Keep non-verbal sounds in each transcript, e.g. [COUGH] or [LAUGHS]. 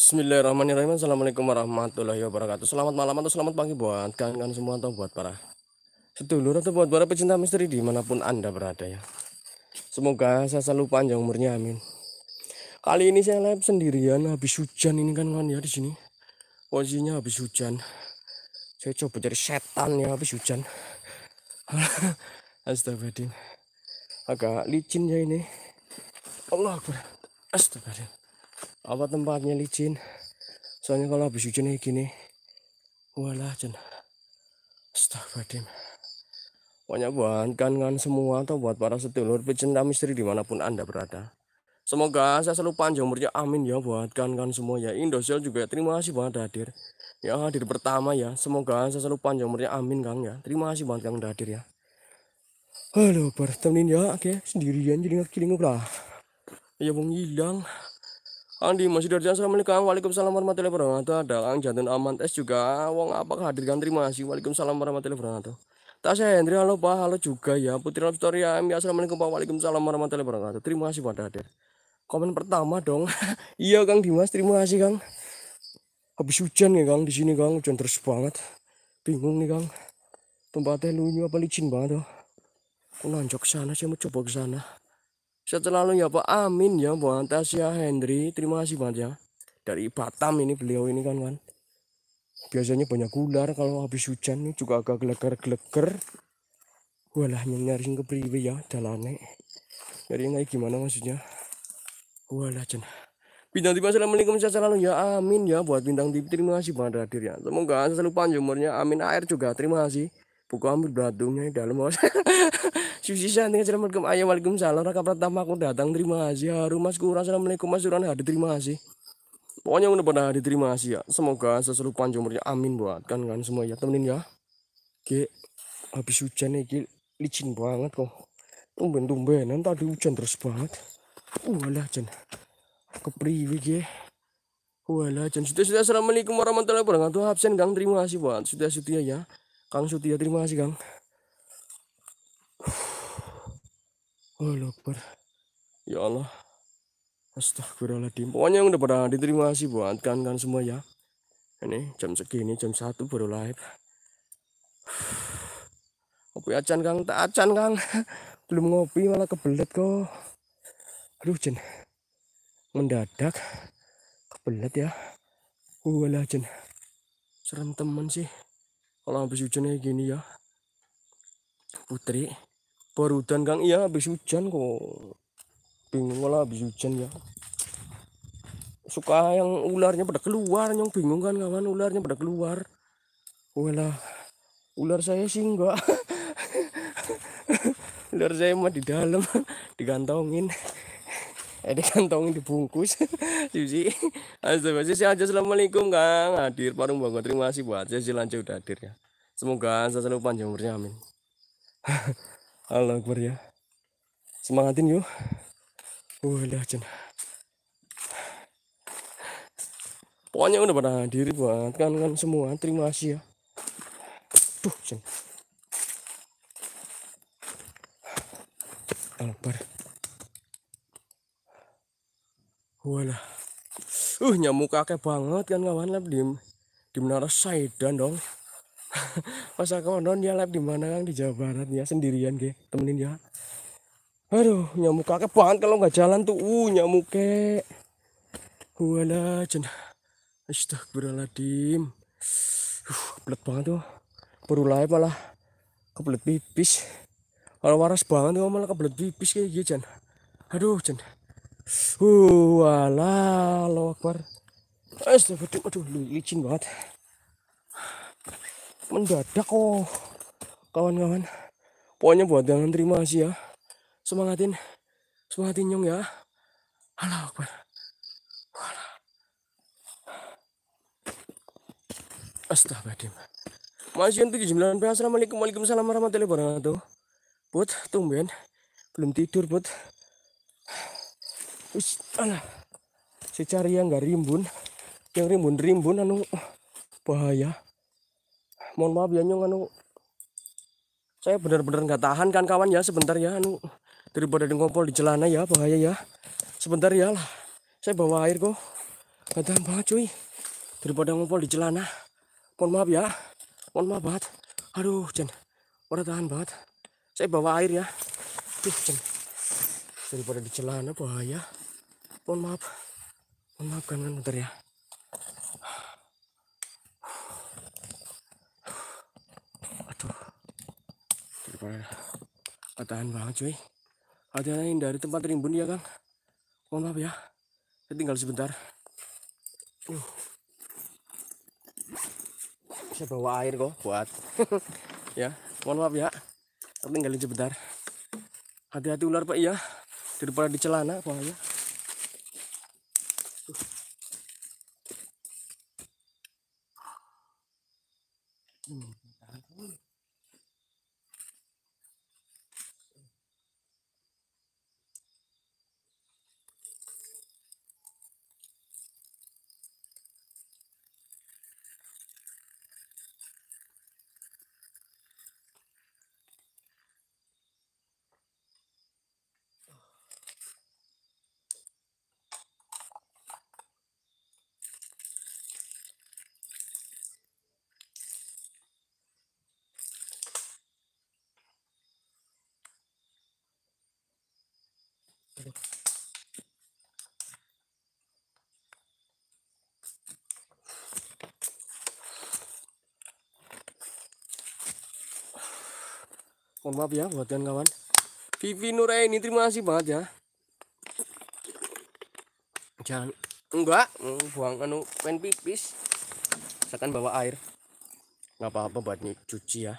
Bismillahirrahmanirrahim Assalamualaikum warahmatullahi wabarakatuh Selamat malam atau selamat pagi buat kalian semua atau buat para sedulur atau buat para pecinta misteri dimanapun anda berada ya Semoga saya selalu panjang umurnya amin Kali ini saya live sendirian habis hujan ini kan kan ya di sini Posisinya habis hujan Saya coba cari setan ya habis hujan [LAUGHS] Astagfirullahaladzim Agak licin ya ini Allah Akbar Astagfirullahaladzim apa tempatnya licin soalnya kalau habis hujan kayak gini walah jen astagfirullahaladzim pokoknya bahan kan semua atau buat para sedulur pecinta misteri dimanapun anda berada semoga saya selalu panjang umurnya amin ya buat kan, kan semua ya Indosial juga terima kasih banget hadir ya hadir pertama ya semoga saya selalu panjang umurnya amin kang ya terima kasih banget kang hadir ya halo bertemenin ya oke sendirian jadi nggak lah ya bung hilang Andi masih dari Assalamualaikum Waalaikumsalam warahmatullahi wabarakatuh Kang jantan aman tes juga Wong apa hadirkan terima kasih Waalaikumsalam warahmatullahi wabarakatuh Tak saya Hendri halo Pak halo juga ya Putri Love Story ya Assalamualaikum Pak Waalaikumsalam warahmatullahi wabarakatuh Terima kasih pada hadir Komen pertama dong [LAUGHS] Iya Kang Dimas terima kasih Kang Habis hujan ya Kang di sini Kang hujan terus banget Bingung nih Kang Tempatnya lunyu apa licin banget tuh oh. Aku sana sih mau coba ke sana Sehat selalu ya Pak. Amin ya Bu Antasia ya, Hendri. Terima kasih banget ya. Dari Batam ini beliau ini kan kan. Biasanya banyak ular kalau habis hujan nih juga agak geleger-geleger. Walah nyari ke priwe ya dalane. Jadi naik gimana maksudnya? Walah jen. Bintang tipe assalamualaikum saya selalu ya amin ya buat bintang tipe terima kasih banget hadir ya. Semoga selalu panjang umurnya amin air juga terima kasih ambil datungnya dalam bos. [LAUGHS] Susi santing aja assalamualaikum ayam salam raka pertama aku datang terima kasih harum mas kurang assalamualaikum mas Suran hadir terima kasih. Pokoknya udah pada hadir terima kasih ya. Semoga seseru panjang umurnya amin buat kan kan semua ya temenin ya. Oke habis hujan nih licin banget kok. Tumben-tumbenan tadi hujan terus banget. Walah jen kepriwi ya Walah jen sudah sudah assalamualaikum warahmatullahi wabarakatuh. Absen gang terima kasih buat sudah sudah ya. Kang Sutia ya, terima kasih Kang [SIGHS] Oh Akbar Ya Allah Astagfirullahaladzim Pokoknya yang udah pada diterima kasih buat kan-kan semua ya Ini jam segini jam satu baru live Kopi [SIGHS] acan ya, Kang Tak acan Kang [LAUGHS] Belum ngopi malah kebelet kok Aduh Jen Mendadak Kebelet ya lah Jen Serem temen sih kalau habis hujannya gini ya putri baru dan kang iya habis hujan kok bingung lah habis hujan ya suka yang ularnya pada keluar yang bingung kan kawan ularnya pada keluar walah ular saya sih enggak [LAUGHS] ular saya mah di dalam [LAUGHS] digantongin eh dikantongin dibungkus Yuzi Astaga aja Assalamualaikum Kang hadir parung bangga terima kasih buat Yuzi lanjut udah hadir ya semoga selalu panjang umurnya amin [LAUGHS] Allah Akbar ya semangatin yuk uh jen pokoknya udah pada hadir buat kan kan semua terima kasih ya tuh jen Albar Walah. Uh nyamuk kakek banget kan kawan lab di di menara Saidan dong. Masa kawan don dia lab di mana kan di Jawa Barat ya sendirian ge. Temenin ya. Aduh, nyamuk kakek banget kalau nggak jalan tuh. Uh nyamuk ke. Walah, jen. Astagfirullahaladzim. Uh, pelat banget tuh. Perlu live malah kebelet pipis. Kalau waras banget tuh malah kebelet pipis kayak gitu, Jan. Aduh, Jan. Wala, loh Akbar. Aduh, aduh, licin banget. Mendadak kok, oh. kawan-kawan. Pokoknya buat jangan terima kasih ya. Semangatin, semangatin nyong ya. Halo Akbar. Wala. Astagfirullah. Masih 79 Assalamualaikum Waalaikumsalam warahmatullahi wabarakatuh. Put, tumben. Belum tidur, Put. Wis, cari yang gak rimbun. Yang rimbun-rimbun anu bahaya. Mohon maaf ya nyong anu. Saya benar-benar nggak tahan kan kawan ya sebentar ya anu daripada di ngompol di celana ya bahaya ya. Sebentar ya lah. Saya bawa air kok. Gak tahan banget cuy. Daripada ngompol di celana. Mohon maaf ya. Mohon maaf banget. Aduh, Jen. Udah tahan banget. Saya bawa air ya. Tuh, Jen. Daripada di celana bahaya mohon maaf mohon maaf kan bentar ya aduh daripada ketahan banget cuy hati-hati dari tempat rimbun ya kan mohon maaf ya saya tinggal sebentar uh. saya bawa air kok buat [LAUGHS] ya mohon maaf ya saya tinggalin sebentar hati-hati ular pak ya daripada di celana pak ya maaf ya buat kawan-kawan Vivi Nuraini terima kasih banget ya jangan enggak hmm, buang anu pen pipis akan bawa air nggak apa-apa buat cuci ya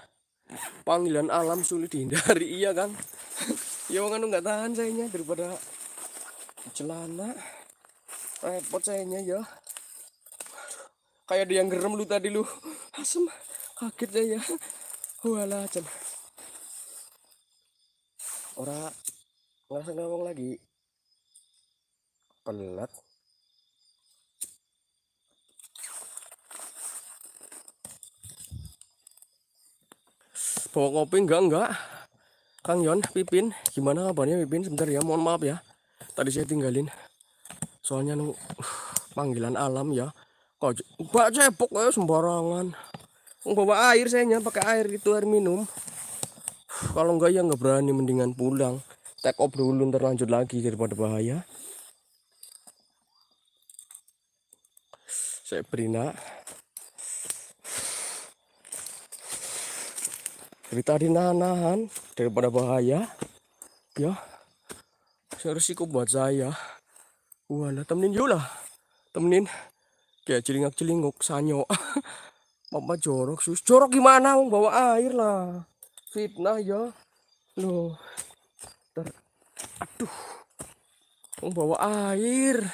panggilan alam sulit dihindari iya kan ya anu nggak tahan sayanya daripada celana repot sayanya ya kayak dia yang gerem lu tadi lu asem kaget saya ya walah cuman ora ngerasa ngomong lagi pelat bawa kopi enggak enggak Kang Yon Pipin gimana kabarnya Pipin sebentar ya mohon maaf ya tadi saya tinggalin soalnya nung [SIGHS] panggilan alam ya kok baca cepok ya sembarangan bawa air saya pakai air itu air minum kalau enggak ya nggak berani mendingan pulang take off dulu ntar lanjut lagi daripada bahaya saya nak dari tadi nahan-nahan daripada bahaya ya saya resiko buat saya wala temenin yuk lah temenin kayak celingak celinguk sanyo Mama [LAUGHS] jorok sus jorok gimana bawa air lah fitnah ya loh ter aduh mau bawa air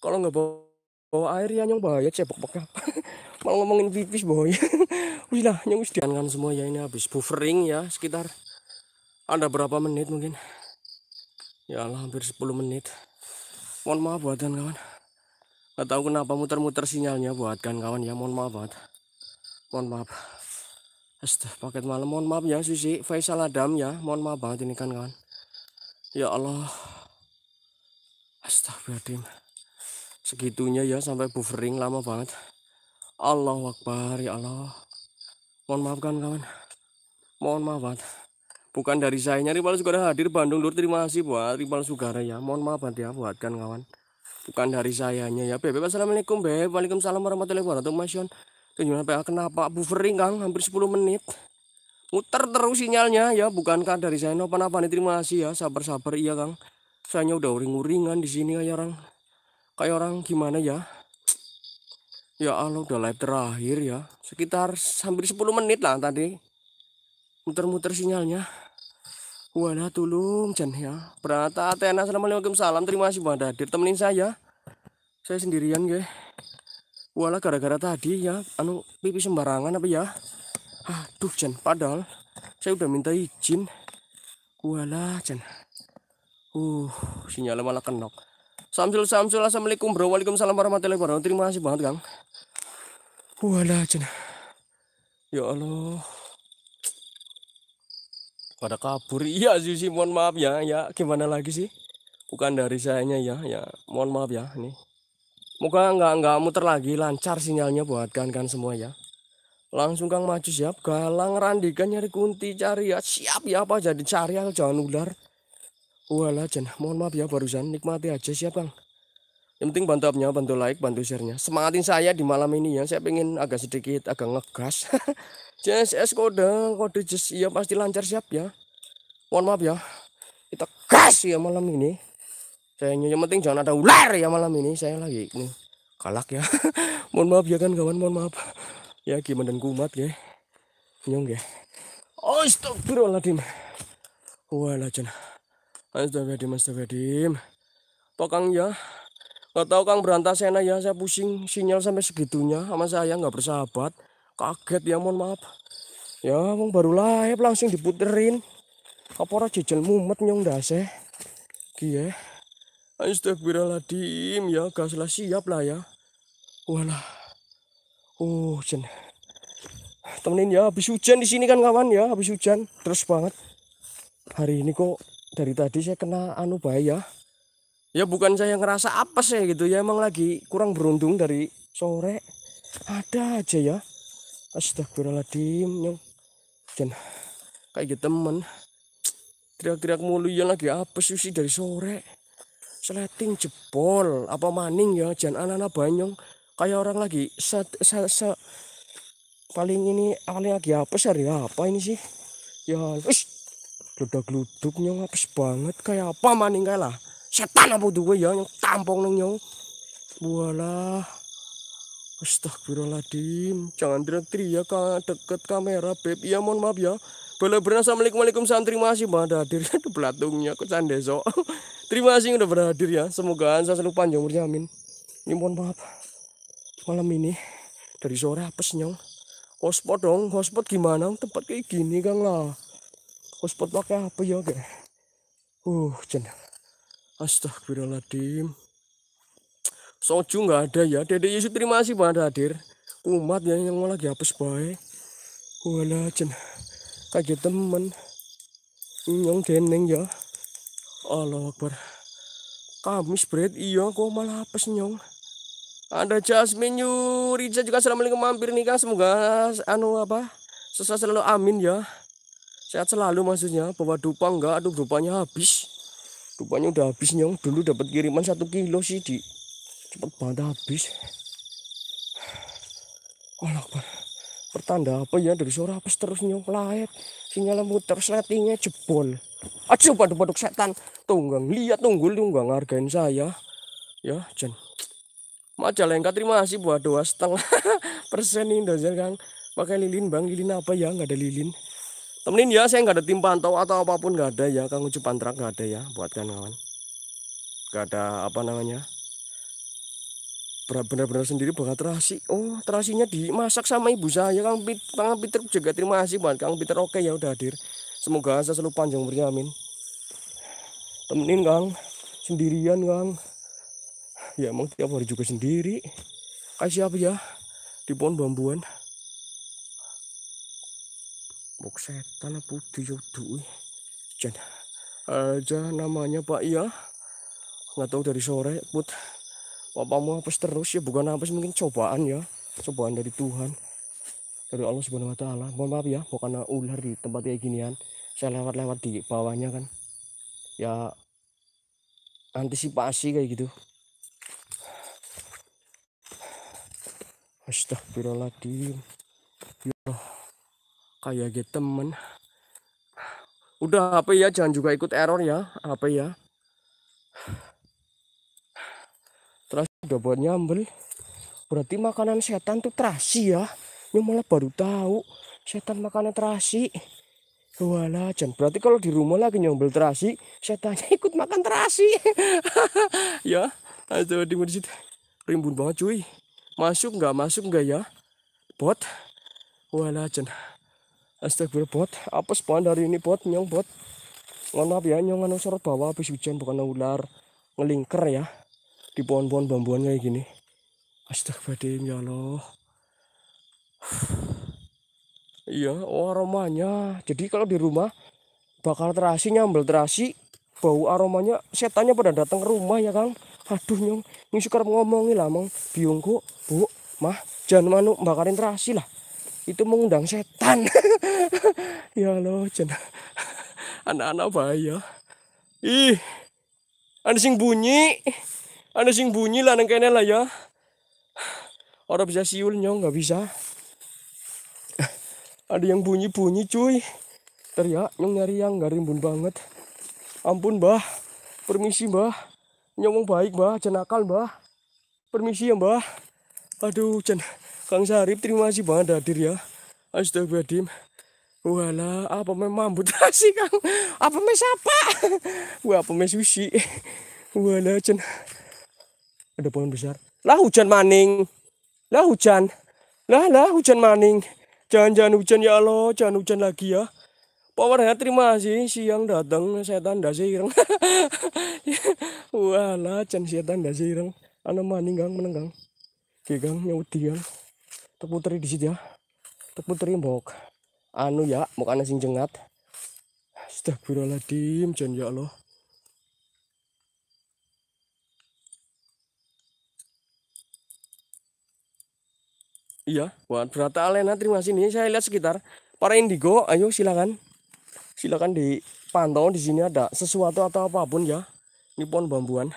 kalau nggak bawa, bawa air ya nyong bahaya cebok pokoknya [LAUGHS] malah ngomongin pipis boy, [LAUGHS] wih lah nyong kan semua ya ini habis buffering ya sekitar ada berapa menit mungkin ya lah hampir 10 menit mohon maaf buat kan kawan nggak tahu kenapa muter-muter sinyalnya buat buatkan kawan ya mohon maaf buat mohon maaf Astaga, paket malam. Mohon maaf ya, Sisi. Faisal Adam ya. Mohon maaf banget ini kan, kawan. Ya Allah. Astagfirullahaladzim. Segitunya ya, sampai buffering lama banget. Allah Akbar, ya Allah. Mohon maaf kan, kawan. Mohon maaf banget. Bukan dari saya Rival Sugara hadir Bandung Lur terima kasih buat Rival Sugara ya mohon maaf banget ya buat kan kawan bukan dari sayanya ya Bebe, Assalamualaikum Bebe. Waalaikumsalam warahmatullahi wabarakatuh Masyon Kenapa PH kenapa buffering Kang hampir 10 menit muter terus sinyalnya ya bukankah dari saya no apa nih terima kasih ya sabar-sabar iya Kang saya udah uring-uringan di sini kayak orang kayak orang gimana ya ya Allah udah live terakhir ya sekitar hampir 10 menit lah tadi muter-muter sinyalnya Wala tulung jan ya. Berata Atena assalamualaikum salam terima kasih buat hadir temenin saya. Saya sendirian guys. Walah gara-gara tadi ya, anu pipi sembarangan apa ya? Aduh Jan, padahal saya udah minta izin. Walah Jan. Uh, sinyal malah kenok. Samsul Samsul Assalamualaikum bro Waalaikumsalam warahmatullahi wabarakatuh Terima kasih banget Kang Walah Jan Ya Allah Pada kabur Iya Susi mohon maaf ya ya Gimana lagi sih Bukan dari sayanya ya ya Mohon maaf ya nih Moga nggak nggak muter lagi lancar sinyalnya buat kan-kan semua ya. Langsung Kang maju siap galang randikan nyari kunti cari ya siap ya apa jadi cari atau jangan ular. Walah jen, mohon maaf ya barusan nikmati aja siap Kang. Yang penting bantu apnya, bantu like, bantu sharenya. Semangatin saya di malam ini ya. Saya pengen agak sedikit agak ngegas. [LAUGHS] JSS kode kode JS ya pasti lancar siap ya. Mohon maaf ya. Kita gas ya malam ini sayangnya yang penting jangan ada ular ya malam ini saya lagi ini kalak ya [LAUGHS] mohon maaf ya kan kawan mohon maaf ya gimana dan kumat ya nyong ya Oh stop, ladim wah lajan astagfirullahaladzim astagfirullahaladzim Tokang ya Gak tau kang berantas berantasena ya saya pusing sinyal sampai segitunya sama saya nggak bersahabat kaget ya mohon maaf ya mong baru live langsung diputerin apa orang jajan mumet nyong dase Kia. Ya. Astagfirullahaladzim ya, gaslah siap lah ya. Walah. Oh, hujan. Temenin ya, habis hujan di sini kan kawan ya, habis hujan terus banget. Hari ini kok dari tadi saya kena anu bahaya. Ya bukan saya ngerasa apa ya, sih gitu ya, emang lagi kurang beruntung dari sore. Ada aja ya. Astagfirullahaladzim yang Hujan kayak gitu temen teriak-teriak mulu ya lagi apa sih dari sore seleting jebol apa maning ya jangan anak-anak banyong kayak orang lagi set, set, set, paling ini paling lagi apa sih apa ini sih ya wis gluduk gluduknya apes banget kayak apa maning kayak lah setan apa dua ya yang tampong neng nyong walah Astagfirullahaladzim jangan teriak-teriak deket kamera beb iya mohon maaf ya boleh berenang assalamualaikum waalaikumsalam santri masih pada hadirnya belatungnya Kok desok [LAUGHS] Terima kasih udah berhadir ya. Semoga saya selalu panjang umurnya amin. Ini mohon maaf malam ini dari sore apes nyong. Hotspot dong, hotspot gimana? Tempat kayak gini kang lah. Hotspot pakai apa ya kayak? Uh, jenang. Astagfirullahaladzim. Soju nggak ada ya. Dede Yesus terima kasih banget hadir. Umat ya yang mau lagi hapus baik. Wala jen. Kaget temen. Nyong deneng ya. Allah Akbar. Kamis bread iya kok malah apes nyong. Ada Jasmine Yu, Riza juga assalamualaikum mampir nih Kang. Semoga anu apa? Sesuai selalu amin ya. Sehat selalu maksudnya. Bawa dupa enggak? Aduh dupanya habis. Dupanya udah habis nyong. Dulu dapat kiriman satu kilo sih di cepet banget habis. Allah Akbar. Pertanda apa ya dari suara apa terus nyong lahir Sinyal muter selatinya jebol aduh baduk-baduk setan tunggang lihat tunggul tunggang ngargain saya ya Jen lengkap terima kasih buat dua setengah [LAUGHS] persen ini dosen Kang pakai lilin bang lilin apa ya nggak ada lilin temenin ya saya nggak ada tim pantau atau apapun nggak ada ya Kang Ucup Pantrak nggak ada ya buat kan kawan nggak ada apa namanya benar-benar sendiri banget terasi oh terasinya dimasak sama ibu saya Kang Kang Peter juga terima kasih buat Kang Peter oke ya udah hadir semoga saya selalu panjang umurnya amin temenin kang sendirian kang ya emang tiap hari juga sendiri kayak siapa ya di pohon bambuan bok setan putih yuduh. Ya, jan aja namanya pak ya nggak tahu dari sore put mau hapus terus ya bukan hapus mungkin cobaan ya cobaan dari Tuhan dari Allah Subhanahu wa taala. Mohon maaf ya, bukan ular di tempat kayak ginian. Saya lewat-lewat di bawahnya kan. Ya antisipasi kayak gitu. Astagfirullahaladzim. Ya, kayak gitu temen. Udah apa ya, jangan juga ikut error ya, apa ya. Terus udah buat nyambel. Berarti makanan setan tuh terasi ya gue malah baru tahu setan makannya terasi Walah, Jan. Berarti kalau di rumah lagi nyombel terasi, setannya ikut makan terasi. [LAUGHS] ya, aduh di mana situ Rimbun banget cuy. Masuk nggak masuk nggak ya? Bot. Walah, Jan. Astagfirullah bot. Apa spawn dari ini bot, nyong bot. Mohon maaf ya, nyong anu sorot bawah habis hujan bukan ular. Ngelingker ya. Di pohon-pohon bambuannya kayak gini. Astagfirullahaladzim ya Allah. Iya, oh aromanya. Jadi kalau di rumah bakal terasi nyambel terasi, bau aromanya setannya pada datang ke rumah ya Kang. Aduh nyong, nyong suka ngomongi lah mong biungku, Bu, mah jangan manu bakarin terasi lah. Itu mengundang setan. [LAUGHS] ya loh, jangan [LAUGHS] anak-anak bahaya. Ih. Ada sing bunyi. Ada sing bunyi lah neng kene lah ya. Orang bisa siul nyong nggak bisa ada yang bunyi-bunyi cuy teriak nyong nyari yang gak rimbun banget ampun mbah permisi mbah nyomong baik mbah jenakal mbah permisi ya mbah aduh jen Kang Sarip terima kasih banget hadir ya Astagfirullahaladzim wala apa memang mambut [LAUGHS] sih Kang? Apa me siapa [LAUGHS] Wah, apa me sushi? wala jen Ada pohon besar. Lah hujan maning. Lah hujan. Lah lah hujan maning. Jangan-jangan hujan ya Allah, jangan hujan lagi ya. Pak Warna terima kasih siang datang setan dah sireng. [LAUGHS] Wah lah jangan setan dah sireng. Ana maninggang menenggang. Gegang nyawudian. terputri di situ ya. terputri mbok. Anu ya, mukanya sing jengat. Astagfirullahaladzim, jangan ya Allah. Iya, buat berata Alena terima kasih. nih. saya lihat sekitar para indigo, ayo silakan. Silakan dipantau di sini ada sesuatu atau apapun ya. Ini pohon bambuan.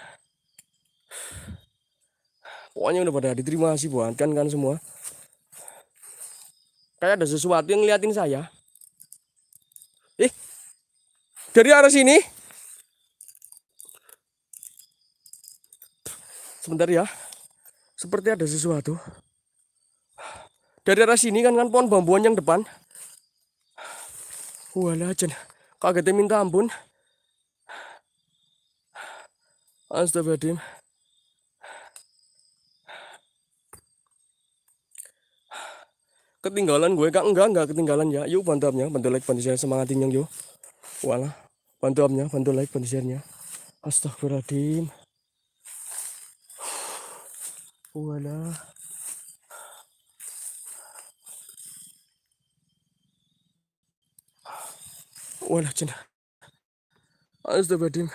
Pokoknya udah pada diterima kasih buat kan kan semua. Kayak ada sesuatu yang ngeliatin saya. ih Dari arah sini. Sebentar ya. Seperti ada sesuatu dari arah sini kan kan pohon bambuan yang depan wala jen kagetnya minta ampun astagfirullahaladzim ketinggalan gue kak enggak enggak ketinggalan ya yuk bantu abnya bantu like bantu share semangatin yang yuk wala bantu abnya bantu like bantu share nya astagfirullahaladzim walah ولكن أصدق بديم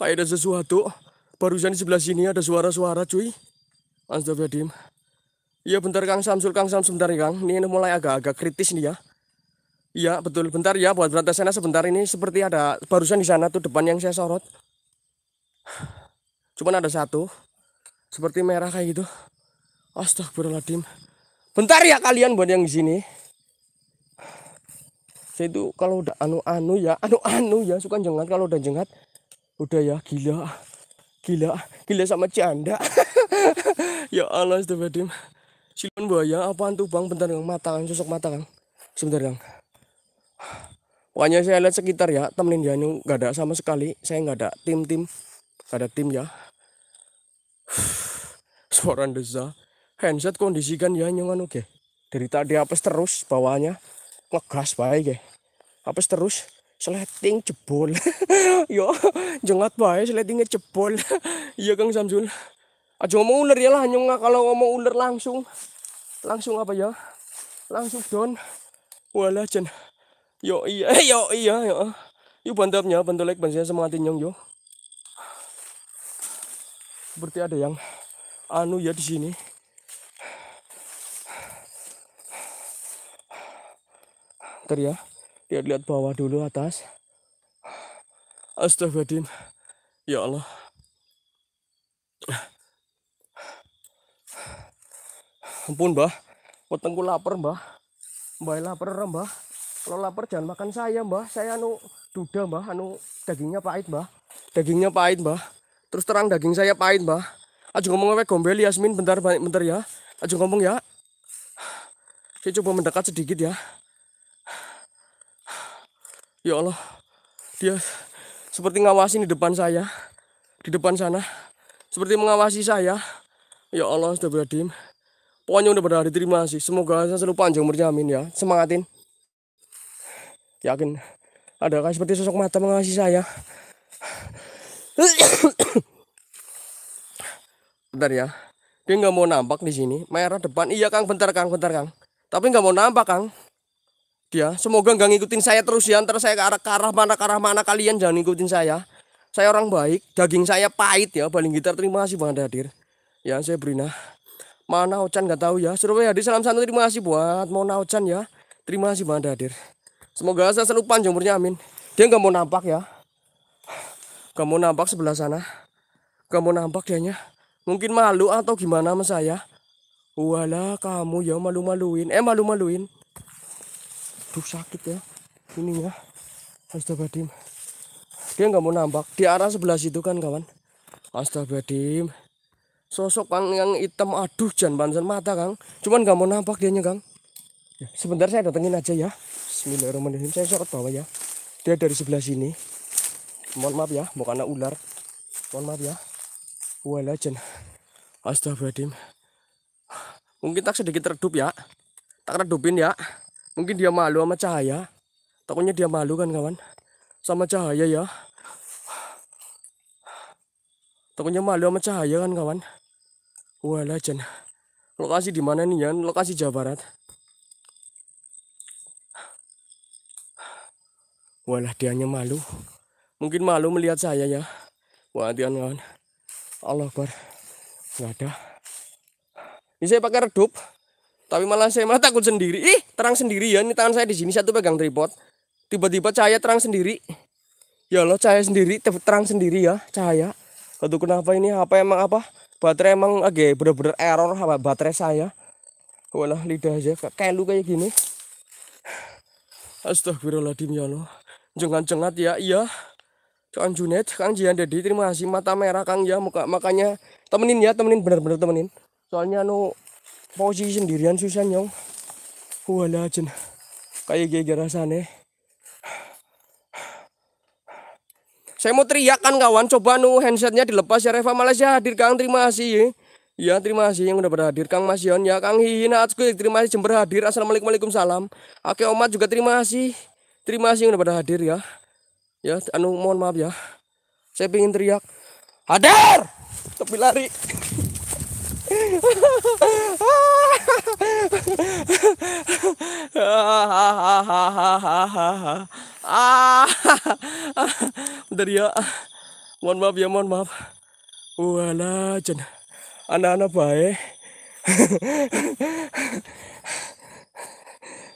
Kayak ada sesuatu. Barusan di sebelah sini ada suara-suara cuy. Astagfirullahaladzim. Iya bentar Kang Samsul, Kang Samsul bentar Kang. Ini mulai agak-agak kritis nih ya. Iya betul, bentar ya buat sana sebentar ini seperti ada barusan di sana tuh depan yang saya sorot. Cuman ada satu seperti merah kayak gitu astagfirullahaladzim bentar ya kalian buat yang di sini saya itu kalau udah anu-anu ya anu-anu ya suka jengat kalau udah jengat udah ya gila gila gila sama canda [LAUGHS] ya Allah astagfirullahaladzim siluman buaya apaan tuh bang bentar yang mata kan, sosok mata kan. sebentar kang pokoknya saya lihat sekitar ya temenin dia. nggak ada sama sekali saya nggak ada tim tim nggak ada tim ya Suara desa. Handset kondisikan ya nyongan oke. Cerita Dari tadi apes terus bawahnya ngegas baik ya. Apes terus seleting jebol. [LAUGHS] yo jengat baik seletingnya jebol. [LAUGHS] Iya Kang Samsul. Aja ngomong ular ya lah nyonga kalau ngomong ular langsung langsung apa ya? Langsung don. wala jen. Yo iya [LAUGHS] yo iya yo. Yuk bantapnya, bantu like, bantu semangatin nyong yo. Seperti ada yang anu ya di sini ntar ya lihat-lihat bawah dulu atas astagfirullahaladzim ya Allah ampun mbah wetengku lapar mbah mbah lapar mbah kalau lapar jangan makan saya mbah saya anu duda mbah anu dagingnya pahit mbah dagingnya pahit mbah terus terang daging saya pahit mbah Aja ngomong apa? gombel Yasmin bentar bentar ya. Aja ngomong ya. Saya coba mendekat sedikit ya. Ya Allah. Dia seperti ngawasi di depan saya. Di depan sana. Seperti mengawasi saya. Ya Allah, sudah beradim. Pokoknya udah berada diterima sih. Semoga saya selalu panjang umurnya amin ya. Semangatin. Yakin. Adakah seperti sosok mata mengawasi saya? bentar ya dia nggak mau nampak di sini merah depan iya kang bentar kang bentar kang tapi nggak mau nampak kang dia semoga nggak ngikutin saya terus ya terus saya ke arah, ke arah mana ke arah mana kalian jangan ngikutin saya saya orang baik daging saya pahit ya paling gitar terima kasih banget hadir ya saya Brina mana Ocan nggak tahu ya ya. di salam santun terima kasih buat mau Ocan ya terima kasih banget hadir semoga saya selalu panjang umurnya amin dia nggak mau nampak ya kamu nampak sebelah sana kamu nampak dianya Mungkin malu atau gimana sama saya? Walah kamu ya malu-maluin. Eh malu-maluin. Duh sakit ya. Ini ya. Astagfirullahaladzim. Dia nggak mau nampak. Di arah sebelah situ kan kawan. Astagfirullahaladzim. Sosok kan yang hitam. Aduh jangan pansen mata kang. Cuman nggak mau nampak dianya kang. Ya, sebentar saya datengin aja ya. Bismillahirrahmanirrahim. Saya sorot bawah ya. Dia dari sebelah sini. Mohon maaf ya. Bukan anak ular. Mohon maaf ya. Well legend. Astagfirullahaladzim. Mungkin tak sedikit redup ya. Tak redupin ya. Mungkin dia malu sama cahaya. Takutnya dia malu kan kawan. Sama cahaya ya. Takutnya malu sama cahaya kan kawan. Well legend. Lokasi di mana nih ya? Lokasi Jawa Barat. Walah dianya malu. Mungkin malu melihat saya ya. Wah, kawan. Allah bar nggak ada ini saya pakai redup tapi malah saya malah takut sendiri ih terang sendiri ya ini tangan saya di sini satu pegang tripod tiba-tiba cahaya terang sendiri ya Allah cahaya sendiri terang sendiri ya cahaya Aduh kenapa ini apa emang apa baterai emang agak bener-bener error apa baterai saya walah lidah aja kayak lu kayak gini Astagfirullahaladzim ya Allah Jangan cengat ya iya Kang Junet, Kang Jian Dedi, terima kasih mata merah Kang ya, muka makanya temenin ya, temenin bener-bener temenin. Soalnya anu posisi sendirian susah nyong. Wala jen. Kayak gege rasane. Saya mau teriak kan kawan, coba nu handsetnya dilepas ya Reva Malaysia hadir Kang, terima kasih. Ya, terima kasih yang udah berhadir Kang Masion ya Kang Hina Atsku terima kasih Jember hadir. Assalamualaikum salam. Oke Omat juga terima kasih. Terima kasih yang udah berhadir ya ya anu mohon maaf ya saya pengen teriak hadar tapi lari teriak ya. mohon maaf ya mohon maaf wala jen anak-anak baik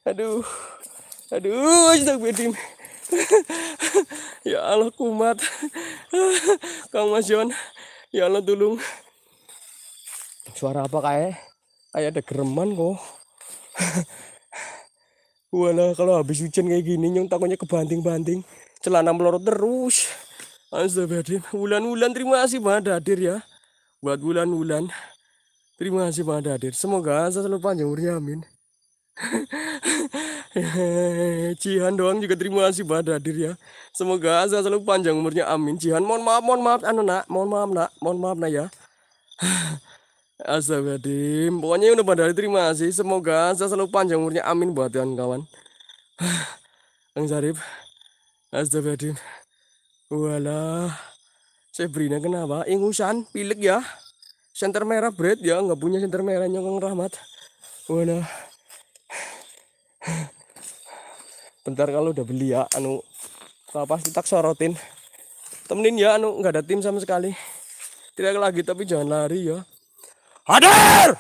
aduh aduh aduh [LAUGHS] ya Allah kumat [LAUGHS] Kang Mas John, ya Allah tulung suara apa kayak eh? kayak ada gereman kok [LAUGHS] Walah kalau habis hujan kayak gini nyong takutnya kebanting-banting celana melorot terus Astagfirullahaladzim Wulan-wulan terima kasih banget hadir ya buat Wulan-Wulan terima kasih banget hadir semoga selalu panjang umurnya amin Hehehe, [LAUGHS] Jihan doang juga terima kasih pada hadir ya. Semoga saya selalu panjang umurnya. Amin. Cihan mohon maaf, mohon maaf, anu nak, mohon maaf nak, mohon maaf nak ya. [SIGHS] Astagfirullahaladzim. Pokoknya udah pada hari terima kasih. Semoga saya selalu panjang umurnya. Amin buat Tuhan kawan. Kang [SIGHS] Sarif. Astagfirullahaladzim. Walah. Sebrina kenapa? Ingusan, pilek ya. Senter merah bread ya. Nggak punya senter merahnya Kang Rahmat. Wala. [SIGHS] Nah, bentar kalau udah beli ya anu kalau pasti tak sorotin temenin ya anu nggak ada tim sama sekali tidak lagi tapi jangan lari ya hadir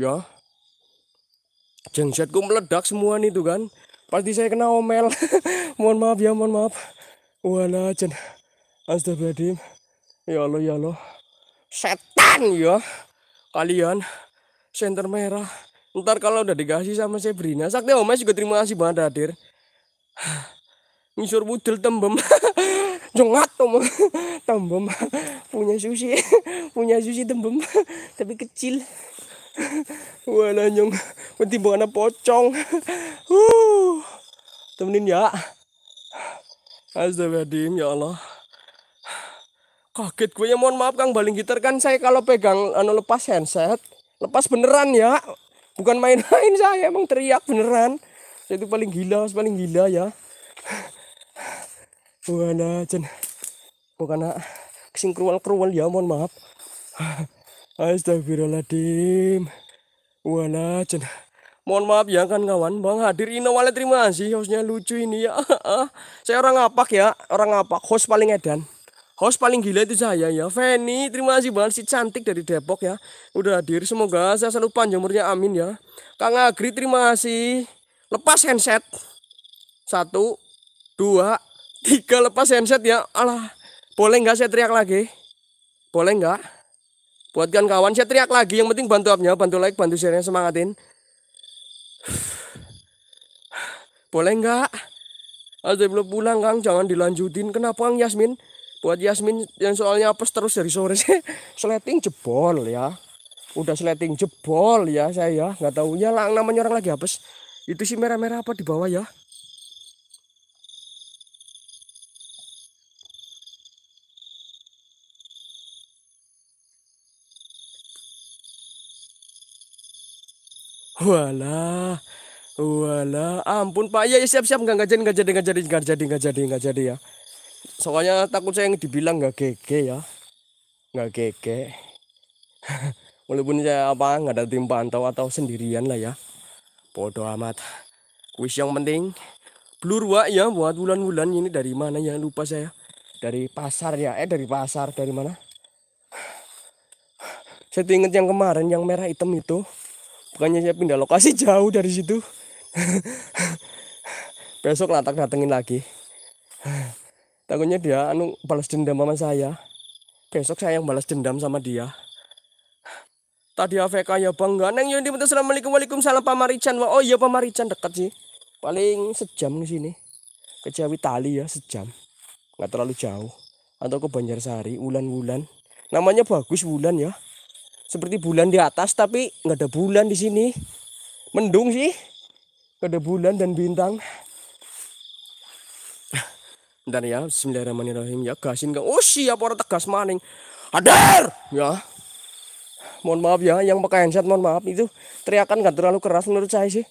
ya jengsetku meledak semua nih tuh kan pasti saya kena omel [LAUGHS] mohon maaf ya mohon maaf wala jen astagfirullahaladzim ya Allah ya Allah setan ya kalian senter merah ntar kalau udah dikasih sama Sebrina Sakti Omes juga terima kasih banget hadir [SIGHS] nyusur budel tembem [LAUGHS] jongat tomo, [LAUGHS] tembem [LAUGHS] punya sushi punya sushi tembem tapi kecil wala nyong timbangannya pocong uh temenin ya [SIGHS] Astagfirullahaladzim ya Allah [SIGHS] kaget gue ya mohon maaf Kang baling gitar kan saya kalau pegang anu lepas handset lepas beneran ya bukan main-main saya emang teriak beneran saya itu paling gila paling gila ya bukan aja ah, bukan kesing ah, keruan ya mohon maaf Astagfirullahaladzim Wala ah, jen Mohon maaf ya kan kawan Bang hadir Ino wala terima kasih Hostnya lucu ini ya [LAUGHS] Saya orang apa ya Orang apa? Host paling edan Host paling gila itu saya ya Feni terima kasih banget si cantik dari Depok ya Udah hadir Semoga saya selalu panjang umurnya amin ya Kang Agri terima kasih lepas handset satu dua tiga lepas handset ya Allah. boleh nggak saya teriak lagi boleh nggak buatkan kawan saya teriak lagi yang penting bantu upnya bantu like bantu sharenya semangatin boleh nggak Ada belum pulang Kang, jangan dilanjutin. Kenapa Kang Yasmin? Buat Yasmin yang soalnya apes terus dari sore sih. [LAUGHS] Sleting jebol ya. Udah sleting jebol ya saya. Ya. Nggak tahunya lah namanya orang lagi apes. Itu si merah-merah apa di bawah ya? Walah, wala, ampun Pak. Iya, ya, siap-siap nggak ngajarin nggak jadi, nggak jadi, nggak jadi, nggak jadi, nggak jadi ya. Soalnya takut saya yang dibilang nggak gege ya, nggak gege. [LAUGHS] Walaupun saya apa nggak ada tim pantau atau sendirian lah ya. Bodo amat. Kuis yang penting. Blur wa ya buat bulan-bulan ini dari mana ya lupa saya. Dari pasar ya. Eh dari pasar dari mana? Saya ingat yang kemarin yang merah hitam itu. Bukannya saya pindah lokasi [LAUGHS] jauh dari situ. Besok latak datengin lagi. Takutnya dia anu balas dendam sama saya. Besok saya yang balas dendam sama dia. Tadi AVK ya bangga. Neng Yundi ya, minta assalamualaikum waalaikumsalam Pamarican. Wah, oh iya Pamarican dekat sih. Paling sejam di sini. Ke Jawi Tali ya sejam. Gak terlalu jauh. Atau ke Banjarsari, Wulan-Wulan. Namanya bagus Wulan ya. Seperti bulan di atas tapi gak ada bulan di sini. Mendung sih. Gak ada bulan dan bintang. Dan ya, bismillahirrahmanirrahim ya. Gasin gak Oh siap orang tegas maning. Hadir ya mohon maaf ya yang pakai handset mohon maaf itu teriakan gak terlalu keras menurut saya sih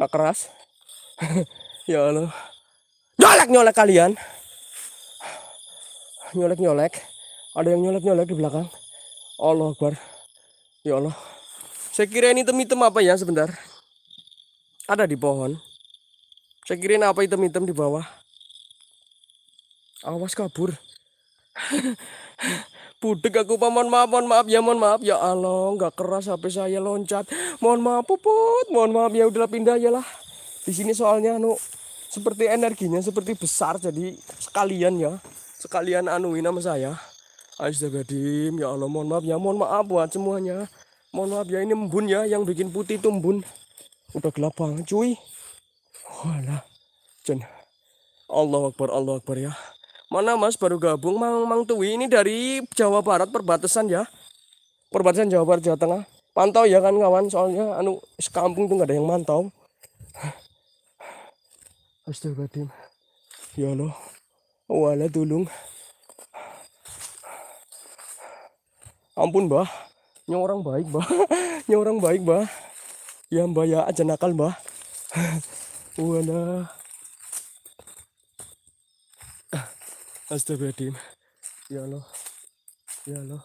nggak keras [LAUGHS] ya Allah nyolek nyolek kalian nyolek nyolek ada yang nyolek nyolek di belakang Allah Akbar ya Allah saya kira ini item-item apa ya sebentar ada di pohon saya kira ini apa item-item di bawah awas kabur [LAUGHS] budek aku pak mohon maaf mohon maaf ya mohon maaf ya Allah nggak keras HP saya loncat mohon maaf puput mohon maaf ya udahlah pindah ya lah di sini soalnya anu seperti energinya seperti besar jadi sekalian ya sekalian anuin nama saya Astagfirullahaladzim ya Allah mohon maaf ya mohon maaf buat semuanya mohon maaf ya ini embun ya yang bikin putih itu embun udah gelap banget cuy wala jen Allah Akbar Allah Akbar ya Mana Mas baru gabung Mang Mang Tui ini dari Jawa Barat perbatasan ya. Perbatasan Jawa Barat Jawa Tengah. Pantau ya kan kawan soalnya anu sekampung tuh nggak ada yang mantau. Astagfirullahaladzim. Ya Allah. Wala tulung. Ampun, Mbah. Ini orang baik, Mbah. [LAUGHS] Ini orang baik, Mbah. Ya, Mbah ya aja nakal, Mbah. [LAUGHS] Wala. Astagfirullahaladzim. Ya Allah. Ya Allah.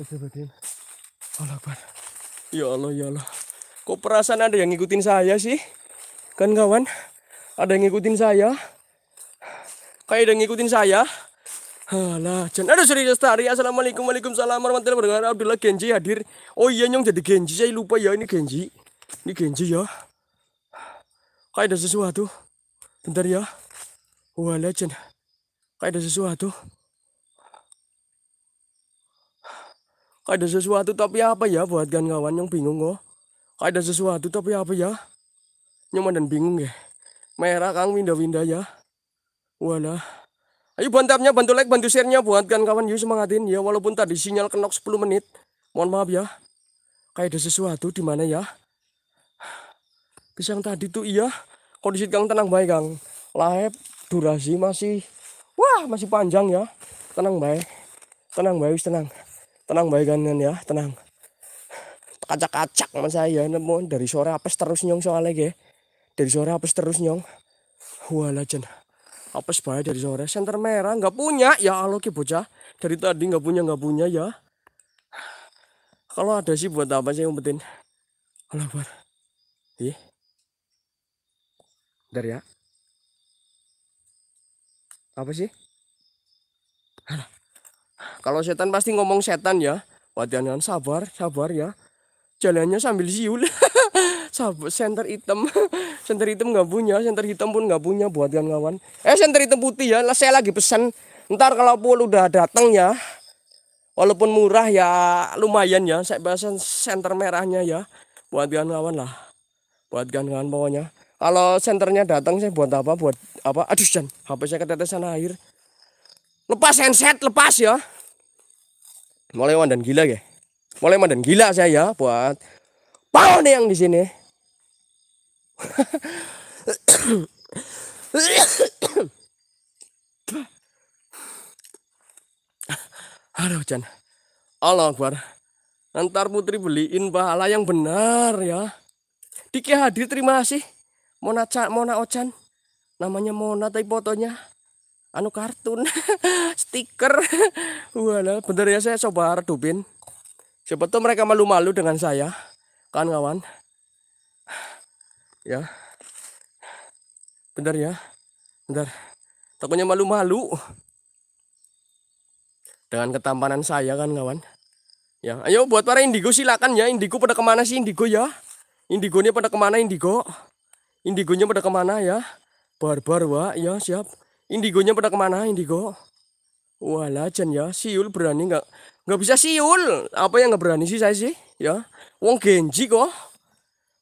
Astagfirullahaladzim. Allah Akbar. Ya Allah, ya Allah. Kok perasaan ada yang ngikutin saya sih? Kan kawan? Ada yang ngikutin saya? Kayak ada yang ngikutin saya? Halah, Jan. Aduh, Sri Lestari. Assalamualaikum, waalaikumsalam, warahmatullahi wabarakatuh. Abdullah Genji hadir. Oh iya, nyong jadi Genji. Saya lupa ya, ini Genji. Ini Genji ya. Kayak ada sesuatu. Bentar ya. Wah, legend. Kayak ada sesuatu. Kayak ada sesuatu tapi apa ya buat kan kawan yang bingung kok. Oh? Kayak ada sesuatu tapi apa ya? Nyaman dan bingung ya. Merah kang winda-winda ya. Wala Ayo bantapnya, bantu like, bantu share-nya buat kan kawan yuk semangatin ya walaupun tadi sinyal kenok 10 menit. Mohon maaf ya. Kayak ada sesuatu di mana ya? Kisah yang tadi tuh iya. Kondisi Kang tenang baik Kang. Live durasi masih wah masih panjang ya tenang baik tenang baik tenang tenang baik kan ya tenang kacak-kacak sama saya namun dari sore apes terus nyong soalnya ya dari sore apes terus nyong wah jen apes banget dari sore senter merah nggak punya ya Allah ki bocah dari tadi nggak punya nggak punya ya kalau ada sih buat apa sih yang penting Allah bar iya dari ya apa sih kalau setan pasti ngomong setan ya wadian sabar sabar ya jalannya sambil siul [LAUGHS] sabar senter hitam [LAUGHS] senter hitam nggak punya senter hitam pun nggak punya buat yang ngawan eh senter hitam putih ya lah saya lagi pesan ntar kalau pun udah datang ya walaupun murah ya lumayan ya saya pesan senter merahnya ya buat yang ngawan lah buat kawan ngawan pokoknya kalau senternya datang saya buat apa buat apa aduh Jan HP saya ketetesan air lepas handset lepas ya mulai mandan gila ya mulai mandan gila saya ya buat pau nih yang di sini aduh Jan Allah Akbar ntar putri beliin pahala yang benar ya Diki hadir terima kasih Mona Chan, Mona Ochan. Namanya Mona tapi fotonya anu kartun, [LAUGHS] stiker. Wala, bener ya saya coba redupin. Siapa tuh mereka malu-malu dengan saya. Kan kawan? Ya. bener ya. bener Takutnya malu-malu. Dengan ketampanan saya kan kawan. Ya, ayo buat para indigo silakan ya. Indigo pada kemana sih indigo ya? Indigonya pada kemana indigo? Indigonya pada kemana ya? Barbar, Wak. Ya, siap. Indigonya pada kemana, Indigo? Wah, lajan ya. Siul berani nggak? Nggak bisa siul. Apa yang nggak berani sih saya sih? Ya. Wong Genji kok.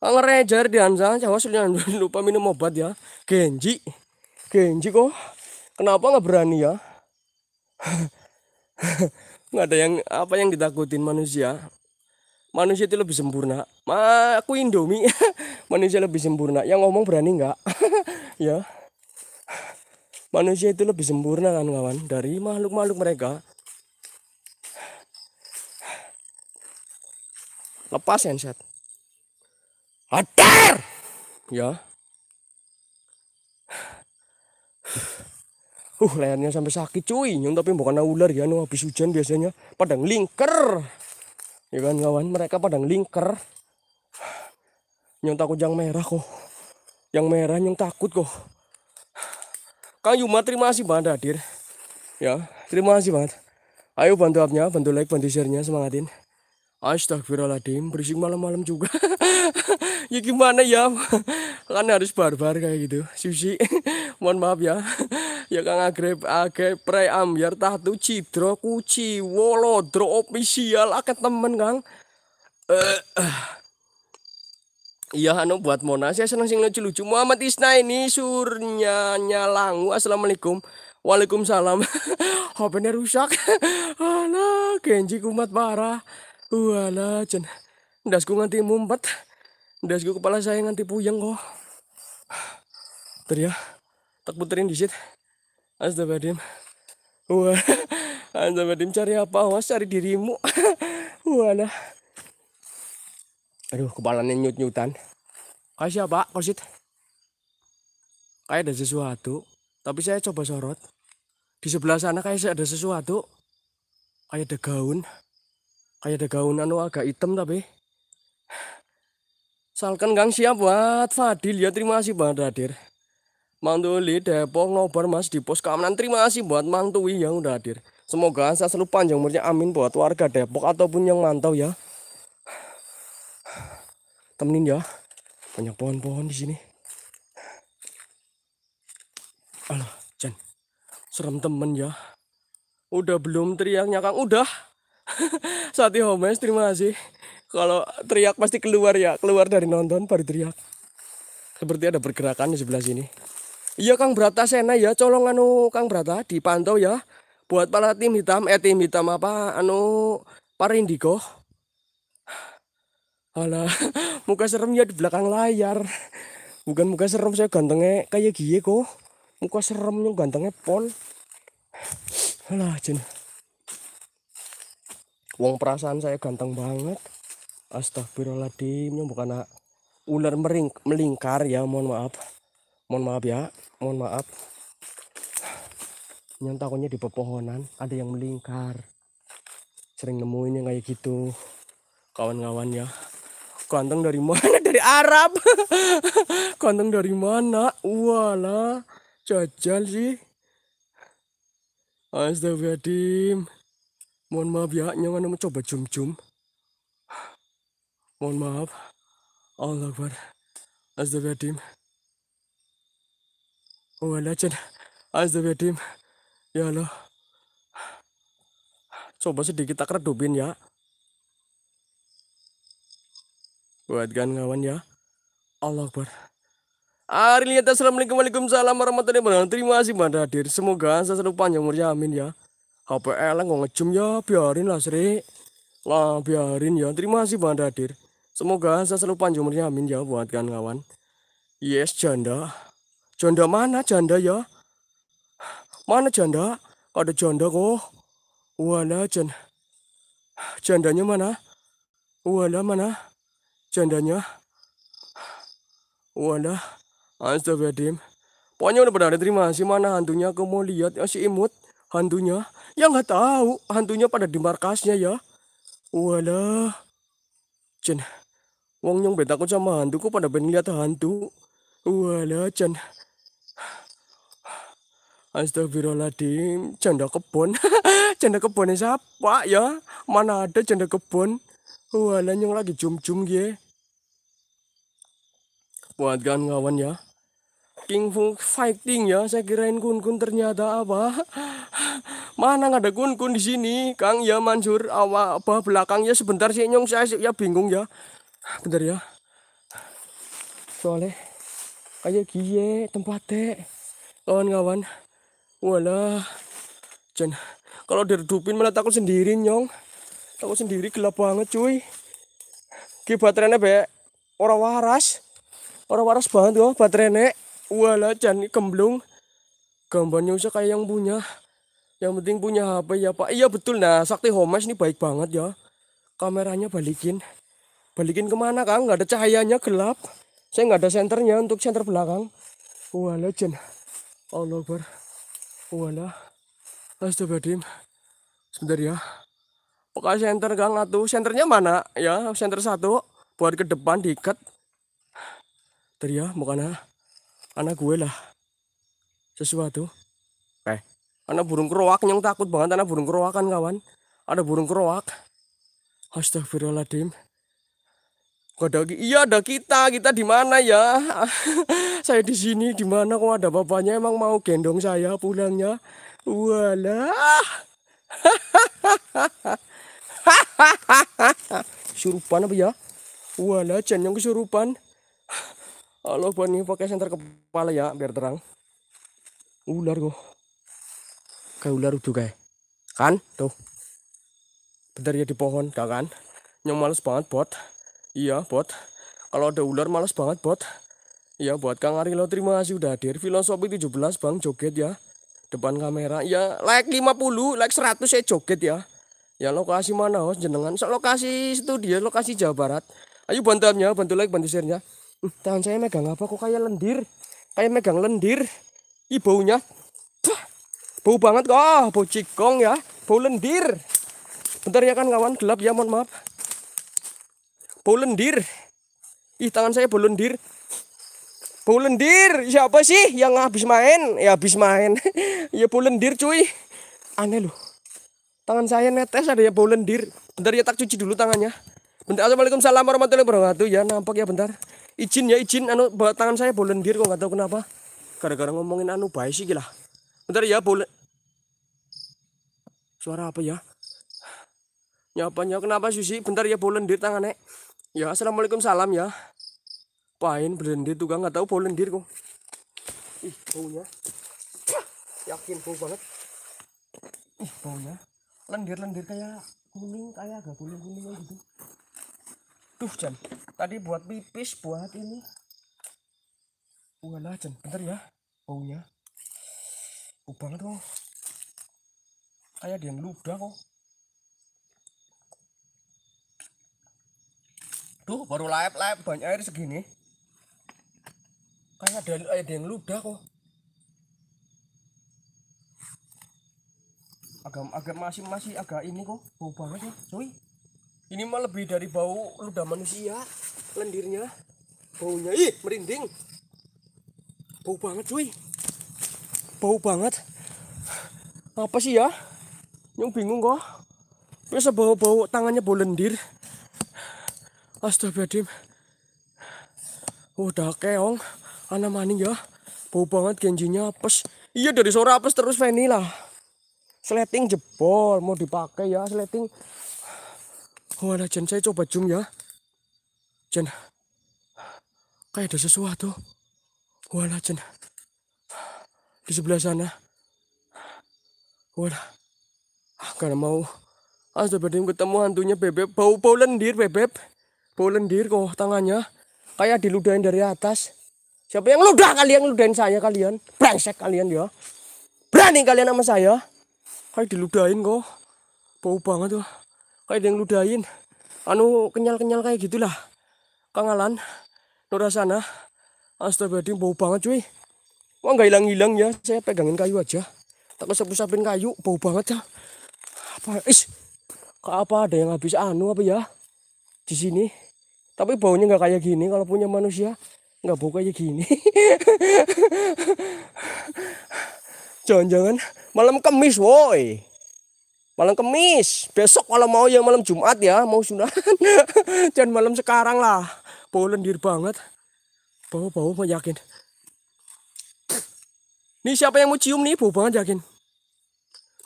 Ngerejar di Hansa. Jawa sudah [LAUGHS] lupa minum obat ya. Genji. Genji kok. Kenapa nggak berani ya? [LAUGHS] nggak ada yang apa yang ditakutin manusia manusia itu lebih sempurna ma aku indomie [LAUGHS] manusia lebih sempurna yang ngomong berani nggak [LAUGHS] ya manusia itu lebih sempurna kan kawan dari makhluk-makhluk mereka lepas handset Hadir! ya uh layarnya sampai sakit cuy nyung tapi bukan ular ya nu habis hujan biasanya padang lingker ya kan kawan mereka padang lingker yang takut yang merah kok. Yang merah yang takut kok. Kang Yuma terima kasih banget hadir. Ya, terima kasih banget. Ayo bantu upnya, bantu like, bantu share-nya, semangatin. Astagfirullahaladzim, berisik malam-malam juga. [LAUGHS] ya gimana ya, kan harus barbar kayak gitu. Susi, [LAUGHS] mohon maaf ya. ya Kang Agrep, Agrep, am, biar tahu Cidro, Kuci, wolo, drop Official, akan temen Kang. Uh, uh. Iya anu buat Mona saya senang sing lucu-lucu Muhammad Isna ini surnya nyalangu Assalamualaikum Waalaikumsalam [LAUGHS] HP-nya rusak [LAUGHS] Alah Genji kumat parah Wala, uh, jen Dasku nganti mumpet Dasku kepala saya nganti puyeng kok oh. Teriak, ya. Tak puterin di situ. Astagfirullahaladzim Wah [LAUGHS] Astagfirullahaladzim cari apa Mas cari dirimu Walah Aduh, kepalanya nyut-nyutan. Kasih apa, ya, Korsit? Kayak ada sesuatu, tapi saya coba sorot. Di sebelah sana kayak ada sesuatu. Kayak ada gaun. Kayak ada gaun anu agak hitam tapi. Salkan Gang siap buat Fadil ya terima kasih banget hadir. Mang Depok nobar Mas di pos keamanan terima kasih buat Mang yang udah hadir. Semoga saya selalu panjang umurnya amin buat warga Depok ataupun yang mantau ya temenin ya. Banyak pohon-pohon di sini. Alah, Jan. Serem temen ya. Udah belum teriaknya Kang? Udah. [LAUGHS] Sati Homes, terima kasih. Kalau teriak pasti keluar ya. Keluar dari nonton baru teriak. Seperti ada pergerakan di sebelah sini. Iya Kang Brata Sena ya, colong anu Kang Brata dipantau ya. Buat para tim hitam, eh tim hitam apa anu Parindigo. indigo Alah, [LAUGHS] muka serem ya di belakang layar. Bukan muka serem saya gantengnya kayak gie kok. Muka seremnya gantengnya pol. Alah, jen. Wong perasaan saya ganteng banget. Astagfirullahaladzim, bukan nak ular mering melingkar ya, mohon maaf. Mohon maaf ya, mohon maaf. Yang takutnya di pepohonan ada yang melingkar. Sering nemuin yang kayak gitu, kawan-kawan ya. Kantong dari mana? Dari Arab. [LAUGHS] Kantong dari mana? Wala, jajal sih. Astagfirullahaladzim. Mohon maaf ya, jangan coba jum-jum. Mohon maaf. Allah Akbar. Astagfirullahaladzim. wala jen. Astagfirullahaladzim. Ya Allah. Coba sedikit tak redupin ya. Buatkan kawan ya. Allah Akbar. Ariliat Assalamualaikum salam warahmatullahi wabarakatuh. Terima kasih banyak Hadir. Semoga saya selalu panjang umurnya. Amin ya. HP eleng kok ngejem ya. Biarin lah Sri. Lah biarin ya. Terima kasih banyak Hadir. Semoga saya selalu panjang umurnya. Amin ya. Buatkan kawan. Yes janda. Janda mana janda ya? Mana janda? Ada janda kok. Wala janda. Jandanya mana? Wala mana? jandanya Wanda Astagfirullahaladzim Pokoknya udah pada terima si mana hantunya aku mau lihat ya si imut hantunya ya nggak tahu hantunya pada di markasnya ya Walah Cen Wong nyong takut sama hantu kok pada pengen lihat hantu Walah Cen Astagfirullahaladzim Canda kebon [LAUGHS] Canda kebonnya siapa ya Mana ada canda kebon Walah nyong lagi jum-jum gue ya buat kan kawan ya King Fu fighting ya saya kirain kun kun ternyata apa mana nggak ada kun kun di sini Kang ya Mansur awak apa belakangnya sebentar sih nyong saya ya bingung ya bentar ya soalnya kayak gie ya, tempatnya kawan-kawan walah Jen, kalau diredupin malah takut sendiri nyong takut sendiri gelap banget cuy Ki baterainya be orang waras orang waras banget yo baterai nek wala jan kemblung gambarnya usah kayak yang punya yang penting punya HP ya pak iya betul nah sakti homes ini baik banget ya kameranya balikin balikin kemana kang nggak ada cahayanya gelap saya nggak ada senternya untuk senter belakang wala jan Allah ber wala astagfirullahaladzim sebentar ya Pokoknya senter Kang atuh. Senternya mana? Ya, senter satu buat ke depan diikat teriya bukan anak anak gue lah sesuatu eh anak burung keroak yang takut banget anak burung kan kawan ada burung keroak astagfirullahaladzim kok ada iya ada kita kita di mana ya [LAUGHS] saya di sini di mana kok ada bapaknya emang mau gendong saya pulangnya walah [LAUGHS] surupan apa ya walah jangan kesurupan Halo, eh, buat nih pakai senter kepala ya biar terang. Ular kok. Kayak ular udah kayak. Kan? Tuh. Bentar ya di pohon, gak kan? Yang males banget bot. Iya, bot. Kalau ada ular males banget bot. Iya, buat Kang Ari, lo terima kasih udah hadir. Filosofi 17 Bang joget ya. Depan kamera. Iya, like 50, like 100 ya joget ya. Ya lokasi mana host jenengan? So, lokasi studio, lokasi Jawa Barat. Ayo bantu ya, bantu like, bantu share-nya tangan saya megang apa kok kayak lendir kayak megang lendir ih baunya Puh, bau banget kok oh, bau cikong ya bau lendir bentar ya kan kawan gelap ya mohon maaf bau lendir ih tangan saya bau lendir bau lendir siapa sih yang habis main ya habis main [LAUGHS] ya bau lendir cuy aneh loh tangan saya netes ada ya bau lendir bentar ya tak cuci dulu tangannya bentar assalamualaikum salam warahmatullahi wabarakatuh ya nampak ya bentar izin ya izin anu bawa tangan saya boleh bir kok nggak tahu kenapa gara-gara ngomongin anu baik sih gila bentar ya boleh suara apa ya nyapanya kenapa sih bentar ya boleh dir tangannya ya assalamualaikum salam ya pain belendir tuh nggak tahu bolendir kok ih baunya yakin bau banget ih baunya lendir lendir kayak kuning kayak agak kuning kuning gitu duh Jan tadi buat pipis buat ini walah Jan bentar ya baunya bau banget kok kayak ada yang ludah kok duh baru laep-laep banyak air segini kayak ada, ada yang ludah kok agak agak masih masih agak ini kok bau banget ya cuy ini mah lebih dari bau ludah manusia lendirnya baunya ih merinding bau banget cuy bau banget apa sih ya yang bingung kok biasa bau-bau tangannya bau lendir astagfirullahaladzim udah keong anak maning ya bau banget genjinya apes iya dari sore apes terus vanilla sleting jebol mau dipakai ya sleting Oh ada Jen, saya coba zoom ya. Jen, kayak ada sesuatu. ada Jen, di sebelah sana. Wala, ah, karena mau. berarti ah, ketemu hantunya bebek. Bau, bau lendir bebek. Bau lendir kok tangannya. Kayak diludahin dari atas. Siapa yang ludah kalian ludahin saya kalian? Brengsek kalian ya. Berani kalian sama saya? Kayak diludahin kok. Bau banget tuh kayak yang ludain, anu kenyal-kenyal kayak gitulah kangalan nurasana astagfirullah bau banget cuy wah nggak hilang-hilang ya saya pegangin kayu aja takut sapu-sapin kayu bau banget ya apa is apa ada yang habis anu apa ya di sini tapi baunya nggak kayak gini kalau punya manusia nggak bau kayak gini [LAUGHS] jangan-jangan malam kemis woi malam kemis besok kalau mau ya malam jumat ya mau sunahan [LAUGHS] dan malam sekarang lah bau lendir banget bau bau yakin ini siapa yang mau cium nih bau banget yakin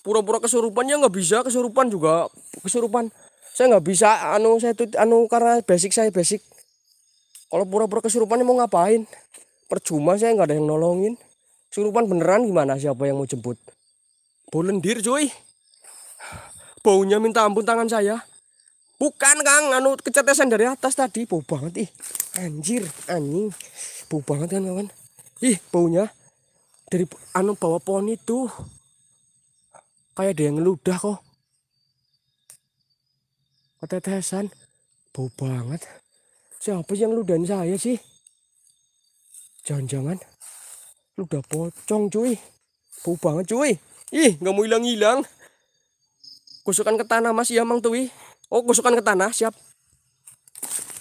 pura-pura kesurupan ya nggak bisa kesurupan juga kesurupan saya nggak bisa anu saya tuh anu karena basic saya basic kalau pura-pura kesurupan mau ngapain percuma saya nggak ada yang nolongin kesurupan beneran gimana siapa yang mau jemput bolendir cuy baunya minta ampun tangan saya. Bukan Kang, anu kecetesan dari atas tadi, bau banget ih. Anjir, anjing. Bau banget kan kawan. Ih, baunya dari anu bawa pohon itu. Kayak ada yang ngeludah kok. Ketetesan. Bau banget. Siapa sih yang ludahin saya sih? Jangan-jangan ludah pocong cuy. Bau banget cuy. Ih, nggak mau hilang-hilang. Kusukan ke tanah Mas ya Mang tuwi Oh, kusukan ke tanah, siap.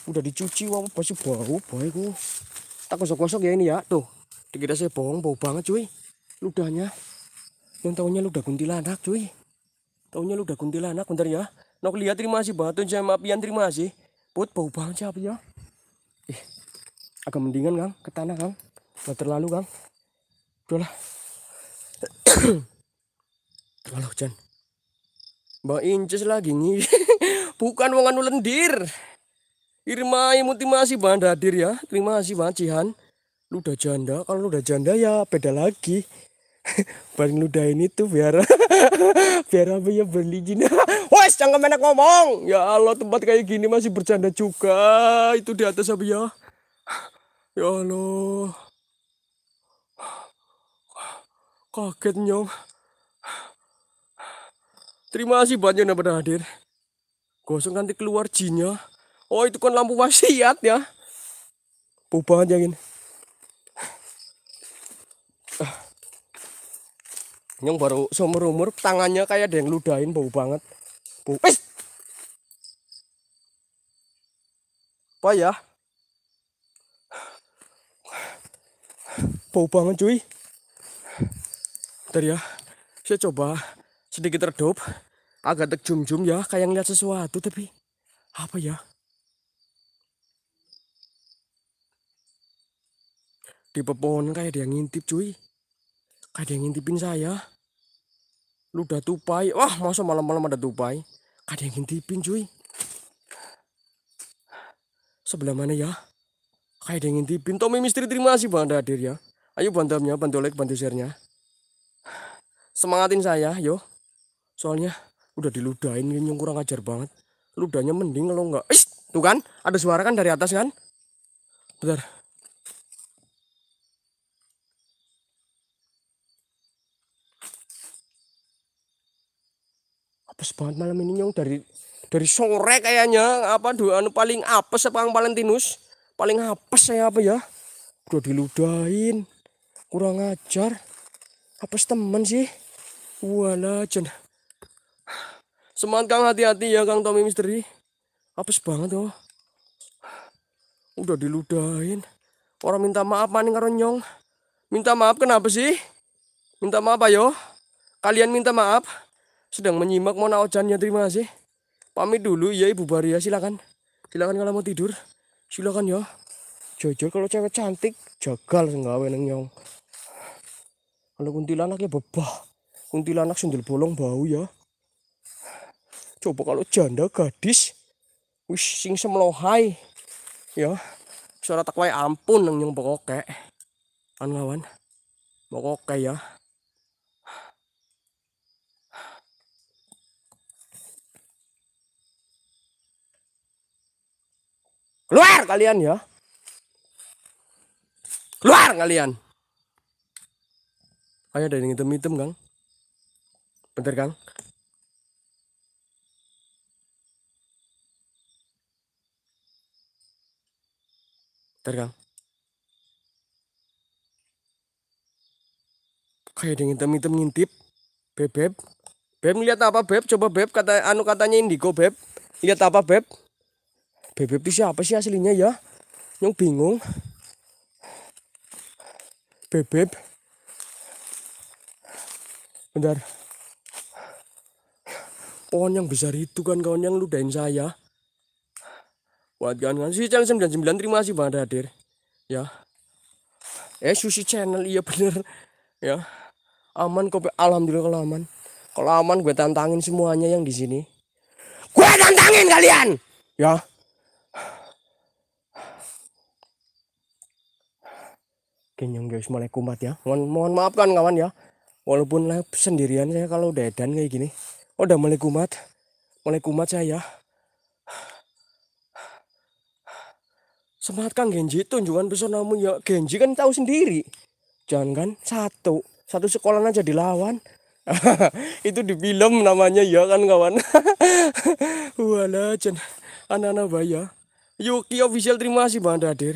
Udah dicuci wah pasti bau baik ku. Tak gosok-gosok ya ini ya. Tuh, dikira saya bohong, bau banget cuy. Ludahnya. Yang tahunya ludah kuntilanak cuy. Tahunya ludah kuntilanak bentar ya. Nok lihat terima kasih batu jam apian terima kasih. Put bau banget siap ya. Eh, agak mendingan Kang, ke tanah Kang. Gak terlalu Kang. Udahlah. [CLEARS THROAT] Terlalu hujan. Mbak Inces lagi nih. [LAUGHS] Bukan wong anu lendir. Irma masih bahan hadir ya. Terima kasih Bang Cihan. Lu udah janda, kalau lu udah janda ya beda lagi. lu [LAUGHS] udah ini tuh biar [LAUGHS] biar apa ya beli berlijin. Wes jangan enak ngomong. Ya Allah tempat kayak gini masih bercanda juga. Itu di atas apa ya? Ya Allah. [SIGHS] Kaget nyong. Terima kasih banyak yang pernah hadir. Gosong nanti keluar jinnya. Oh itu kan lampu wasiat ya. Boba yang ini. Yang baru seumur umur tangannya kayak ada yang ludahin bau banget. Bau. Apa ya? Bau banget cuy. Tadi ya. Saya coba sedikit redup agak terjum-jum ya kayak ngeliat sesuatu tapi apa ya di pepohonan kayak ada yang ngintip cuy kayak ada yang ngintipin saya Lu udah tupai wah masa malam-malam ada tupai kayak ada yang ngintipin cuy sebelah mana ya kayak ada yang ngintipin Tommy Misteri terima kasih banget hadir ya ayo bantuannya, bantu like bantu share semangatin saya yo soalnya udah diludahin ini yang kurang ajar banget ludahnya mending kalau enggak ish tuh kan ada suara kan dari atas kan bentar apes banget malam ini nyong dari dari sore kayaknya apa dua anu, paling apes apa yang Valentinus paling apes saya apa ya udah diludahin kurang ajar apes temen sih wala jenah Semangat Kang hati-hati ya Kang Tommy Misteri. Apes banget oh. Udah diludahin. Orang minta maaf maning karo nyong. Minta maaf kenapa sih? Minta maaf ayo. Kalian minta maaf. Sedang menyimak Mona Ojannya terima kasih. Pamit dulu ya Ibu Baria silakan. Silakan kalau mau tidur. Silakan ya. Jujur kalau cewek cantik jagal nggawe neng nyong. Kalau kuntilanak ya bebah. Kuntilanak sundel bolong bau ya coba kalau janda gadis wis sing semlohai ya suara takwai ampun nang yang bokoke kan lawan bokoke ya keluar kalian ya keluar kalian ayo dari hitam-hitam kang bentar kang Kaya Kayak yang hitam-hitam ngintip. Beb, beb. Beb lihat apa beb? Coba beb kata anu katanya indigo beb. Lihat apa beb? Beb beb itu siapa sih aslinya ya? Yang bingung. Beb beb. Bentar. Pohon yang besar itu kan kawan yang ludahin saya buat kan sih sushi channel sembilan terima kasih banget hadir ya eh sushi channel iya bener ya aman kok alhamdulillah kalau aman kalau aman gue tantangin semuanya yang di sini gue tantangin kalian ya kenyang guys mulai kumat ya mohon, mohon maafkan kawan ya walaupun live sendirian saya kalau udah edan kayak gini udah mulai kumat mulai kumat saya ya. semangat Kang Genji tunjungan besok namun ya Genji kan tahu sendiri jangan kan satu satu sekolah aja dilawan [LAUGHS] itu di film namanya ya kan kawan [LAUGHS] wala jen anak-anak bayar. Yuki official terima kasih bang Dadir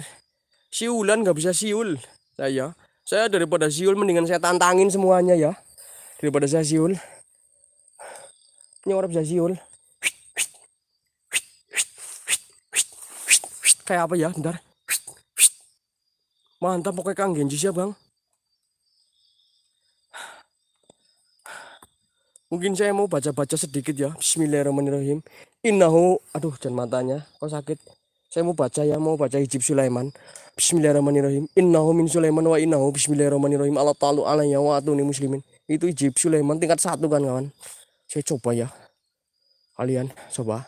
siulan nggak bisa siul saya saya daripada siul mendingan saya tantangin semuanya ya daripada saya siul nyorap saya siul kayak apa ya bentar mantap pokoknya Kang Genjis ya Bang mungkin saya mau baca-baca sedikit ya Bismillahirrahmanirrahim innahu aduh jangan matanya kok sakit saya mau baca ya mau baca hijib Sulaiman Bismillahirrahmanirrahim innahu min Sulaiman wa innahu Bismillahirrahmanirrahim ala talu alaiya wa atuni muslimin itu hijib Sulaiman tingkat satu kan kawan saya coba ya kalian coba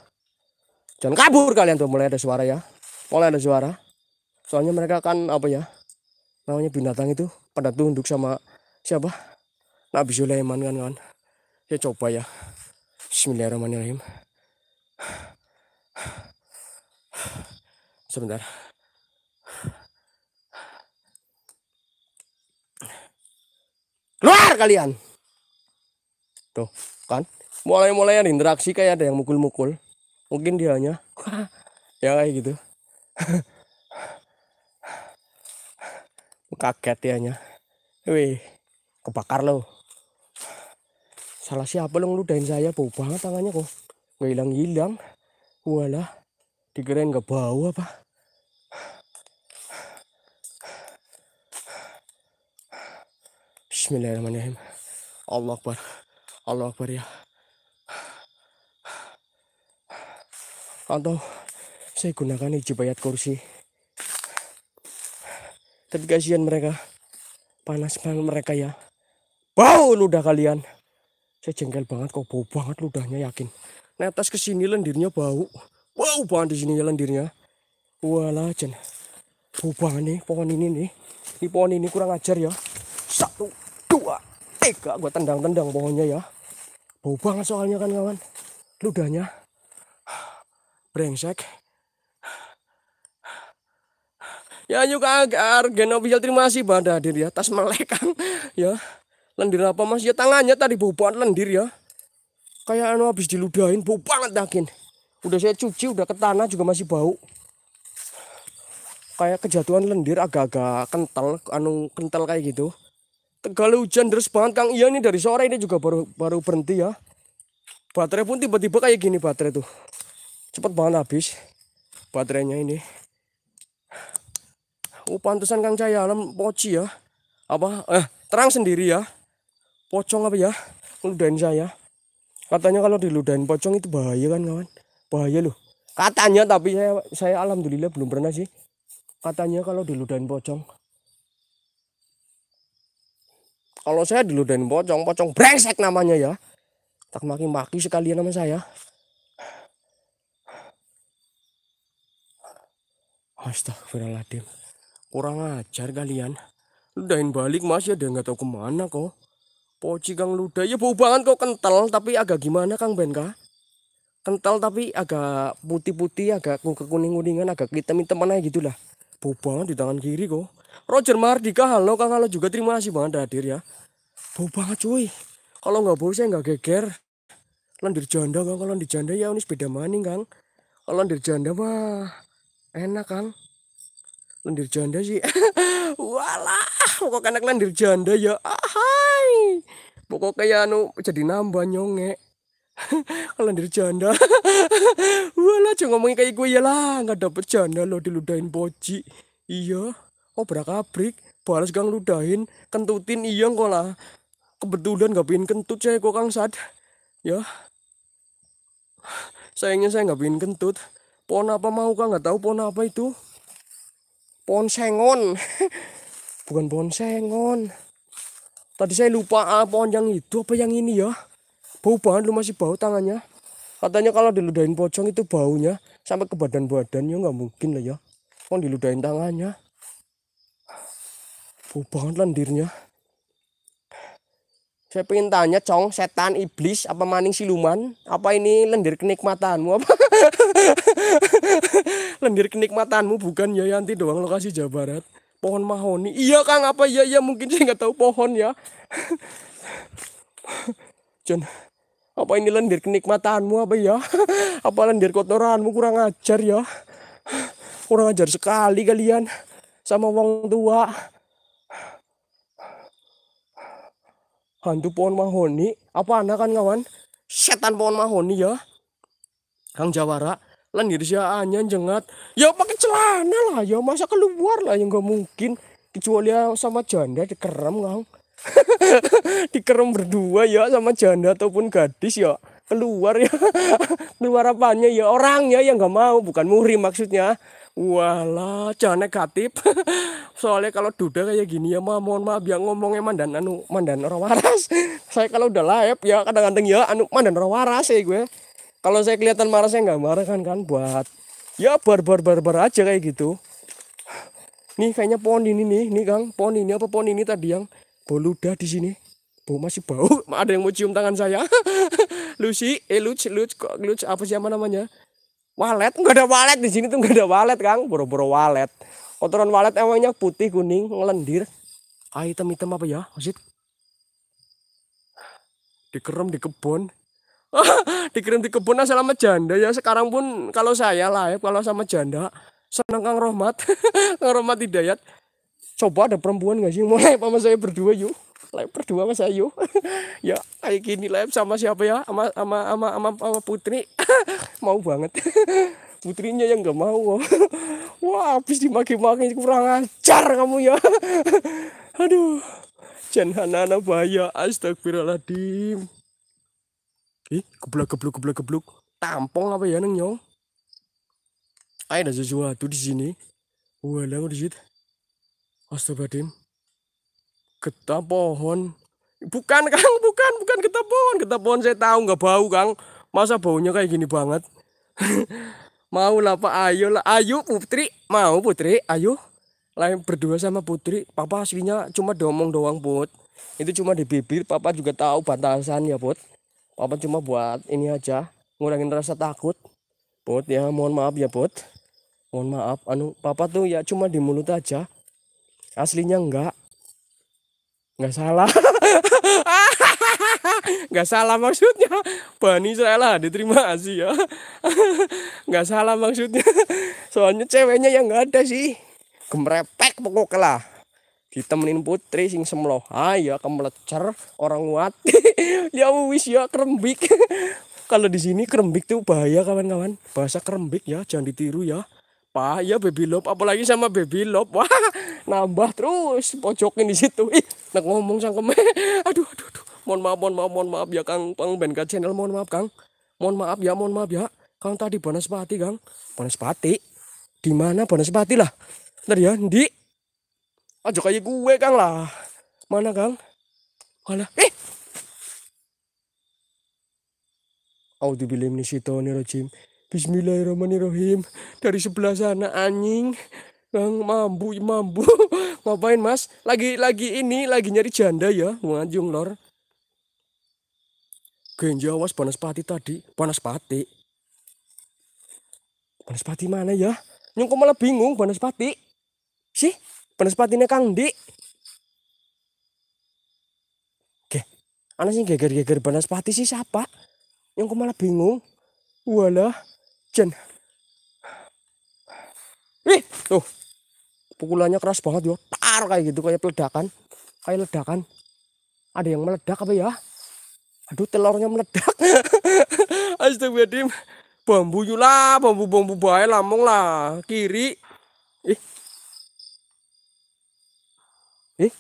jangan kabur kalian tuh mulai ada suara ya mulai ada suara soalnya mereka kan apa ya namanya binatang itu pada tunduk sama siapa Nabi Sulaiman kan kan saya coba ya Bismillahirrahmanirrahim sebentar keluar kalian tuh kan mulai-mulai interaksi kayak ada yang mukul-mukul mungkin dia hanya [LAUGHS] ya kayak gitu [SIGHS] kaget dianya wih kebakar lo salah siapa lo ngeludahin saya bau banget tangannya kok nggak hilang hilang walah dikirain nggak bau apa Bismillahirrahmanirrahim Allah Akbar Allah Akbar ya atau saya gunakan hijibayat kursi tapi kasihan mereka panas banget mereka ya wow ludah kalian saya jengkel banget kok bau banget ludahnya yakin netes nah, ke kesini lendirnya bau wow banget di sini ya lendirnya walah jen bau banget nih pohon ini nih di pohon ini kurang ajar ya satu dua tiga gue tendang-tendang pohonnya ya bau banget soalnya kan kawan ludahnya brengsek Ya nyuk Argen official terima kasih pada diri ya. Tas ya. Lendir apa Mas? Ya tangannya tadi bau banget lendir ya. Kayak anu habis diludahin bau banget yakin. Udah saya cuci udah ke tanah juga masih bau. Kayak kejatuhan lendir agak-agak kental anu kental kayak gitu. Tegal hujan terus banget Kang Iya nih dari sore ini juga baru baru berhenti ya. Baterai pun tiba-tiba kayak gini baterai tuh. Cepet banget habis baterainya ini. Oh pantesan Kang Cahaya alam poci ya. Apa? Eh terang sendiri ya. Pocong apa ya? Ludahin saya. Katanya kalau diludahin pocong itu bahaya kan kawan. Bahaya loh. Katanya tapi saya, saya alhamdulillah belum pernah sih. Katanya kalau diludahin pocong. Kalau saya diludahin pocong, pocong brengsek namanya ya. Tak maki-maki sekalian sama saya. Astagfirullahaladzim. Kurang ajar kalian. Ludahin balik mas ya, dia nggak tahu kemana kok. Poci Kang Luda, ya bau banget kok kental, tapi agak gimana Kang Ben Kental tapi agak putih-putih, agak kekuning-kuningan, agak hitam hitam aja gitu lah. Bau banget di tangan kiri kok. Roger Mardika, halo Kang, halo juga terima kasih banget hadir ya. Bau banget cuy. Kalau nggak bau saya nggak geger. Lendir janda Kang, kalau lendir janda ya ini sepeda maning Kang. Kalau lendir janda mah enak Kang lendir janda sih [LAUGHS] walah pokoknya anak lendir janda ya ahai pokok kayak anu jadi nambah nyonge [LAUGHS] lendir janda [LAUGHS] walah jangan ngomongin kayak gue ya lah nggak dapet janda lo diludahin boji iya oh berakabrik balas gang ludahin kentutin iya kok lah kebetulan nggak pingin kentut saya kok kang sad ya sayangnya saya nggak pingin kentut pohon apa mau kang nggak tahu pohon apa itu pohon sengon [LAUGHS] bukan pohon sengon tadi saya lupa ah, pohon yang itu apa yang ini ya bau banget lu masih bau tangannya katanya kalau diludahin pocong itu baunya sampai ke badan badan ya nggak mungkin lah ya pohon diludahin tangannya bau banget lendirnya saya pengen tanya, cong, setan, iblis, apa maning siluman? Apa ini lendir kenikmatanmu? Apa? [LAUGHS] lendir kenikmatanmu bukan ya Yanti doang lokasi Jawa Barat. Pohon mahoni. Iya Kang, apa iya iya mungkin saya nggak tahu pohon ya. [LAUGHS] John, apa ini lendir kenikmatanmu apa ya? [LAUGHS] apa lendir kotoranmu kurang ajar ya? Kurang ajar sekali kalian sama wong tua. hantu pohon mahoni apa anda kan kawan setan pohon mahoni ya Kang Jawara lan hanya jengat ya pakai celana lah ya masa keluar lah yang nggak mungkin kecuali ya sama janda dikerem kang [LAUGHS] dikerem berdua ya sama janda ataupun gadis ya keluar ya [LAUGHS] keluar apanya ya orangnya yang nggak mau bukan muri maksudnya Walah, jangan negatif. [LAUGHS] Soalnya kalau duda kayak gini ya, ma, mohon maaf ya ngomongnya mandan anu mandan orang waras. [LAUGHS] saya kalau udah live ya kadang-kadang ya anu mandan orang waras ya gue. Kalau saya kelihatan marah saya nggak marah kan kan buat ya bar bar -bar bar aja kayak gitu. Nih kayaknya pohon ini nih, nih Kang, pohon ini apa pohon ini tadi yang boluda di sini. Bau masih bau, [LAUGHS] ada yang mau cium tangan saya. Lucy, eh luci Luc, Luc, apa siapa namanya? Walet nggak ada walet di sini tuh nggak ada walet Kang, boro-boro walet. Kotoran walet emangnya putih kuning ngelendir. Ah temi item apa ya Masjid? Dikerem di kebun. [LAUGHS] Dikerem di kebun asal sama janda ya sekarang pun kalau saya live kalau sama janda seneng Kang Rohmat [LAUGHS] Kang Rohmat Hidayat coba ada perempuan gak sih mulai sama saya berdua yuk lab berdua mas [LAUGHS] Ayu ya kayak gini lab sama siapa ya sama sama sama sama, sama Putri [LAUGHS] mau banget [LAUGHS] putrinya yang gak mau wah habis dimaki-maki kurang ajar kamu ya aduh anak bahaya astagfirullahaladzim ih geblok geblok geblok geblok tampung apa ya neng nyong ada sesuatu di sini walau di situ astagfirullahaladzim getah pohon bukan kang [LAUGHS] bukan bukan getah pohon getah pohon saya tahu nggak bau kang masa baunya kayak gini banget [LAUGHS] mau lah pak ayo lah ayo putri mau putri ayo lain berdua sama putri papa aslinya cuma domong doang put itu cuma di bibir papa juga tahu batasan ya put papa cuma buat ini aja ngurangin rasa takut put ya mohon maaf ya put mohon maaf anu papa tuh ya cuma di mulut aja aslinya enggak nggak salah [LAUGHS] nggak salah maksudnya Bani Israel diterima diterima ya, [LAUGHS] nggak salah maksudnya soalnya ceweknya yang nggak ada sih gemrepek pokoknya lah ditemenin putri sing semloh ah, ya kemelecer orang wati [LAUGHS] ya wis ya kerembik kalau di sini kerembik tuh bahaya kawan-kawan bahasa kerembik ya jangan ditiru ya pak ya baby love apalagi sama baby love wah nambah terus pojokin di situ ih nak ngomong cangkem [LAUGHS] aduh aduh aduh mohon maaf mohon maaf mohon maaf ya kang pang pengbenka channel mohon maaf kang mohon maaf ya mohon maaf ya kang tadi pati kang pati di mana pati lah ntar ya di aja kayak gue kang lah mana kang mana eh Audi Audzubillahiminasyaitonirrajim Bismillahirrahmanirrahim dari sebelah sana anjing Bang mambu mambu [LAUGHS] ngapain mas lagi lagi ini lagi nyari janda ya Wanjung lor panas pati tadi panas pati Panas pati mana ya kok malah bingung panas pati sih panas panespatinya Kang Di. Oke Ana sih geger-geger pati sih siapa kok malah bingung walah jen Wih, tuh pukulannya keras banget yo tar kayak gitu kayak peledakan kayak ledakan ada yang meledak apa ya aduh telurnya meledak [LAUGHS] astagfirullahaladzim bambu lah bambu bambu bae lamong lah kiri ih ih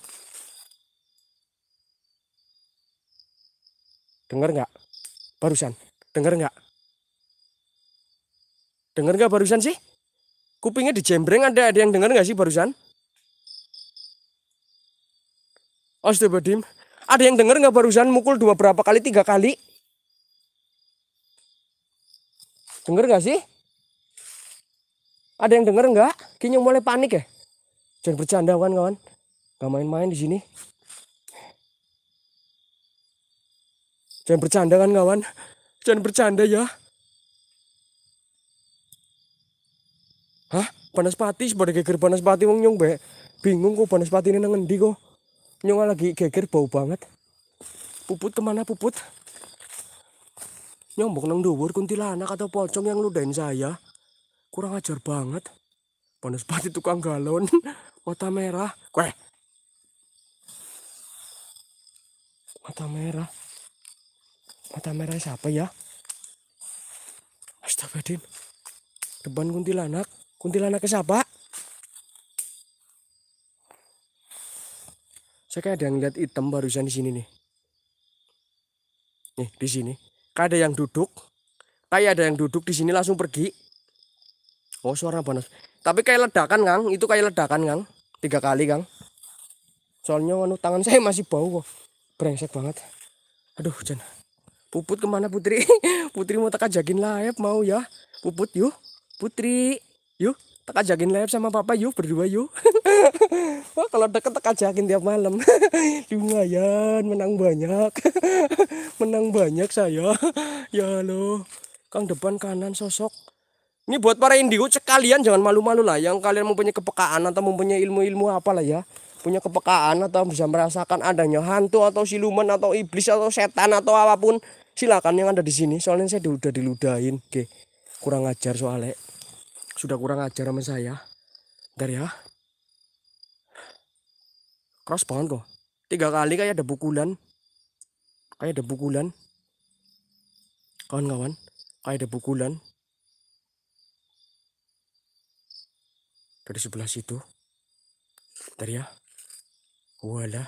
dengar nggak barusan dengar nggak dengar nggak barusan sih Kupingnya dijembreng ada ada yang dengar nggak sih barusan? Astagfirullahaladzim. Ada yang dengar nggak barusan mukul dua berapa kali? Tiga kali? Dengar nggak sih? Ada yang dengar nggak? Kini mulai panik ya. Jangan bercanda kawan-kawan. Gak main-main di sini. Jangan bercanda kan kawan. Jangan bercanda ya. Hah? panas pati sebagai geger pati wong nyong be. Bingung kok panas pati ini nengen di kok. Nyong lagi geger bau banget. Puput kemana Puput? nyong bok nang dubur kuntilanak atau pocong yang ludain saya. Kurang ajar banget. panas pati tukang galon. [LAUGHS] Mata merah. Kue. Mata merah. Mata merah siapa ya? Astagfirullahaladzim. Depan kuntilanak kuntilanak siapa saya kayak ada yang lihat hitam barusan di sini nih nih di sini kayak ada yang duduk kayak ada yang duduk di sini langsung pergi oh suara panas tapi kayak ledakan kang itu kayak ledakan kang tiga kali kang soalnya anu tangan saya masih bau kok brengsek banget aduh hujan. Puput kemana Putri? [LAUGHS] Putri mau tak ajakin live mau ya? Puput yuk. Putri yuk tak ajakin live sama papa yuk berdua yuk [LAUGHS] wah kalau deket tak ajakin tiap malam [LAUGHS] lumayan menang banyak [LAUGHS] menang banyak saya ya lo kang depan kanan sosok ini buat para indigo sekalian jangan malu-malu lah yang kalian mempunyai kepekaan atau mempunyai ilmu-ilmu apa lah ya punya kepekaan atau bisa merasakan adanya hantu atau siluman atau iblis atau setan atau apapun silakan yang ada di sini soalnya saya udah diludahin oke kurang ajar soalnya sudah kurang ajar sama saya. Bentar ya. Cross banget kok. Tiga kali kayak ada bukulan, Kayak ada bukulan, Kawan-kawan, kayak ada pukulan. Dari sebelah situ. Bentar ya. Wala.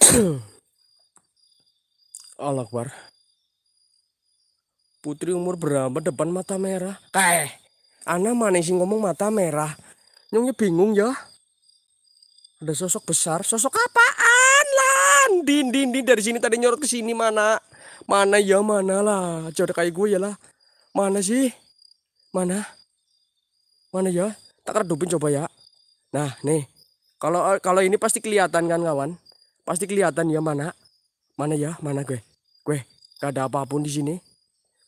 [CLEARS THROAT] Allah Akbar. Putri umur berapa depan mata merah? Kayak Ana manis sih ngomong mata merah? Nyonya bingung ya. Ada sosok besar, sosok apaan lan? Din, din, din dari sini tadi nyorot ke sini mana? Mana ya mana lah? Jodoh kayak gue ya lah. Mana sih? Mana? Mana ya? Tak redupin coba ya. Nah nih, kalau kalau ini pasti kelihatan kan kawan? Pasti kelihatan ya mana? Mana ya? Mana gue? Gue gak ada apapun di sini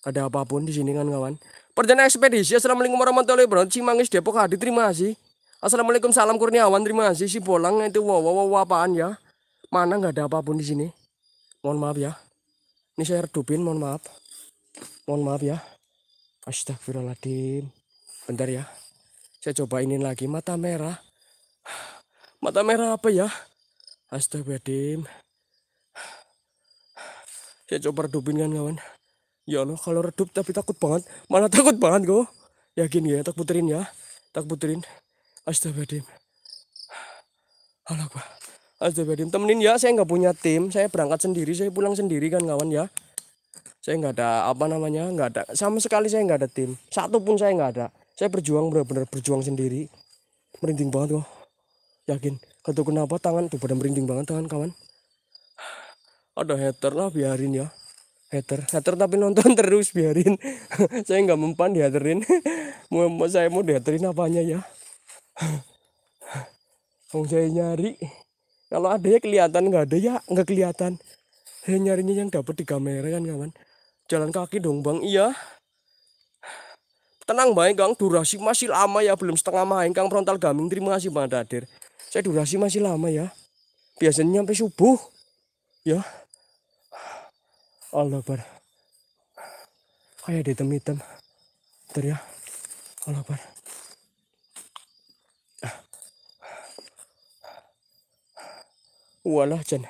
ada apapun di sini kan kawan perjalanan ekspedisi assalamualaikum warahmatullahi wabarakatuh Cimangis Depok hadir terima kasih assalamualaikum salam kurniawan terima kasih si bolang itu wow wow, wow apaan ya mana nggak ada apapun di sini mohon maaf ya ini saya redupin mohon maaf mohon maaf ya astagfirullahaladzim bentar ya saya coba ini lagi mata merah mata merah apa ya astagfirullahaladzim saya coba redupin kan kawan ya Allah kalau redup tapi takut banget Mana takut banget kok yakin ya tak puterin ya tak puterin astagfirullahaladzim Allah astagfirullahaladzim temenin ya saya nggak punya tim saya berangkat sendiri saya pulang sendiri kan kawan ya saya nggak ada apa namanya nggak ada sama sekali saya nggak ada tim satu pun saya nggak ada saya berjuang benar-benar berjuang sendiri merinding banget kok yakin kalau kenapa tangan tuh pada merinding banget tangan kawan ada hater lah biarin ya hater hater tapi nonton [LAUGHS] terus biarin [LAUGHS] saya nggak mempan dihaterin [LAUGHS] mau saya mau dihaterin apanya ya mau saya nyari kalau ada ya kelihatan nggak ada ya nggak kelihatan saya nyarinya yang dapat di kamera kan kawan jalan kaki dong bang iya tenang baik, kang durasi masih lama ya belum setengah main kang frontal gaming terima kasih bang dadir saya durasi masih lama ya biasanya sampai subuh ya all over kayak di hitam-hitam ya all over walah jen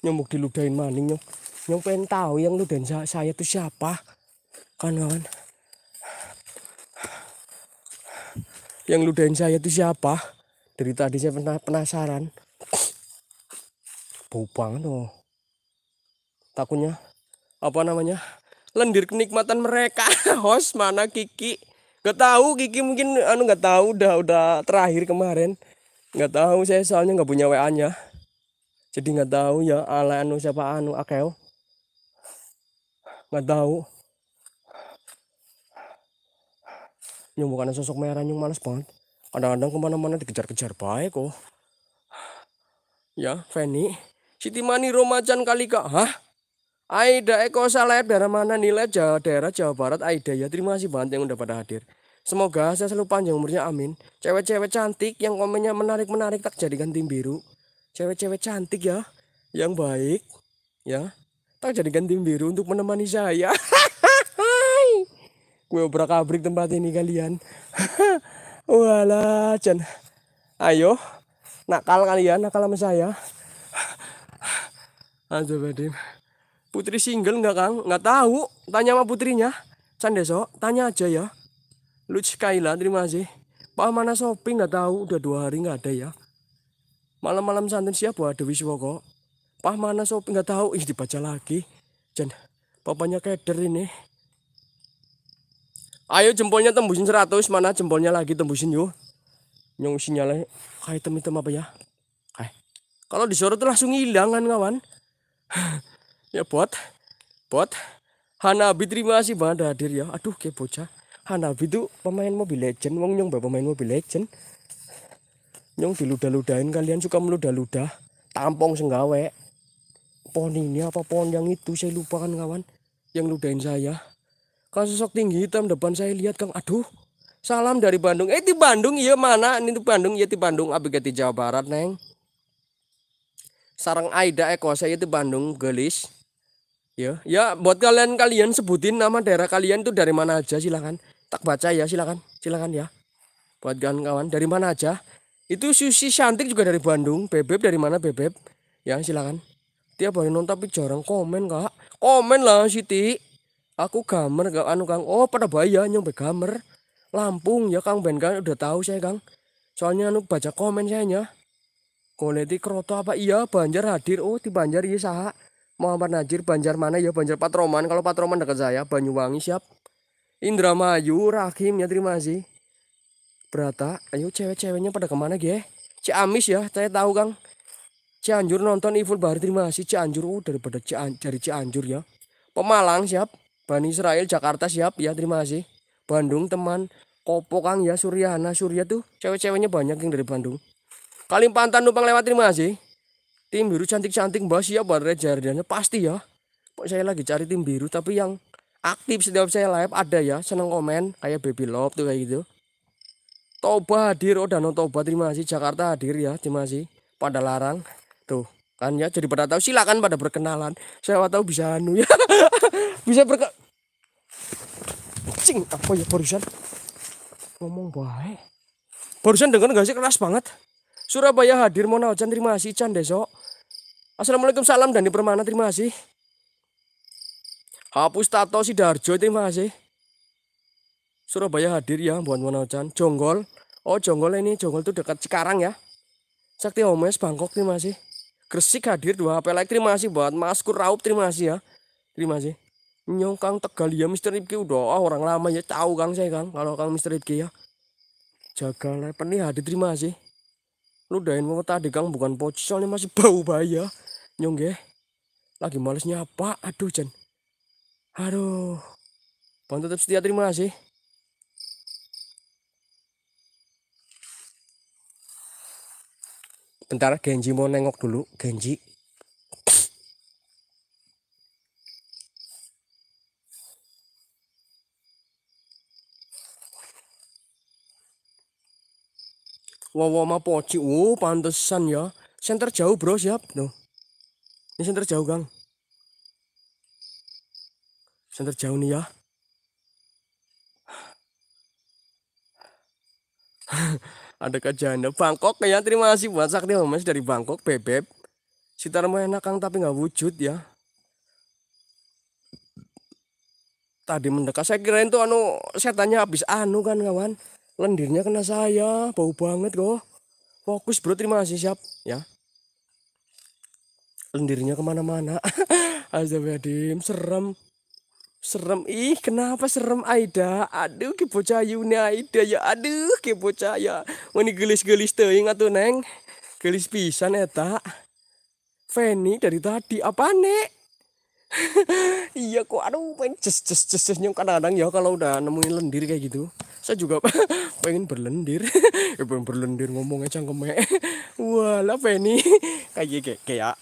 nyomuk diludahin maning nyok nyok pengen tahu yang lu dan saya tuh siapa kan kawan yang ludahin saya tuh siapa dari tadi saya pernah penasaran bau banget loh takutnya apa namanya lendir kenikmatan mereka [LAUGHS] host mana Kiki nggak tahu Kiki mungkin anu nggak tahu udah udah terakhir kemarin nggak tahu saya soalnya nggak punya WA nya jadi nggak tahu ya ala anu siapa anu Akeo nggak tahu nyung bukan sosok merah nyung males banget kadang-kadang kemana-mana dikejar-kejar baik kok oh. ya Feni Siti Mani Romacan kali kak hah Aida Eko eh, Salep dari mana nilai Jawa, daerah Jawa Barat Aida ya terima kasih banget yang udah pada hadir Semoga saya selalu panjang umurnya amin Cewek-cewek cantik yang komennya menarik-menarik tak jadikan tim biru Cewek-cewek cantik ya Yang baik Ya Tak jadikan tim biru untuk menemani saya [LAUGHS] Gue obrak abrik tempat ini kalian [LAUGHS] wala Jan Ayo Nakal kalian nakal sama saya [SIGHS] aja badim Putri single nggak Kang? Nggak tahu. Tanya sama putrinya. San besok, tanya aja ya. Luch Kaila, terima kasih. Pak mana shopping nggak tahu, udah dua hari nggak ada ya. Malam-malam santun siap buat Dewi Swoko. Pak mana shopping nggak tahu, ih dibaca lagi. Jan, papanya keder ini. Ayo jempolnya tembusin seratus. mana jempolnya lagi tembusin yuk. Nyong sinyalnya, kayak item-item apa ya? Kayak. Eh, kalau disorot langsung hilang kan kawan. [LAUGHS] ya buat Hana Hanabi terima kasih banget hadir ya aduh kayak bocah Hanabi tuh pemain mobil Legend wong nyong pemain mobil Legend nyong diludah-ludahin kalian suka meludah-ludah tampong senggawe pohon ini apa pohon yang itu saya lupa kan kawan yang ludahin saya kan sosok tinggi hitam depan saya lihat kang aduh salam dari Bandung eh di Bandung iya mana ini di Bandung iya di Bandung abg di Jawa Barat neng sarang Aida Eko eh, saya di Bandung gelis Ya, ya buat kalian-kalian sebutin nama daerah kalian tuh dari mana aja silakan. Tak baca ya, silakan. Silakan ya. Buat kawan-kawan dari mana aja. Itu Susi Cantik juga dari Bandung, Bebeb dari mana Bebeb? Ya, silakan. Tiap hari nonton tapi jarang komen, Kak. Komen lah Siti. Aku gamer gak anu Kang. Oh, pada bahaya nyong gamer. Lampung ya Kang Ben kan udah tahu saya Kang. Soalnya anu baca komen saya nya. Koleti Kroto apa iya Banjar hadir. Oh, di Banjar iya sah. Muhammad Najir Banjar mana ya Banjar Patroman kalau Patroman dekat saya Banyuwangi siap Indramayu Rahim ya terima kasih Berata ayo cewek-ceweknya pada kemana ge Ciamis ya saya tahu Kang Cianjur nonton Iful Bahar terima kasih Cianjur oh, daripada Cian dari Cianjur ya Pemalang siap Bani Israel Jakarta siap ya terima kasih Bandung teman Kopo Kang ya Suryana Surya tuh cewek-ceweknya banyak yang dari Bandung Kalimantan numpang lewat terima kasih tim biru cantik-cantik mbak siapa Reza pasti ya kok saya lagi cari tim biru tapi yang aktif setiap saya live ada ya seneng komen kayak baby love tuh kayak gitu Toba hadir oh Danau Toba terima kasih Jakarta hadir ya terima kasih pada larang tuh kan ya jadi pada tahu silakan pada berkenalan saya tahu bisa anu ya [LAUGHS] bisa berke cing apa ya barusan ngomong baik barusan dengar gak sih keras banget Surabaya hadir mau Ocan terima kasih Chan besok Assalamualaikum salam dan di permana terima kasih. Hapus tato si Darjo terima kasih. Surabaya hadir ya buat Manocan. Jonggol. Oh Jonggol ini Jonggol tuh dekat sekarang ya. Sakti Homes Bangkok terima kasih. Gresik hadir dua HP like terima kasih buat Mas Raup terima kasih ya. Terima kasih. Nyong Kang Tegal ya Mister Ripki udah oh, orang lama ya tahu Kang saya Kang kalau Kang Mister Ripki ya. Jaga lepen nih hadir terima kasih lu dahin mau tadi kang bukan poci soalnya masih bau bahaya nyongge lagi malesnya apa aduh jen aduh bang tetap setia terima kasih bentar Genji mau nengok dulu Genji wow ma poci. Oh, pantesan ya. Senter jauh, Bro, siap. no Ini senter jauh, gang. Senter jauh nih ya. [LAUGHS] Ada kejadian Bangkok ya. Terima kasih buat Sakti Homes dari Bangkok, Bebep. mau enak, Kang, tapi nggak wujud ya. tadi mendekat saya kira itu anu saya tanya habis anu kan kawan lendirnya kena saya bau banget kok fokus bro terima kasih siap ya lendirnya kemana-mana Azabadim [LAUGHS] serem serem ih kenapa serem Aida aduh ke nih Aida ya aduh ke ya ini gelis-gelis ingat tuh neng gelis pisan ya, tak? Feni dari tadi apa nek iya kok aduh pengen ces ces ces nyong kadang-kadang ya kalau udah nemuin lendir kayak gitu saya juga [LAUGHS] pengen berlendir [LAUGHS] ya pengen berlendir ngomongnya cangkeme [LAUGHS] lah Penny kayak kayak kayak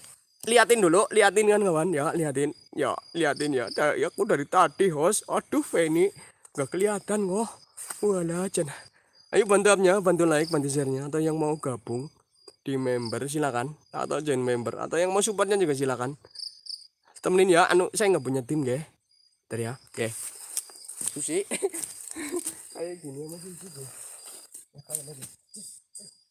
liatin dulu liatin kan kawan ya liatin ya liatin ya ya aku dari tadi host aduh Penny gak kelihatan kok wah lah, aja, ayo bantu abnya, bantu like bantu sharenya atau yang mau gabung di member silakan atau join member atau yang mau supportnya juga silakan temenin ya anu saya nggak punya tim guys teri ya oke okay. susi [LAUGHS] kayak gini masih susi ya. ya kalau lagi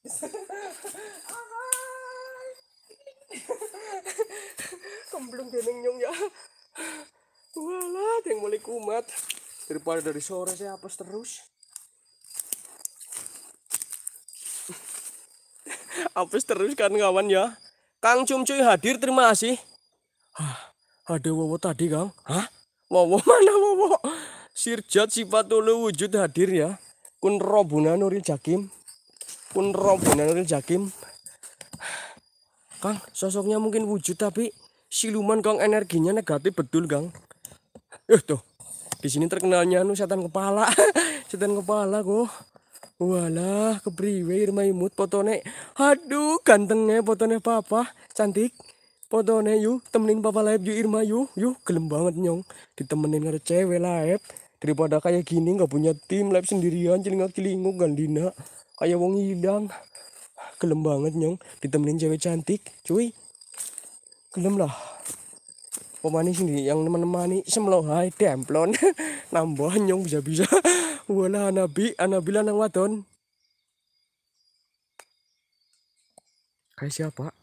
[LAUGHS] kemblung nyong ya walah yang mulai kumat daripada dari sore saya hapus terus [LAUGHS] hapus terus kan kawan ya Kang Cumcuy hadir terima kasih Hah ada Wowo tadi Kang? Hah? Wowo [LAUGHS] mana Wowo? Sirjat sifatulu wujud hadir ya. Kun robuna nuril jakim. Kun robuna nuril jakim. Kang, sosoknya mungkin wujud tapi siluman Kang energinya negatif betul Kang. Eh tuh. Di sini terkenalnya nu setan kepala. [LAUGHS] setan kepala kok. Walah, kepriwe Irma Imut potone. Aduh, gantengnya potone papa. Cantik. Potone yuk, temenin papa live yuk Irma yuk, yuk gelem banget nyong. Ditemenin ada cewek live Daripada kayak gini nggak punya tim live sendirian nggak celinguk gandina kayak wong hidang. Gelem banget nyong, ditemenin cewek cantik, cuy. Gelem lah. pemanis sini yang teman-temani hai templon, [LAUGHS] nambah nyong bisa-bisa. [LAUGHS] Wala nabi, anabila nang waton Kayak siapa?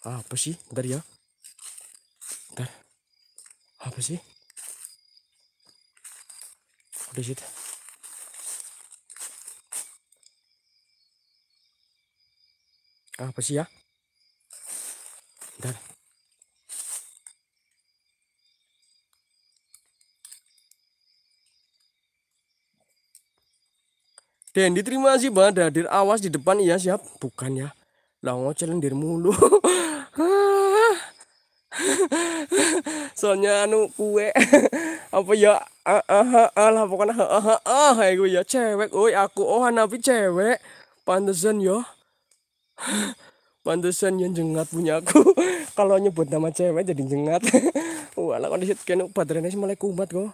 Ah, apa sih? Bentar ya. Bentar. Apa sih? Udah sih. Apa sih ya? Bentar. Dan diterima sih banget hadir awas di depan iya siap bukan ya lah ngocelin dir mulu [LAUGHS] soalnya anu kue [LAUGHS] apa ya ah, ah ah ah lah pokoknya ah ah ah, ah gue gitu ya cewek oi aku oh nabi cewek pantesan yo ya. [LAUGHS] pantesan yang jengat punya aku [LAUGHS] kalau nyebut nama cewek jadi jengat wah lah kondisi kena baterainya mulai kumat kok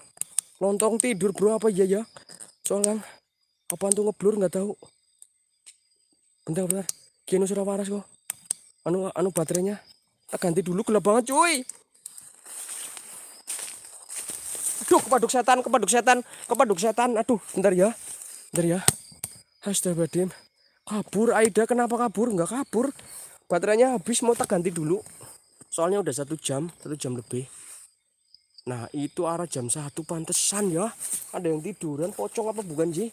lontong tidur bro apa ya ya soalnya apaan tuh ngeblur nggak tahu bentar bentar kena sudah waras kok anu anu baterainya tak ganti dulu gelap banget cuy Duh, kepaduk setan, kepaduk setan, kepaduk setan. Aduh, bentar ya. Bentar ya. Astagfirullahaladzim. Kabur Aida, kenapa kabur? Enggak kabur. Baterainya habis, mau tak ganti dulu. Soalnya udah satu jam, satu jam lebih. Nah, itu arah jam satu pantesan ya. Ada yang tiduran, pocong apa bukan sih?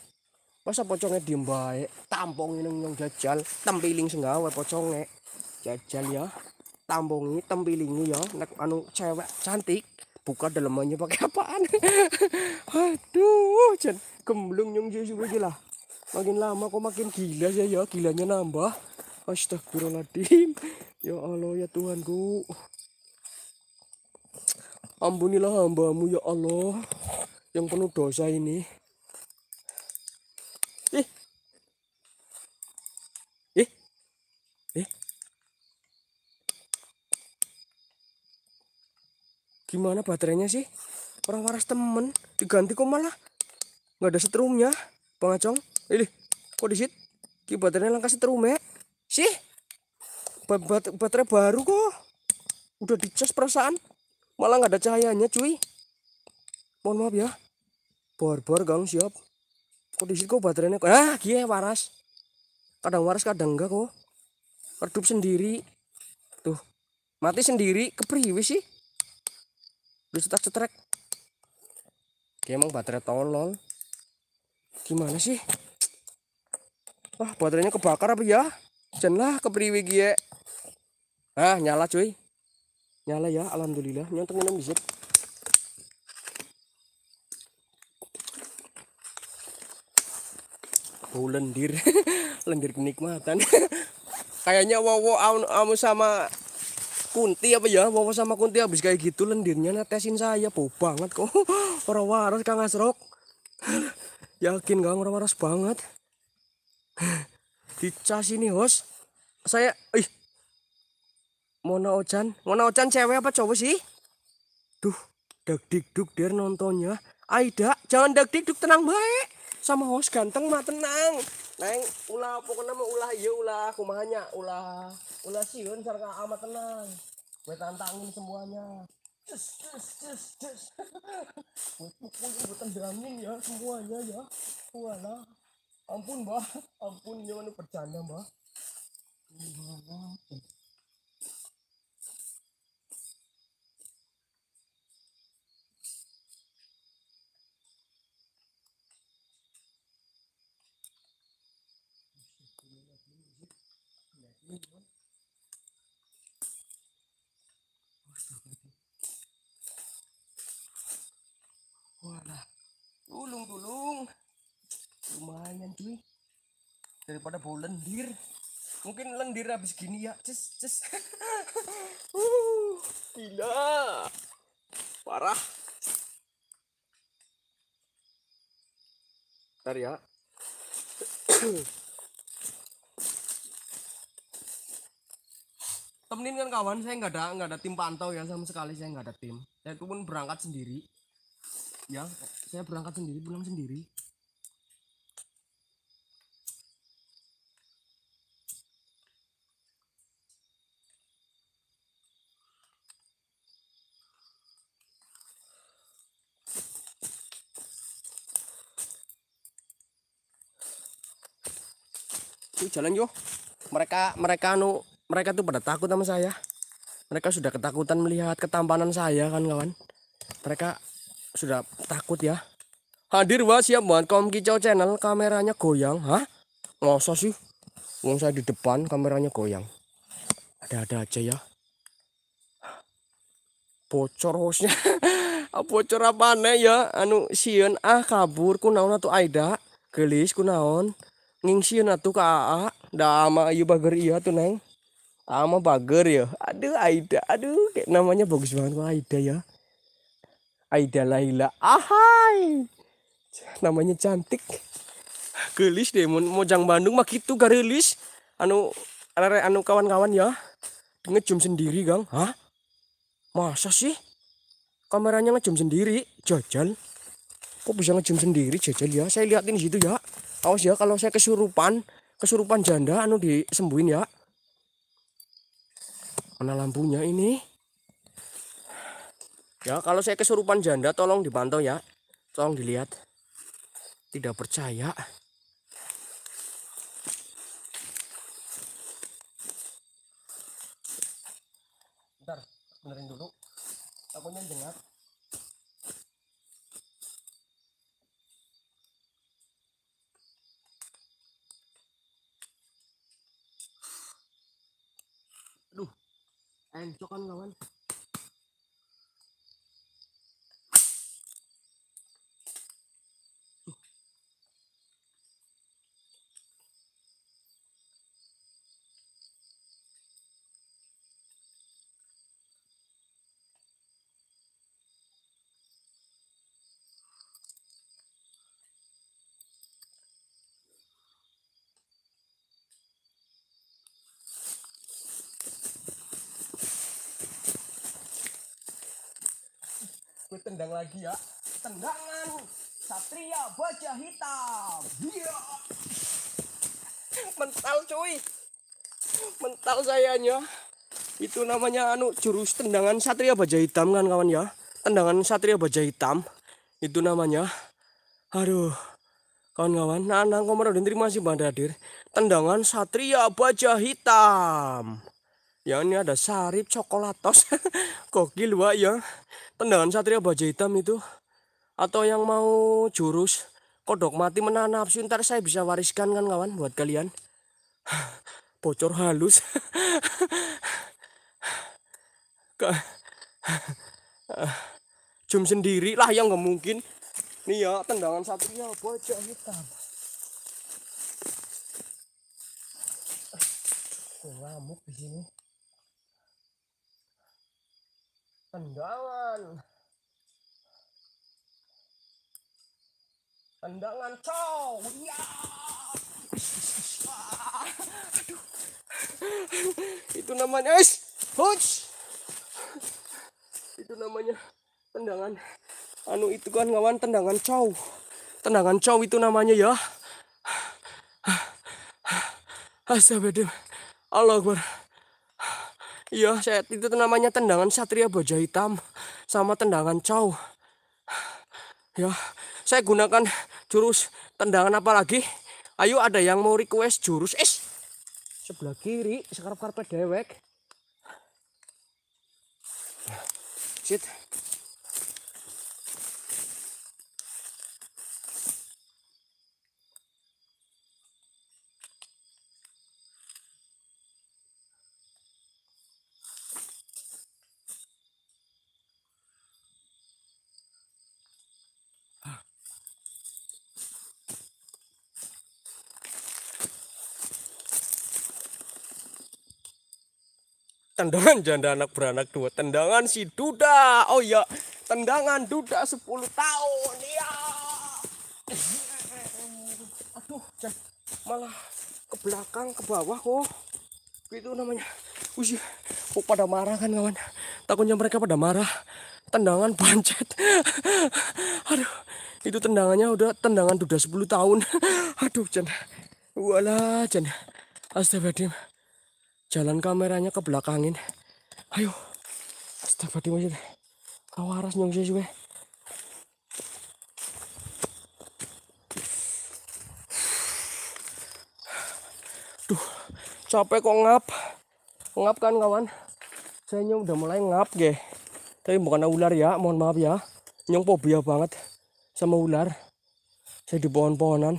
Masa pocongnya diem baik, tampong yang yang jajal, tempiling senggawa pocongnya. Jajal ya, tambiling tempilingi ya, nek anu cewek cantik buka dalamannya pakai apaan [LAUGHS] aduh jen gemblung nyung juga lah makin lama kok makin gila ya ya gilanya nambah astagfirullahaladzim ya Allah ya Tuhanku ampunilah hambamu ya Allah yang penuh dosa ini gimana baterainya sih orang waras temen diganti kok malah nggak ada setrumnya pengacong eh, ini kok disit ki baterainya langka setrum ya sih ba -ba baterai baru kok udah dicas perasaan malah nggak ada cahayanya cuy mohon maaf ya bor-bor gang siap kok disit kok baterainya kok ah kia waras kadang waras kadang enggak kok redup sendiri tuh mati sendiri kepriwe sih lu cetak cetrek Oke emang baterai tolol gimana sih wah baterainya kebakar apa ya janganlah kepriwe gie ah nyala cuy nyala ya alhamdulillah nyontek minum bisa bau lendir [LAUGHS] lendir kenikmatan [LAUGHS] kayaknya wowo amu sama Kunti apa ya Wawa sama Kunti habis kayak gitu lendirnya netesin saya bau banget kok [LAUGHS] orang waras Kang Asrok [LAUGHS] yakin gak orang waras banget [LAUGHS] dicas ini host saya ih Mona Ojan Mona Ojan cewek apa cowok sih duh dag duk der nontonnya Aida jangan dag duk tenang baik sama host ganteng mah tenang Neng ulah pokoknya mau ulah ya ulah kumahanya ulah ulah siun sarka amat tenang. Gue tantangin semuanya. Cus cus cus cus. Gue pukul gue tendangin ya semuanya ya. wala, Ampun mbah, ampun jangan ya, bercanda mbah. Walah. Tulung, tulung. Lumayan cuy. Daripada bau lendir. Mungkin lendir habis gini ya. cus cus. [LAUGHS] gila. Parah. Bentar ya. [COUGHS] temenin kan kawan saya nggak ada nggak ada tim pantau ya sama sekali saya nggak ada tim saya pun berangkat sendiri ya saya berangkat sendiri pulang sendiri yuk jalan yuk mereka mereka nu mereka tuh pada takut sama saya mereka sudah ketakutan melihat ketampanan saya kan kawan mereka sudah takut ya hadir wah siap buat kaum kicau channel kameranya goyang hah ngosok sih uang saya di depan kameranya goyang ada-ada aja ya bocor hostnya [LAUGHS] ah, bocor apa aneh ya anu sion ah kabur kunaon atau aida gelis kunaon nging sion atau ka aa da ama ayu iya bager iya tuh neng ama bager ya aduh aida aduh kayak namanya bagus banget aida ya Aida Laila ahai namanya cantik gelis deh mau mojang Bandung mah gitu garilis anu anu kawan-kawan ya ngejum sendiri gang hah masa sih kameranya ngejum sendiri jajal kok bisa ngejum sendiri jajal ya saya liatin situ ya awas ya kalau saya kesurupan kesurupan janda anu disembuhin ya mana lampunya ini Ya, kalau saya kesurupan janda tolong dipantau ya. Tolong dilihat. Tidak percaya. Bentar, benerin dulu. Takutnya dengar. Aduh, encokan kawan. tendang lagi ya. Tendangan Satria Baja Hitam. Iya. Mental cuy. Mental sayanya. Itu namanya anu jurus tendangan Satria Baja Hitam kan kawan ya. Tendangan Satria Baja Hitam. Itu namanya. Aduh. Kawan-kawan, nah, nah, komandan terima kasih Bang Hadir. Tendangan Satria Baja Hitam ya ini ada sarip coklatos [LAUGHS] gokil wak ya tendangan satria baja hitam itu atau yang mau jurus kodok mati menahan nafsu ntar saya bisa wariskan kan kawan buat kalian [SIGHS] bocor halus [LAUGHS] [SIGHS] jum sendiri lah yang nggak mungkin nih ya tendangan satria baja hitam ngamuk di sini tendangan tendangan cow ya itu namanya es Hush. itu namanya tendangan anu itu kan ngawan tendangan cow tendangan cow itu namanya ya Astagfirullah Allah Akbar Iya, saya itu namanya tendangan Satria Baja Hitam sama tendangan Chow. Ya, saya gunakan jurus tendangan apa lagi? Ayo ada yang mau request jurus. es? sebelah kiri, sekarang karpet dewek. Sit. tendangan janda anak beranak dua tendangan si duda oh ya tendangan duda 10 tahun ya aduh malah ke belakang ke bawah kok itu namanya usia kok pada marah kan kawan takutnya mereka pada marah tendangan pancet aduh itu tendangannya udah tendangan duda 10 tahun aduh jan wala jan Astagfirullah jalan kameranya ke belakangin ayo masjid kawaras nyong sih gue duh capek kok ngap ngap kan kawan saya nyong udah mulai ngap ge tapi bukan ular ya mohon maaf ya nyong pobia banget sama ular saya di pohon-pohonan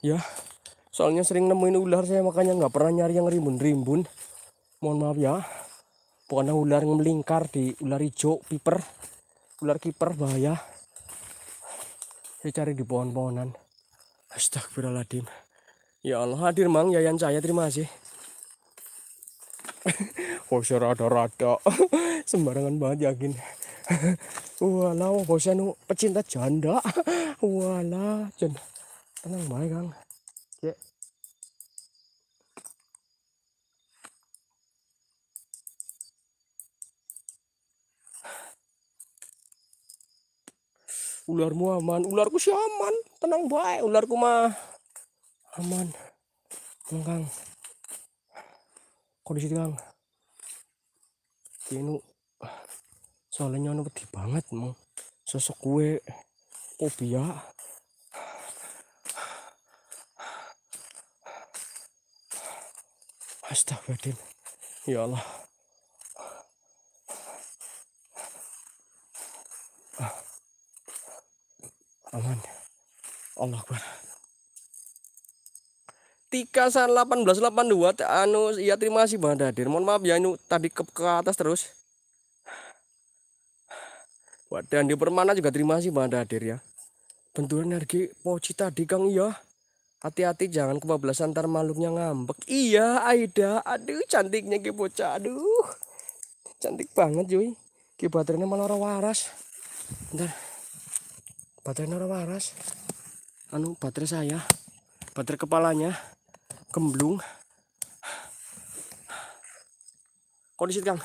ya soalnya sering nemuin ular saya makanya nggak pernah nyari yang rimbun-rimbun mohon maaf ya pokoknya ular yang melingkar di ular hijau piper ular kiper bahaya saya cari di pohon-pohonan astagfirullahaladzim ya Allah hadir mang yayan saya terima kasih [LAUGHS] bosnya rada-rada [LAUGHS] sembarangan banget yakin [LAUGHS] walau bosan pecinta janda Walau janda tenang baik kang ularmu aman ularku sih aman tenang baik ularku mah aman kang kondisi kang ini soalnya ini pedih banget mau sosok kue ya astagfirullahaladzim ya Allah aman ya? Allah Akbar delapan 1882 anu ya terima kasih Bang Dadir. Mohon maaf ya anu tadi ke, ke atas terus. dan di Permana juga terima kasih Bang Dadir ya. Benturan energi poci tadi Kang iya. Hati-hati jangan kebablasan ntar makhluknya ngambek. Iya Aida, aduh cantiknya ke bocah aduh. Cantik banget cuy. Ki baterainya malah waras. Bentar baterai nora waras anu baterai saya baterai kepalanya kemblung kondisi kang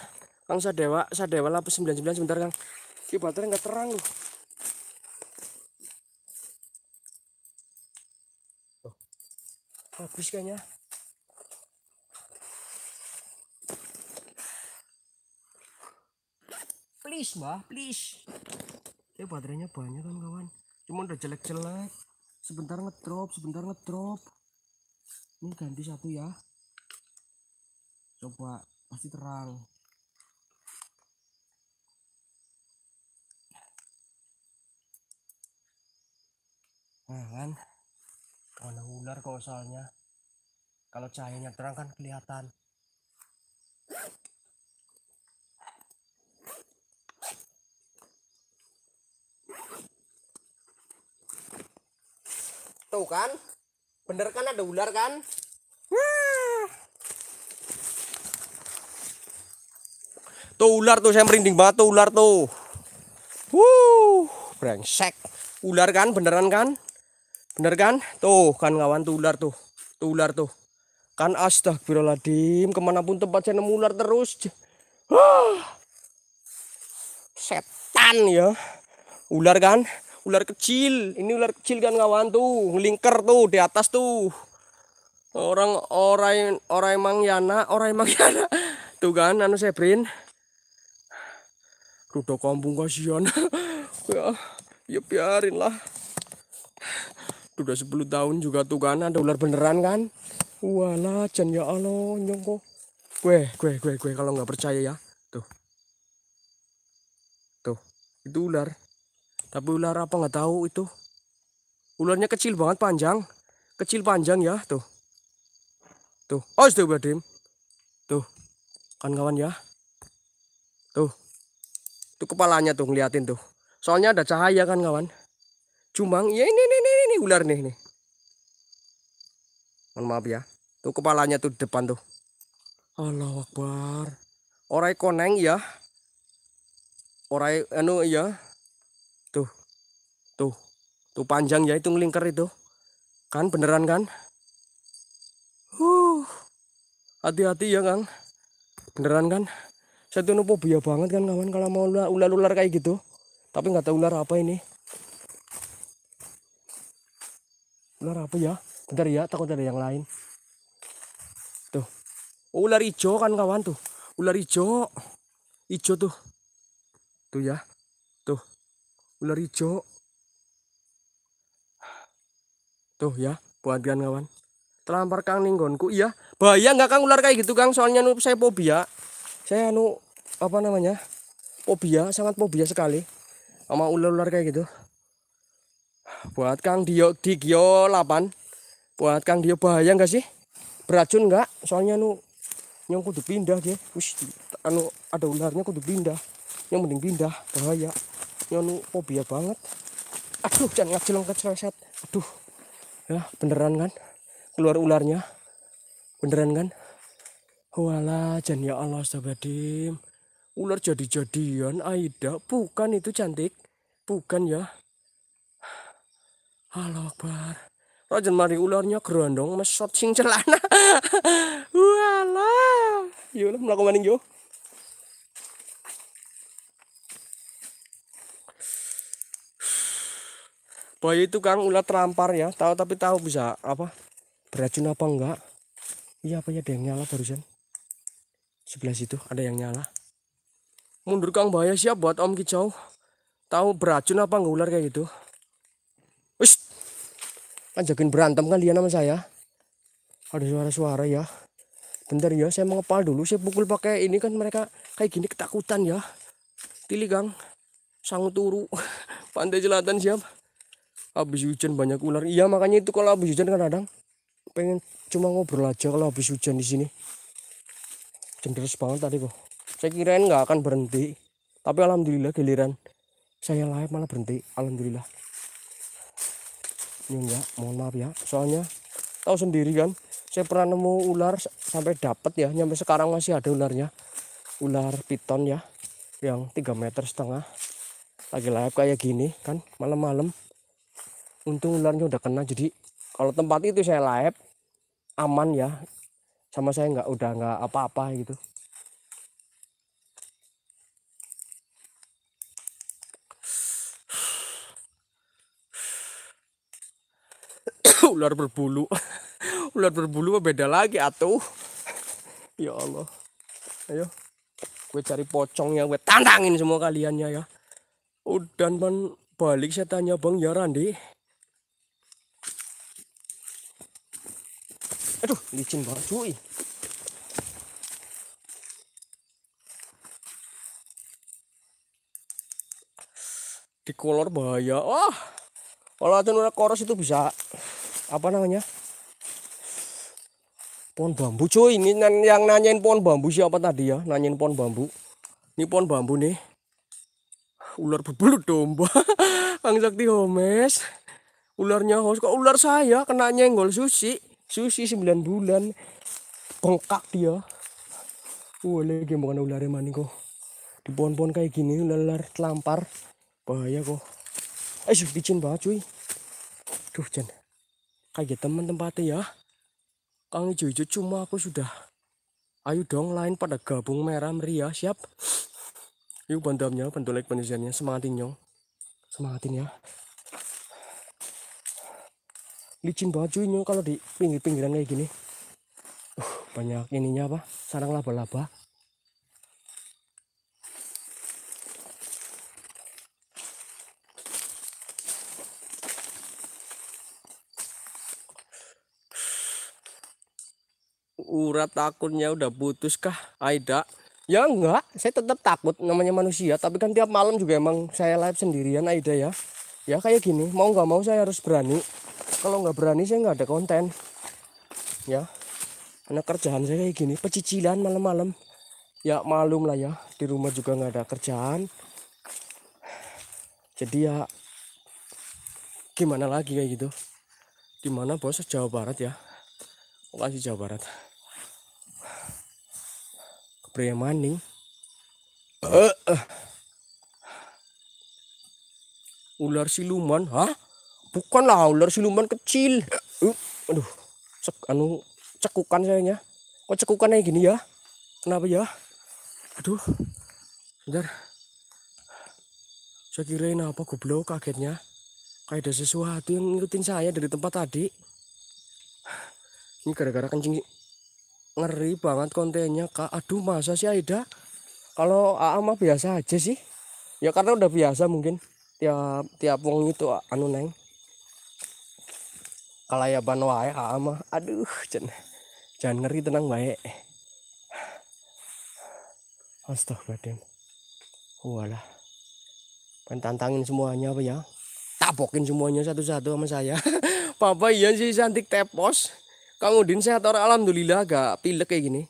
kang sadewa sadewa lapis 99 sebentar kang si baterai nggak terang loh habis kayaknya please mbah please ya baterainya banyak kan kawan cuma udah jelek-jelek sebentar ngedrop sebentar ngedrop ini ganti satu ya coba pasti terang nah kan warna ular kalau soalnya kalau cahayanya terang kan kelihatan Tuh kan? Bener kan ada ular kan? Wah. Tuh ular tuh saya merinding banget tuh ular tuh. Wuh, brengsek. Ular kan beneran kan? Bener kan? Tuh kan kawan tuh ular tuh. Tuh ular tuh. Kan astagfirullahaladzim kemanapun tempat saya nemu ular terus. Setan ya. Ular kan? ular kecil ini ular kecil kan kawan tuh lingker tuh di atas tuh orang orang orang mangyana orang [LAUGHS] yana. tuh kan anu sebrin Rudo kampung kasihan [LAUGHS] ya ya biarin lah udah 10 tahun juga tuh kan ada ular beneran kan walah jan ya Allah nyongko gue gue gue gue kalau nggak percaya ya tuh tuh itu ular tapi ular apa nggak tahu itu. Ularnya kecil banget panjang. Kecil panjang ya, tuh. Tuh. Oh, sudah dim, Tuh. kawan kawan ya. Tuh. Tuh kepalanya tuh ngeliatin tuh. Soalnya ada cahaya kan kawan. Cumang, ya ini ini ini, ini ular nih nih. Mohon maaf ya. Tuh kepalanya tuh depan tuh. Allah Akbar. Orai koneng ya. Orai anu ya. Tuh. Tuh. Tuh panjang ya itu ngelingker itu. Kan beneran kan? Huh. Hati-hati ya, Kang. Beneran kan? Saya tuh biaya banget kan kawan kalau mau ular-ular kayak gitu. Tapi nggak tahu ular apa ini. Ular apa ya? Bentar ya, takut ada yang lain. Tuh. Oh, ular hijau kan kawan tuh. Ular hijau. Hijau tuh. Tuh ya ular hijau tuh ya buat kalian kawan terlampar kang ninggonku iya bahaya nggak kang ular kayak gitu kang soalnya nu saya fobia saya nu apa namanya fobia sangat fobia sekali sama ular-ular kayak gitu buat kang dio di gio 8 buat kang dio bahaya nggak sih beracun nggak soalnya nu yang kudu pindah dia Wish, anu ada ularnya kudu pindah yang mending pindah bahaya nyonu fobia ya banget aduh jangan ngajelong ke sereset aduh ya beneran kan keluar ularnya beneran kan wala jan ya Allah sabadim, ular jadi-jadian Aida bukan itu cantik bukan ya halo Akbar rajin mari ularnya gerondong mesot sing celana [LAUGHS] wala yuk melakukan yang yuk buaya itu kan ulat terampar ya tahu tapi tahu bisa apa beracun apa enggak iya apa ya ada yang nyala barusan sebelah situ ada yang nyala mundur kang bahaya siap buat om kicau tahu beracun apa enggak ular kayak gitu Wis. Ajakin kan berantem kan dia nama saya. Ada suara-suara ya. Bentar ya, saya mau ngepal dulu. Saya pukul pakai ini kan mereka kayak gini ketakutan ya. Tili Kang. Sang turu. [LAUGHS] Pantai Selatan siap habis hujan banyak ular iya makanya itu kalau habis hujan kan kadang pengen cuma ngobrol aja kalau habis hujan di sini cenderes banget tadi kok saya kirain nggak akan berhenti tapi alhamdulillah giliran saya live malah berhenti alhamdulillah ini enggak mohon maaf ya soalnya tahu sendiri kan saya pernah nemu ular sampai dapat ya nyampe sekarang masih ada ularnya ular piton ya yang tiga meter setengah lagi live kayak gini kan malam-malam untung ularnya udah kena jadi kalau tempat itu saya laep aman ya sama saya nggak udah nggak apa-apa gitu [COUGHS] ular berbulu [COUGHS] ular berbulu beda lagi atuh ya Allah ayo gue cari pocong yang gue tantangin semua kaliannya ya Udah man, balik saya tanya bang Yarandi Aduh, licin banget cuy. Di kolor bahaya. Wah. Oh, kalau Atenura koros itu bisa apa namanya? Pohon bambu cuy. Ini yang nanyain pohon bambu siapa tadi ya? Nanyain pohon bambu. Ini pohon bambu nih. Ular berbulu domba. [LAUGHS] Bang Sakti Homes. Ularnya host kok ular saya kena nyenggol susi susi 9 bulan bengkak dia uh oh, lagi makan ular maning kok di pohon-pohon kayak gini ular terlampar bahaya kok eh suh licin banget cuy duh jen kayak gitu teman tempatnya ya kang hijau cuma aku sudah ayo dong lain pada gabung merah meriah ya, siap yuk bantamnya bantu like penyusiannya semangatin nyong semangatin ya licin banget cuy kalau di pinggir-pinggiran kayak gini uh, banyak ininya apa sarang laba-laba urat akunnya udah putus kah Aida ya enggak saya tetap takut namanya manusia tapi kan tiap malam juga emang saya live sendirian Aida ya ya kayak gini mau nggak mau saya harus berani kalau nggak berani saya nggak ada konten ya karena kerjaan saya kayak gini pecicilan malam-malam ya malum lah ya di rumah juga nggak ada kerjaan jadi ya gimana lagi kayak gitu dimana bos Jawa Barat ya lokasi Jawa Barat Priamaning uh, eh, uh. Eh. ular siluman hah bukanlah ular siluman kecil uh, aduh cek anu cekukan sayangnya kok cekukan kayak gini ya kenapa ya aduh bentar saya kirain apa goblok kagetnya kayak ada sesuatu yang ngikutin saya dari tempat tadi ini gara-gara kencing ngeri banget kontennya kak aduh masa sih Aida kalau AA mah biasa aja sih ya karena udah biasa mungkin tiap tiap wong itu anu neng kalayaban wae aa mah aduh cen jangan ngeri tenang baik astagfirullahaladzim walah pentantangin semuanya apa ya tabokin semuanya satu-satu sama saya papa [LAUGHS] iya sih cantik tepos kamu Udin sehat orang alhamdulillah agak pilek kayak gini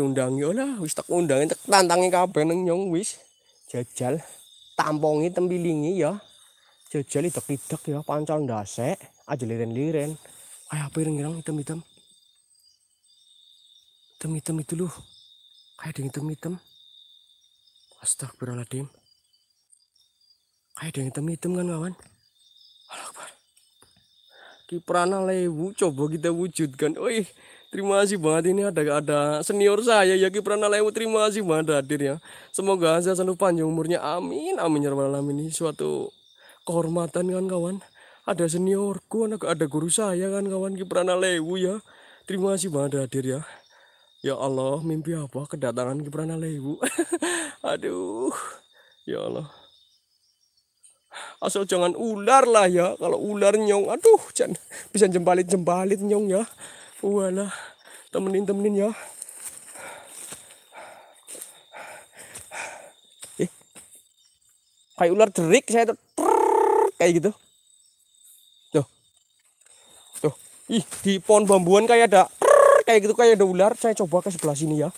undang ya lah wis tak undangin tak tantangin kabeh nang nyong wis jajal tampongi tembilingi ya jajal itu tidak ya pancal ndasek aja liren-liren kayak apa yang ya, hitam-hitam hitam-hitam itu loh kayak ding hitam-hitam astagfirullahaladzim kayak ding hitam-hitam kan kawan Alakbar kiprana lewu coba kita wujudkan oi terima kasih banget ini ada ada senior saya ya kiprana lewu terima kasih banget hadir ya semoga saya selalu panjang umurnya amin amin ya rabbal alamin ini suatu kehormatan kan kawan ada seniorku anak ada guru saya kan kawan Kiprana Lewu ya terima kasih banget hadir ya ya Allah mimpi apa kedatangan Kiprana Lewu [LAUGHS] aduh ya Allah asal jangan ular lah ya kalau ular nyong aduh jangan bisa jembalit jembalit nyong ya walah temenin temenin ya eh kayak ular derik saya tuh kayak gitu tuh tuh ih di pohon bambuan kayak ada kayak gitu kayak ada ular saya coba ke sebelah sini ya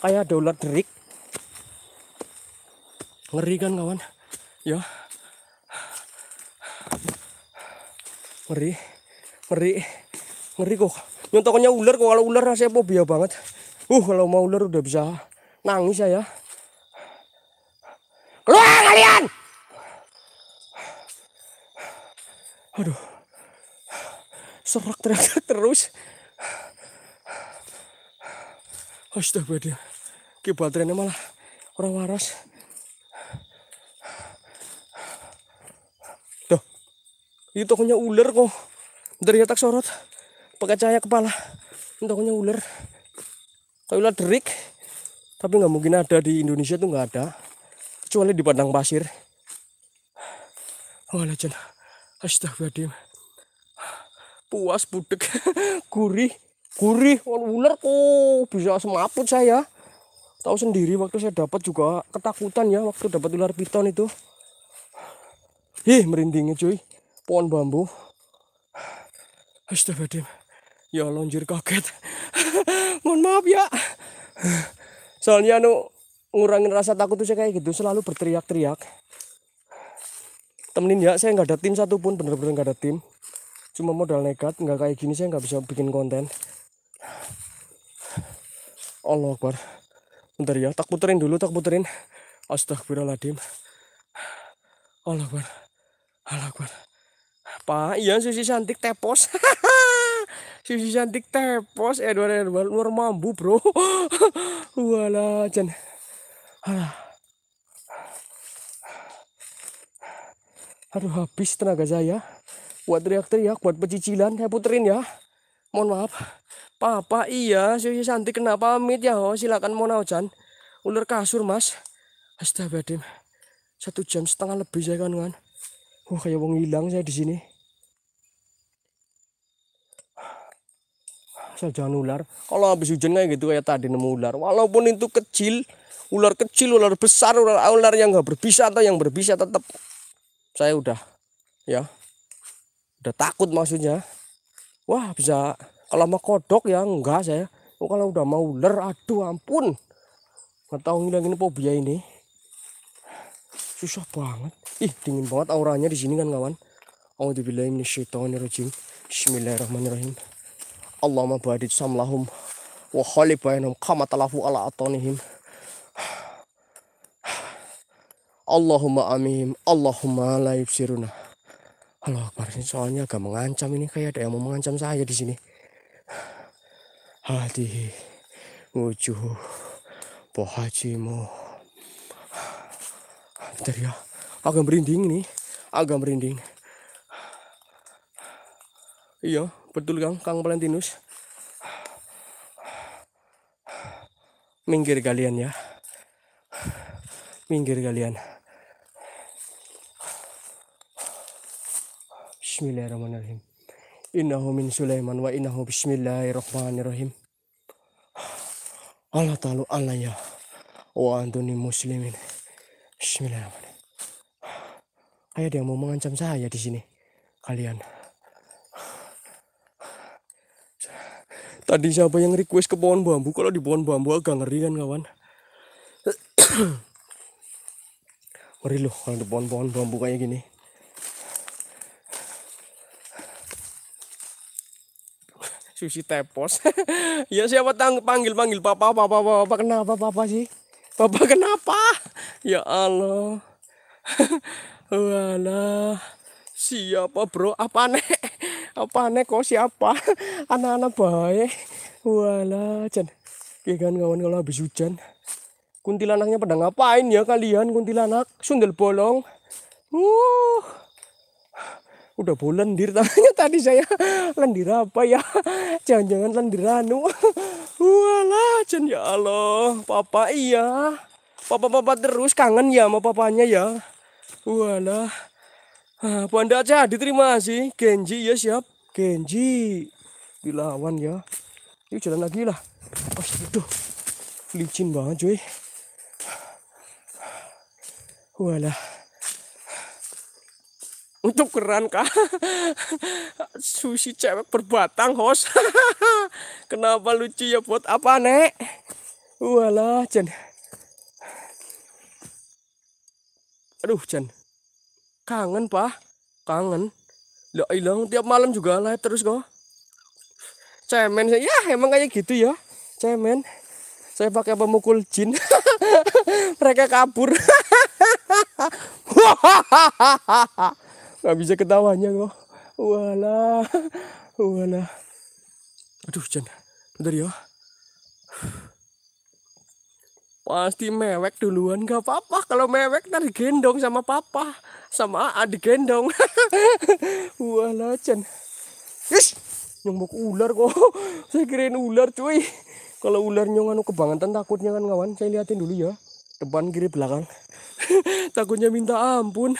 kayak ada ular derik ngeri kan kawan ya ngeri ngeri ngeri kok nyontoknya ular kok kalau ular rasanya fobia banget uh kalau mau ular udah bisa nangis saya keluar kalian aduh serak teriak terus Astaga ki baterainya malah orang waras tuh itu tokonya ular kok ya, tak sorot pakai cahaya kepala itu tokonya ular kayak ular derik tapi nggak mungkin ada di Indonesia tuh nggak ada kecuali di padang pasir oh legend Astagfirullahaladzim. Puas budek. [LAUGHS] Gurih. Gurih. Ular kok oh, bisa semaput saya. Ya. Tahu sendiri waktu saya dapat juga ketakutan ya waktu dapat ular piton itu. Ih merindingnya cuy. Pohon bambu. Astagfirullahaladzim. Ya lonjir kaget. [LAUGHS] Mohon maaf ya. Soalnya nu ngurangin rasa takut tuh saya kayak gitu selalu berteriak-teriak temenin ya saya nggak ada tim satupun bener-bener nggak ada tim cuma modal nekat nggak kayak gini saya nggak bisa bikin konten Allah Akbar bentar ya tak puterin dulu tak puterin astagfirullahaladzim Allah Akbar Allah Akbar apa iya susi cantik tepos [LAUGHS] susi cantik tepos Edward Edward luar mampu bro [LAUGHS] wala Jen alah Aduh, habis tenaga saya. Buat reaktor ya, buat pecicilan, saya puterin ya. Mohon maaf. Papa, iya, saya Santi kena pamit ya, oh. silakan mau naujan. Ular kasur, mas. Astagfirullahaladzim. Satu jam setengah lebih saya kan, kan. Wah, kayak wong hilang saya di sini. Saya jangan ular. Kalau habis hujan kayak gitu kayak tadi nemu ular. Walaupun itu kecil, ular kecil, ular besar, ular ular yang nggak berbisa atau yang berbisa tetap saya udah ya udah takut maksudnya wah bisa kalau mau kodok ya enggak saya oh, kalau udah mau ler aduh ampun nggak tahu ngilangin fobia ini susah banget ih dingin banget auranya di sini kan kawan Auzubillahiminasyaitonirrajim Bismillahirrahmanirrahim Allahumma badid samlahum wa khalibainum kama talafu ala atonihim Allahumma amin Allahumma laib siruna. Halo Akbar ini soalnya agak mengancam ini kayak ada yang mau mengancam saya di sini hati Wujuh. pohacimu bentar ya agak merinding nih agak merinding iya betul kang kang Valentinus minggir kalian ya minggir kalian Bismillahirrahmanirrahim innahu min Sulaiman wa innahu bismillahirrahmanirrahim Allah ta'ala Allah ya wa antuni muslimin Bismillahirrahmanirrahim Ayo dia mau mengancam saya di sini kalian Tadi siapa yang request ke pohon bambu? Kalau di pohon bambu agak ngeri kan kawan ngeri loh kalau ada pohon-pohon bambu kayak gini susi tepos [LAUGHS] ya siapa tang panggil panggil papa papa papa, kenapa papa sih papa kenapa ya allah [LAUGHS] wala siapa bro apa nek [LAUGHS] apa nek kok siapa anak-anak baik wala jan ya kan kawan kalau habis hujan kuntilanaknya pada ngapain ya kalian kuntilanak sundel bolong uh udah bolan lendir [LAUGHS] tangannya tadi saya lendir apa ya jangan-jangan lendir anu walah jen ya Allah papa iya papa papa terus kangen ya sama papanya ya walah Panda ah, aja diterima sih Genji ya siap Genji dilawan ya yuk jalan lagi lah aduh licin banget cuy Wala. Untuk keran kah? Sushi cewek berbatang hos, [LAUGHS] Kenapa lucu ya buat apa nek? Walah Jan. Aduh Jan. Kangen pak. Kangen. Lah hilang tiap malam juga live terus kok. Cemen saya. Ya emang kayak gitu ya. Cemen. Saya pakai pemukul jin. [LAUGHS] Mereka kabur. [LAUGHS] nggak [LAUGHS] bisa ketawanya kok wala wala aduh Jan bentar ya pasti mewek duluan nggak apa-apa kalau mewek ntar gendong sama papa sama adik gendong, [LAUGHS] wala Jan ish, nyombok ular kok. [LAUGHS] Saya kirain ular cuy. Kalau ular nyong anu kebangetan takutnya kan kawan. Saya liatin dulu ya depan kiri belakang [LAUGHS] takutnya minta ampun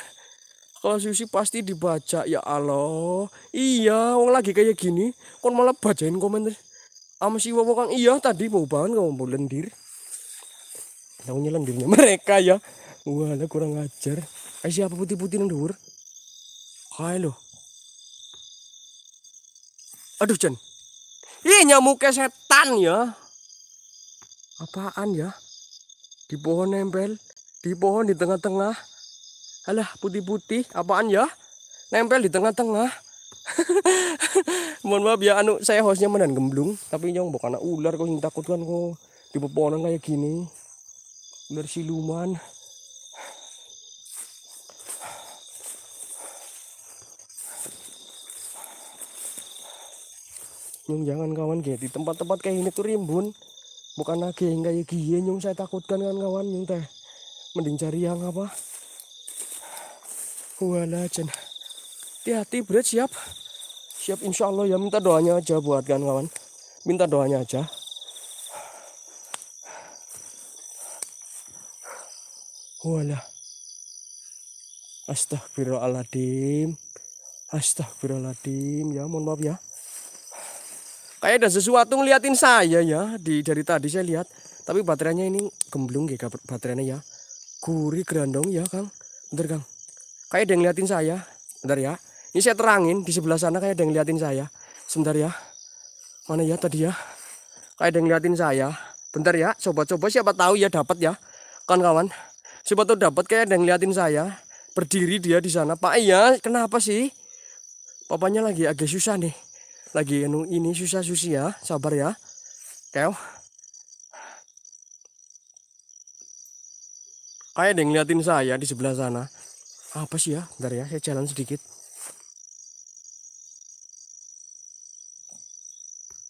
kalau susi pasti dibaca ya Allah iya wong lagi kayak gini kon malah bacain komentar sama si wawo kang iya tadi mau banget kamu mau lendir tahunya lendirnya [LAUGHS] mereka ya wah ada kurang ajar eh, siapa putih-putih yang dur hai lo aduh jen Iya, nyamuknya setan ya apaan ya di pohon nempel. Di pohon di tengah-tengah. Alah, putih-putih. Apaan ya? Nempel di tengah-tengah. [LAUGHS] Mohon maaf ya, anu saya hostnya menan gemblung. Tapi nyong bukan anak ular kok yang takut kan kok. Di pepohonan kayak gini. Ular siluman. Nyong jangan kawan kayak di tempat-tempat kayak ini tuh rimbun bukan lagi kayak gie nyung saya takutkan kan kawan nyung teh mending cari yang apa wala jen hati-hati bro siap siap insya Allah ya minta doanya aja buat kan kawan minta doanya aja wala astagfirullahaladzim astagfirullahaladzim ya mohon maaf ya Kayak ada sesuatu ngeliatin saya ya. Di dari tadi saya lihat. Tapi baterainya ini gemblung ya baterainya ya. Gurih gerandong ya, Kang. Bentar, Kang. Kayak ada yang ngeliatin saya. Bentar ya. Ini saya terangin di sebelah sana kayak ada yang ngeliatin saya. Sebentar ya. Mana ya tadi ya? Kayak ada yang ngeliatin saya. Bentar ya, coba-coba siapa tahu ya dapat ya. Kan kawan. Siapa tahu dapat kayak ada yang ngeliatin saya. Berdiri dia di sana. Pak, iya, kenapa sih? Papanya lagi agak susah nih lagi nung ini susah susi ya sabar ya kau kayak ada yang ngeliatin saya di sebelah sana apa sih ya bentar ya saya jalan sedikit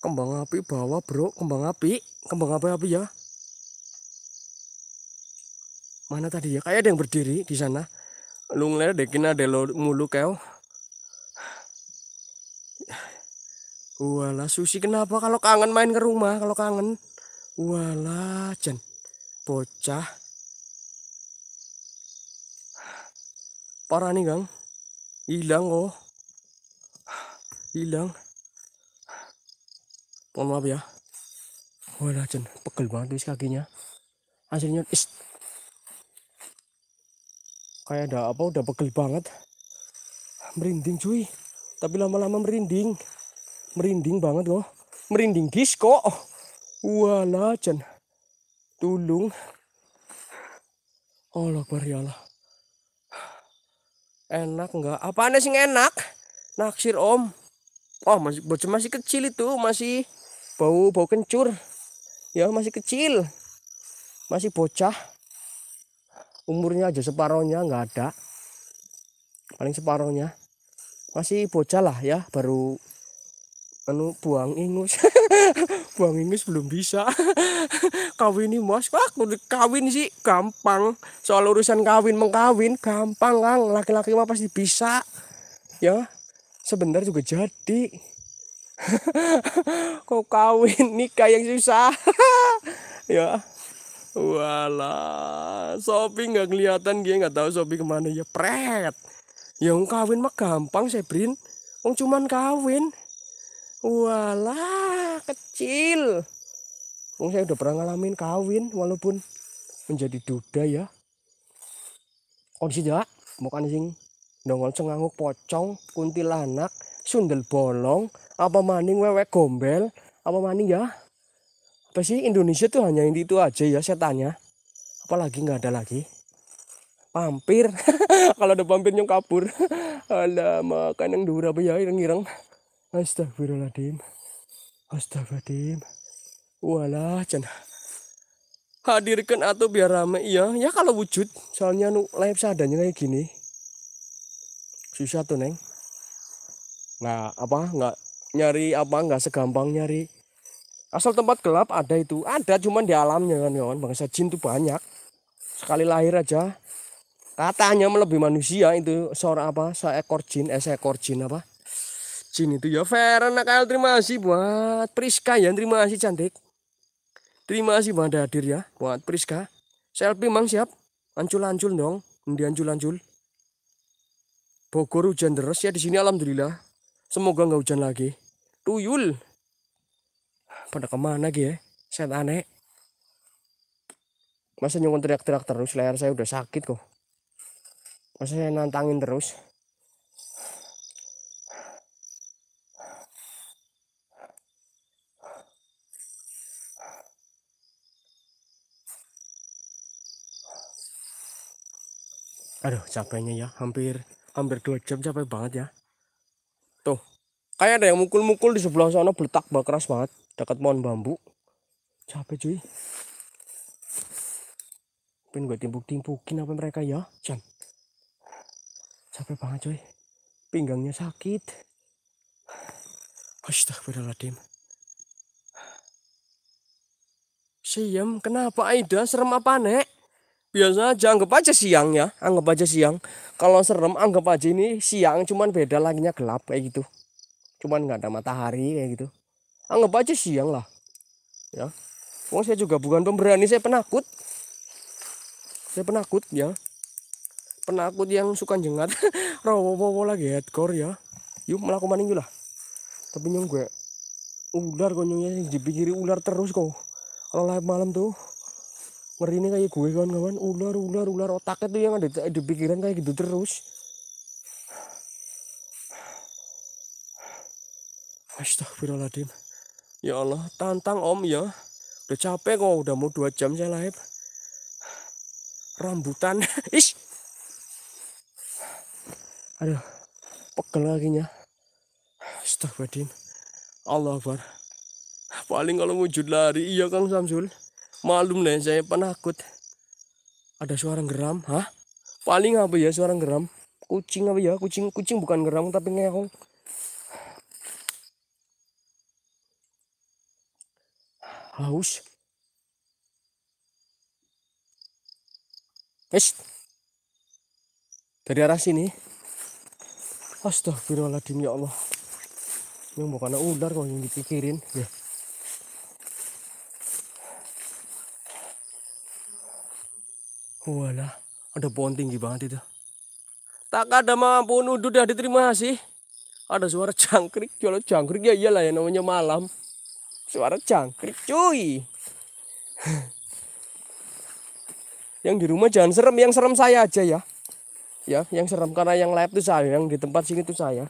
kembang api bawa bro kembang api kembang api api ya mana tadi ya kayak ada yang berdiri di sana lu ngeliat dekin ada mulu kau Walah Susi kenapa kalau kangen main ke rumah kalau kangen. Walah Jan. Bocah. Parah nih Gang. Hilang oh. Hilang. Mohon maaf ya. Walah Jan, pegel banget tuh kakinya. Hasilnya is kayak ada apa udah pegel banget. Merinding cuy. Tapi lama-lama merinding merinding banget loh merinding disco wala jen tulung Allah Akbar ya Allah enak apa aneh sih enak naksir om oh masih bocah masih kecil itu masih bau bau kencur ya masih kecil masih bocah umurnya aja separohnya enggak ada paling separohnya masih bocah lah ya baru anu buang ingus [LAUGHS] buang ingus belum bisa [LAUGHS] kawin ini mas aku kawin sih gampang soal urusan kawin mengkawin gampang kang laki-laki mah pasti bisa ya sebentar juga jadi [LAUGHS] kok kawin nikah yang susah ya wala Sopi nggak kelihatan dia nggak tahu Sopi kemana ya pret yang kawin mah gampang Sebrin Wong cuman kawin walah kecil Oh, saya udah pernah ngalamin kawin walaupun menjadi duda ya kondisi ya bukan sing dongol cenganguk pocong kuntilanak sundel bolong apa maning wewek gombel apa maning ya apa sih Indonesia tuh hanya ini itu aja ya saya setannya apalagi nggak ada lagi pampir [LAUGHS] kalau ada pampir nyong kabur ada [LAUGHS] makan yang dura apa ya ireng-ireng Astagfirullahaladzim. Astagfirullahaladzim. Walah, cen. Hadirkan atau biar rame iya. Ya kalau wujud, soalnya nu live seadanya kayak gini. Susah tuh, Neng. Nah, apa nggak nyari apa nggak segampang nyari. Asal tempat gelap ada itu. Ada cuman di alamnya kan, kawan. Bangsa jin tuh banyak. Sekali lahir aja katanya melebihi manusia itu seorang apa seekor jin eh seekor jin apa sini tuh ya fair anak Kyle terima kasih buat Priska ya terima kasih cantik terima kasih buat hadir ya buat Priska selfie mang siap ancul-ancul dong di ancul-ancul Bogor hujan deras ya di sini alhamdulillah semoga nggak hujan lagi tuyul pada kemana ya saya aneh masa nyungun teriak-teriak terus layar saya udah sakit kok masa saya nantangin terus aduh capeknya ya hampir hampir dua jam capek banget ya tuh kayak ada yang mukul-mukul di sebelah sana beletak bak keras banget dekat pohon bambu capek cuy Pin gue timpuk-timpukin apa mereka ya jam capek banget cuy pinggangnya sakit astagfirullahaladzim Siem, kenapa Aida? Serem apa, Nek? biasa aja anggap aja siang ya anggap aja siang kalau serem anggap aja ini siang cuman beda laginya gelap kayak gitu cuman nggak ada matahari kayak gitu anggap aja siang lah ya oh saya juga bukan pemberani saya penakut saya penakut ya penakut yang suka jengat [LAUGHS] rawo lagi headcore ya yuk melakukan ini lah tapi nyong gue ular konyolnya dipikiri ular terus kok kalau live malam tuh ngeri kayak gue kawan-kawan ular ular ular otaknya tuh yang ada di pikiran kayak gitu terus Astagfirullahaladzim Ya Allah tantang om ya Udah capek kok udah mau dua jam saya live Rambutan [LAUGHS] Ish Aduh Pegel lagi nya Astagfirullahaladzim Allah Akbar Paling kalau wujud lari Iya Kang Samsul Malum deh saya penakut. Ada suara geram, hah? Paling apa ya suara geram? Kucing apa ya? Kucing kucing bukan geram tapi ngeong. Haus. es. Dari arah sini. Astagfirullahaladzim ya Allah. Ini bukan ular kok yang dipikirin ya. Walah, ada pohon tinggi banget itu. Tak ada mampu nudut dah diterima sih. Ada suara jangkrik, kalau jangkrik ya iyalah ya namanya malam. Suara jangkrik cuy. [LAUGHS] yang di rumah jangan serem, yang serem saya aja ya. Ya, yang serem karena yang live itu saya, yang di tempat sini itu saya.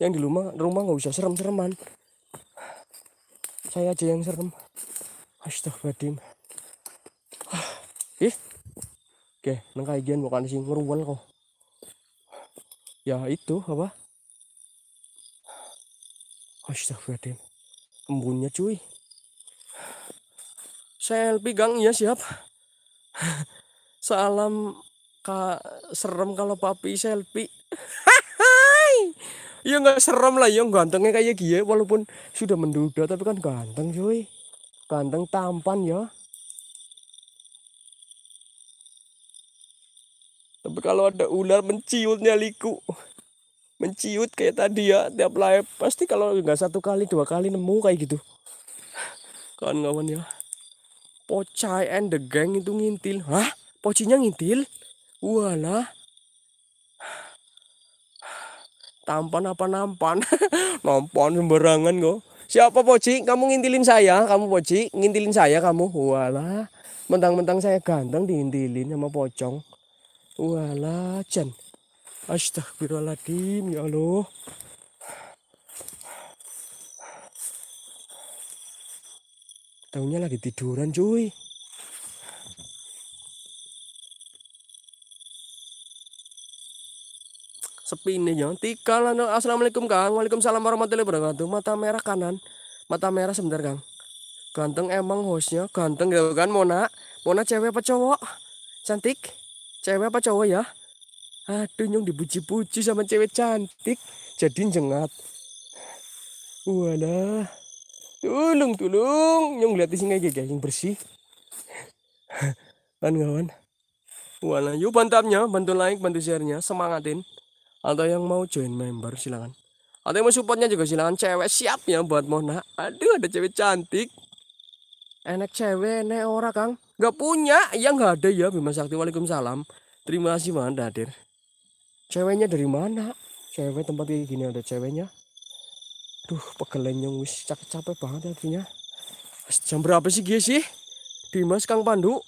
Yang di rumah rumah nggak usah serem-sereman. Saya aja yang serem. Astagfirullahaladzim. Ah, ih, Oke, nang kaigian bukan sih ngeruwal kok. Ya itu apa? Astagfirullahaladzim. Embunnya cuy. Selfie gang ya siap. Salam kak serem kalau papi selfie. Hai, ya nggak serem lah, yang gantengnya kayak gini walaupun sudah menduda tapi kan ganteng cuy. Ganteng tampan ya. Tapi kalau ada ular menciutnya liku. Menciut kayak tadi ya tiap live. Pasti kalau nggak satu kali dua kali nemu kayak gitu. Kawan-kawan ya. Pocai and the gang itu ngintil. Hah? Pocinya ngintil? Walah. Tampan apa nampan? [LAUGHS] nampan sembarangan kok. Siapa Poci? Kamu ngintilin saya, kamu Poci, ngintilin saya kamu. Walah, mentang-mentang saya ganteng diintilin sama pocong. Wala walajan astagfirullahaladzim ya Allah taunya lagi tiduran cuy sepi nih ya. tikal anu. assalamualaikum kang waalaikumsalam warahmatullahi wabarakatuh mata merah kanan mata merah sebentar kang ganteng emang hostnya ganteng gitu kan Mona Mona cewek apa cowok cantik Cewek apa cowok ya? Aduh nyong dipuji-puji sama cewek cantik. Jadi jengat. Walah. Tulung, tulung. Nyong lihat di sini kayak yang bersih. kan kawan. Walah, yuk bantapnya, bantu like, bantu share-nya, semangatin. Atau yang mau join member silakan. Atau yang mau supportnya juga silakan. Cewek siap ya buat Mona. Aduh, ada cewek cantik. Enak cewek, enak ora, Kang nggak punya yang nggak ada ya Bima Sakti Waalaikumsalam terima kasih banget hadir ceweknya dari mana cewek tempat kayak gini ada ceweknya duh pegelennya wis capek capek banget hatinya jam berapa sih guys sih Dimas Kang Pandu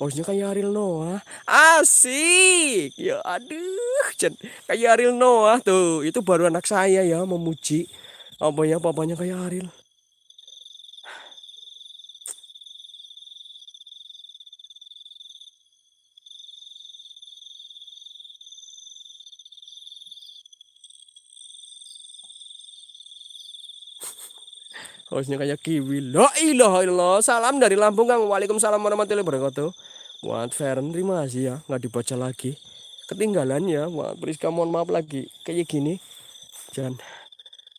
Hostnya kayak Ariel Noah Asik Ya aduh Kayak Ariel Noah tuh Itu baru anak saya ya memuji Apa ya papanya kayak Ariel harusnya kayak kiwi la ilaha illallah salam dari Lampung Kang Waalaikumsalam warahmatullahi wabarakatuh Muat Fern terima kasih ya nggak dibaca lagi ketinggalan ya Muat Priska mohon maaf lagi kayak gini jangan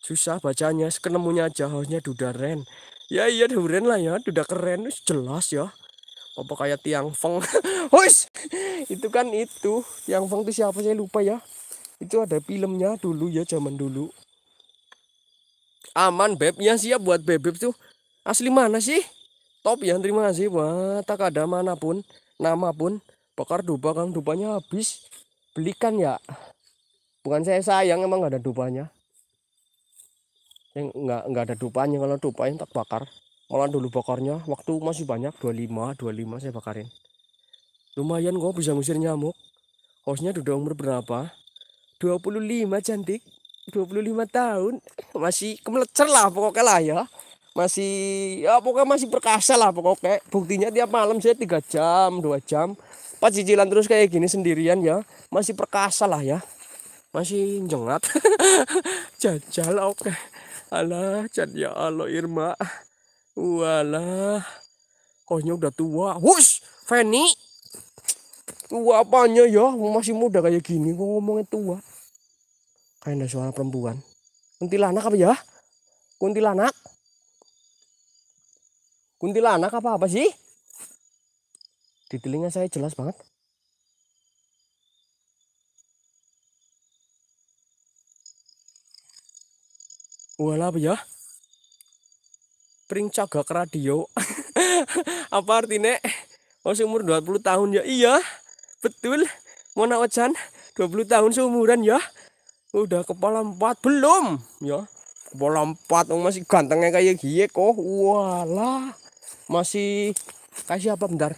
susah bacanya sekenemunya aja harusnya Ren. ya iya Ren lah ya duda keren jelas ya apa kayak tiang feng hois [LAUGHS] itu kan itu tiang feng itu siapa saya lupa ya itu ada filmnya dulu ya zaman dulu aman beb iya ya siap buat beb beb tuh asli mana sih top ya terima kasih wah tak ada manapun nama pun bakar dupa kang dupanya habis belikan ya bukan saya sayang emang nggak ada dupanya yang nggak nggak ada dupanya kalau yang tak bakar malah dulu bakarnya waktu masih banyak 25 25 saya bakarin lumayan kok bisa ngusir nyamuk hostnya udah umur berapa 25 cantik 25 tahun masih kemelecer lah pokoknya lah ya masih ya pokoknya masih perkasa lah pokoknya buktinya tiap malam saya tiga jam dua jam pas cicilan terus kayak gini sendirian ya masih perkasa lah ya masih jengat [LAUGHS] jajal oke okay. alah jan ya Allah Irma walah konyol udah tua wush Feni tua apanya ya masih muda kayak gini kok ngomongnya tua Kayak ada suara perempuan. Kuntilanak apa ya? Kuntilanak? Kuntilanak apa-apa sih? Di telinga saya jelas banget. Walah apa ya? Pring cagak radio. [LAUGHS] apa artinya? Oh seumur 20 tahun ya? Iya, betul. mau Ojan 20 tahun seumuran ya udah kepala empat belum ya kepala empat masih gantengnya kayak gie kok walah masih kasih apa bentar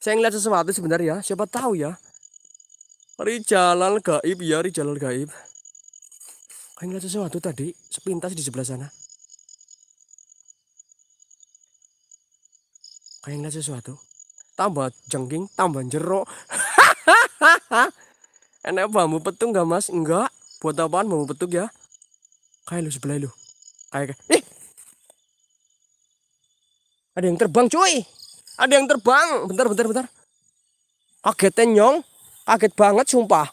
saya ngeliat sesuatu sebentar ya siapa tahu ya Rijalal gaib ya Rijalal gaib saya ngeliat sesuatu tadi sepintas di sebelah sana kayak ngeliat sesuatu tambah jengking tambah jeruk [LAUGHS] enak bambu petung gak mas enggak buat apaan mau petuk ya kayak lu sebelah lu kayak eh! ada yang terbang cuy ada yang terbang bentar bentar bentar kaget ya, nyong kaget banget sumpah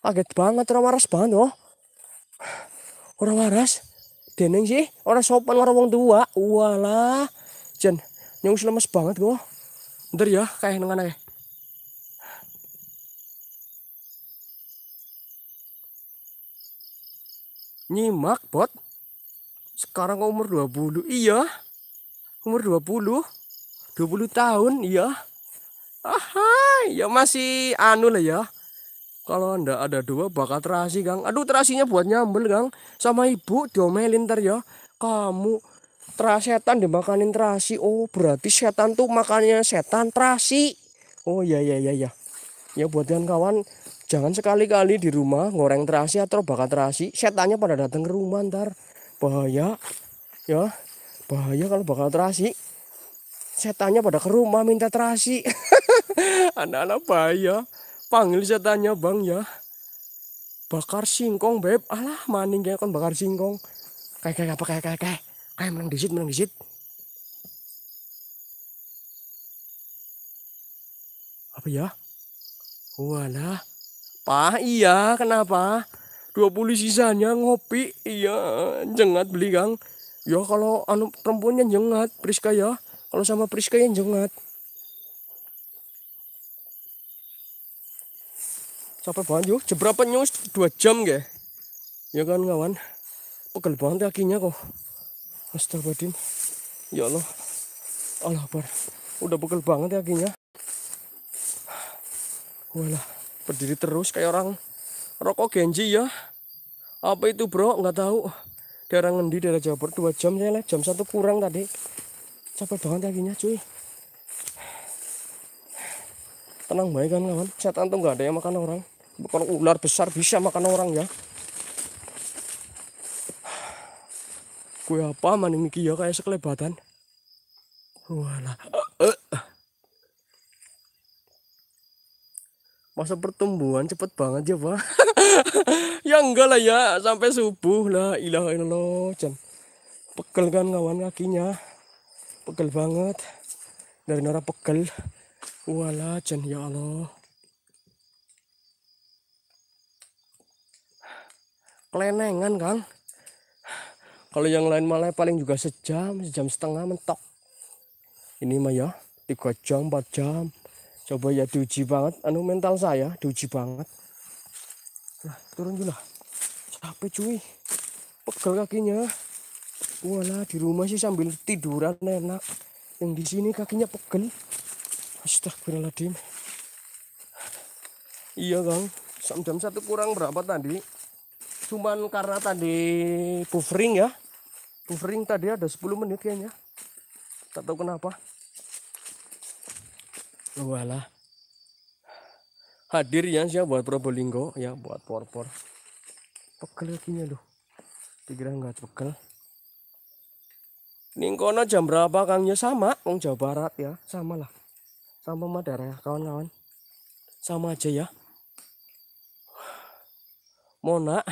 kaget banget orang waras banget oh orang waras deneng sih orang sopan orang wong tua walah jen nyong lemes banget oh. bentar ya kayak nengana kayak Nyimak, bot. Sekarang umur 20. Iya. Umur 20. 20 tahun, iya. Aha, ya masih anu lah ya. Kalau ndak ada dua bakal terasi, gang Aduh, terasinya buat nyambel, gang Sama ibu diomelin ter ya. Kamu terasi setan dimakanin terasi. Oh, berarti setan tuh makannya setan terasi. Oh, ya ya ya ya Ya buat kawan Jangan sekali-kali di rumah ngoreng terasi atau bakar terasi, setannya pada datang ke rumah ntar. Bahaya. Ya. Bahaya kalau bakal terasi. Setannya pada ke rumah minta terasi. [LAUGHS] Anak-anak bahaya. Panggil setannya, Bang ya. Bakar singkong, Beb. Alah, maning kayak kan bakar singkong. Kayak kayak apa kayak kayak kayak. Kayak menang disit, menang disit. Apa ya? Walah. Kenapa? Iya, kenapa? 20 sisanya ngopi. Iya, jengat beli, Gang. Ya kalau anu perempuannya jengat, Priska ya. Kalau sama Priska yang jengat. Capek banget yuk, seberapa nyus dua jam ya? Ya kan kawan, pegel banget kakinya kok. Astagfirullahaladzim. Ya Allah. Allah Udah pegel banget kakinya. lah berdiri terus kayak orang rokok genji ya apa itu bro nggak tahu daerah ngendi daerah Jawa Barat dua jam saya jam satu kurang tadi capek banget kakinya cuy tenang baik kan kawan catatan tuh nggak ada yang makan orang bukan ular besar bisa makan orang ya gue apa maning ya kayak sekelebatan walah uh, uh. masa pertumbuhan cepet banget ya pak [LAUGHS] ya enggak lah ya sampai subuh lah ilah ilah jen pegel kan kawan kakinya pegel banget dari nara pegel wala jen ya Allah kelenengan kan kalau yang lain malah paling juga sejam sejam setengah mentok ini mah ya tiga jam empat jam coba ya diuji banget anu mental saya diuji banget nah turun dulu lah capek cuy pegel kakinya wala di rumah sih sambil tiduran enak. Yang di sini kakinya pegel. Astagfirullahaladzim. Iya kang, jam satu kurang berapa tadi? Cuman karena tadi buffering ya. Buffering tadi ada 10 menit kayaknya. Tak tahu kenapa. Walah. Hadir ya siap ya, buat Probolinggo ya buat porpor. Pegel kakinya loh. Pikiran enggak pegel. Ningkono jam berapa kangnya sama, Wong Jawa Barat ya, sama lah. Sama madara ya kawan-kawan. Sama aja ya. Mona,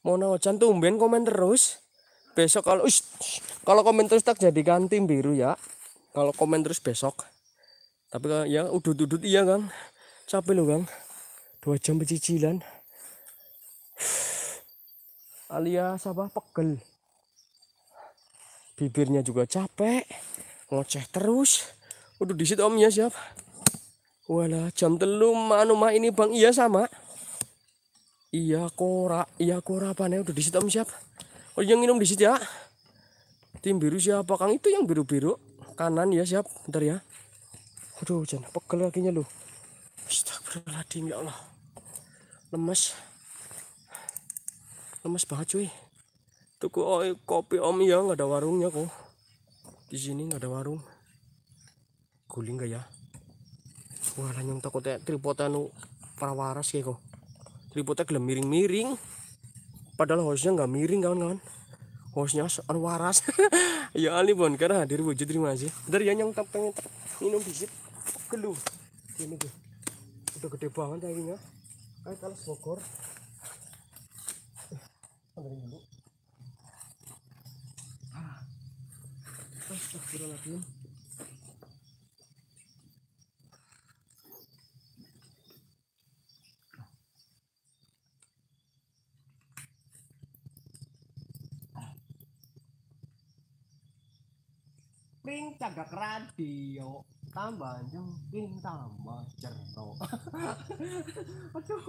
Mona Ojan tumben komen terus. Besok kalau kalau komen terus tak jadi ganti biru ya. Kalau komen terus besok tapi kan ya udut-udut iya kan capek loh kan dua jam pecicilan [SIGHS] alias apa pegel bibirnya juga capek ngoceh terus udah di situ om ya siap wala jam telu manu mah ini bang iya sama iya kora iya kora apa nih udah di situ om siap oh yang minum di situ ya tim biru siapa kang itu yang biru biru kanan ya siap bentar ya Aduh, hujan pegel kakinya lu. Astagfirullahaladzim ya Allah. Lemes. Lemes banget cuy. Tuku oi, kopi om ya nggak ada warungnya kok. Di sini nggak ada warung. Guling gak ya? Wah, lanjut takutnya tripodnya nu parawaras kayak kok. Tripodnya gelem miring-miring. Padahal hostnya nggak miring kawan-kawan. Hostnya anu waras. [LAUGHS] ya Ali Bon, karena hadir wujud terima kasih. Bentar ya nyong pengen minum bisit geluh ini tuh udah gede banget dagingnya kayak kalau sebogor eh, ambil Astagfirullahaladzim Pring cagak radio tambah jemping tambah cerno [LAUGHS] aduh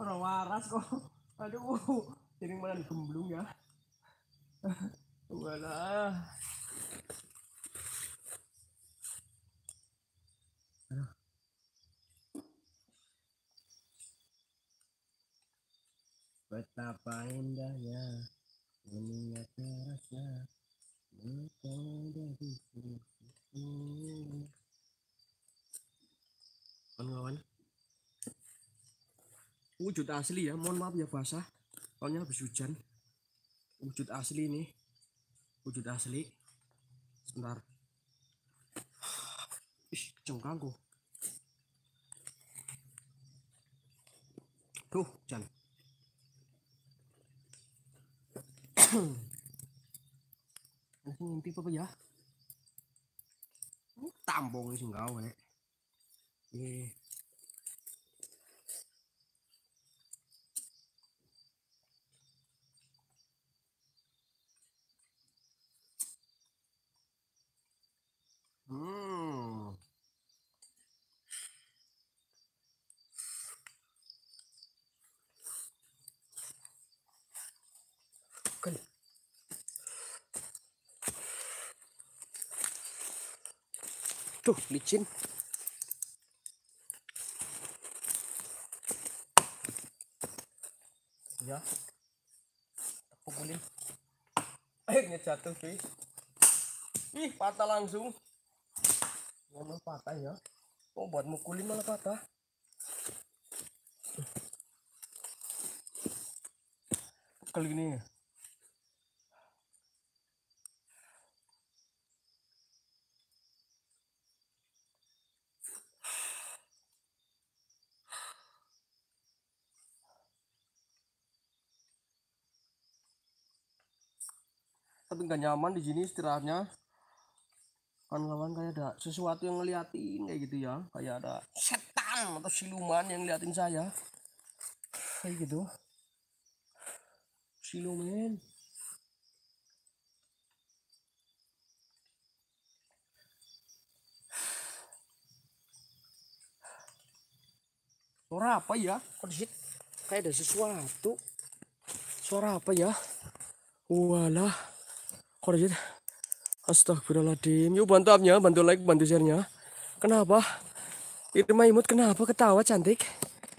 orang waras kok aduh jadi malah gemblung ya wala Betapa indahnya ya, mengingatnya terasa Mata ada sini Hmm. Kawan-kawan. Wujud asli ya, mohon maaf ya basah. Soalnya habis hujan. Wujud asli nih. Wujud asli. Sebentar. Ih, cengkangku. Tuh, hujan. Ini [COUGHS] ngimpi apa ya? 3봉을 지금 나오네 예. 음 Aduh, licin. Ya. Pukulin. Akhirnya eh, jatuh, cuy. Ih, patah langsung. Ngomong ya, patah ya. Oh, buat mukulin malah patah. kali ini ya. tapi nggak nyaman di sini istirahatnya kan kawan kayak ada sesuatu yang ngeliatin kayak gitu ya kayak ada setan atau siluman yang ngeliatin saya kayak gitu siluman suara apa ya kodit kayak ada sesuatu suara apa ya walah Korjit. Astagfirullahaladzim. Yuk bantu abnya, bantu like, bantu share-nya. Kenapa? Irma Imut kenapa ketawa cantik?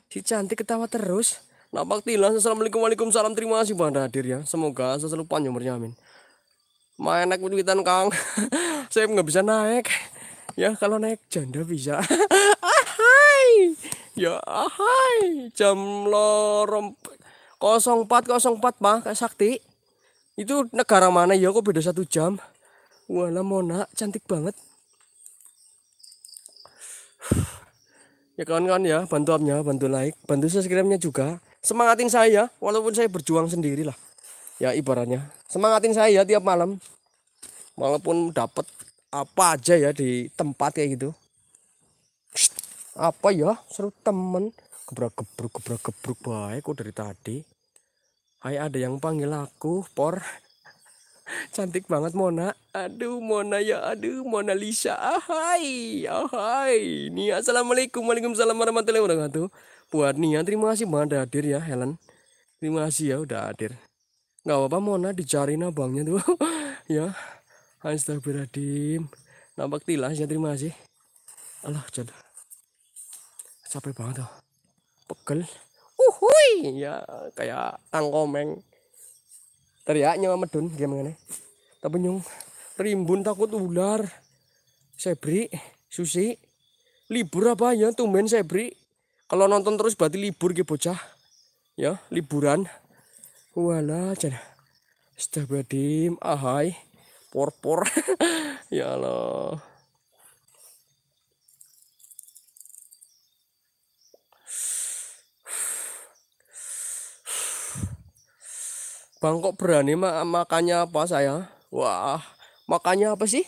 Si cantik ketawa terus. Nampak tilang. Assalamualaikum salam. Terima kasih Banda hadir ya. Semoga selalu panjang amin. Main naik duitan Kang. [LAUGHS] Saya nggak bisa naik. Ya kalau naik janda bisa. [LAUGHS] ahai. Ya ahai. Jam lorong 0404 Pak Sakti. Itu negara mana ya kok beda satu jam? Wala mona, cantik banget. ya kawan-kawan ya, bantu abnya bantu like, bantu subscribe-nya juga. Semangatin saya, walaupun saya berjuang sendirilah Ya ibaratnya. Semangatin saya tiap malam. Walaupun dapat apa aja ya di tempat kayak gitu. Apa ya? Seru temen gebrak gebruk gebrak gebruk baik kok dari tadi Hai ada yang panggil aku, Por. [LAUGHS] Cantik banget Mona. Aduh Mona ya, aduh Mona Lisa. Ahai, ahai. Nia, assalamualaikum, waalaikumsalam warahmatullahi wabarakatuh. Buat Nia, terima kasih banget hadir ya Helen. Terima kasih ya udah hadir. Gak apa-apa Mona dicariin abangnya tuh. [LAUGHS] ya, Astagfirullahaladzim. Nampak tilas ya terima kasih. Allah jodoh. Capek banget tuh. Pegel uhui ya kayak tangkomeng teriaknya medun gimana tapi nyung rimbun takut ular sebri susi libur apa ya tumben sebri kalau nonton terus berarti libur ke bocah ya liburan wala jana Astagfirullahaladzim ahai por [LAUGHS] ya Allah Bang kok berani ma makannya apa saya? Wah, makannya apa sih?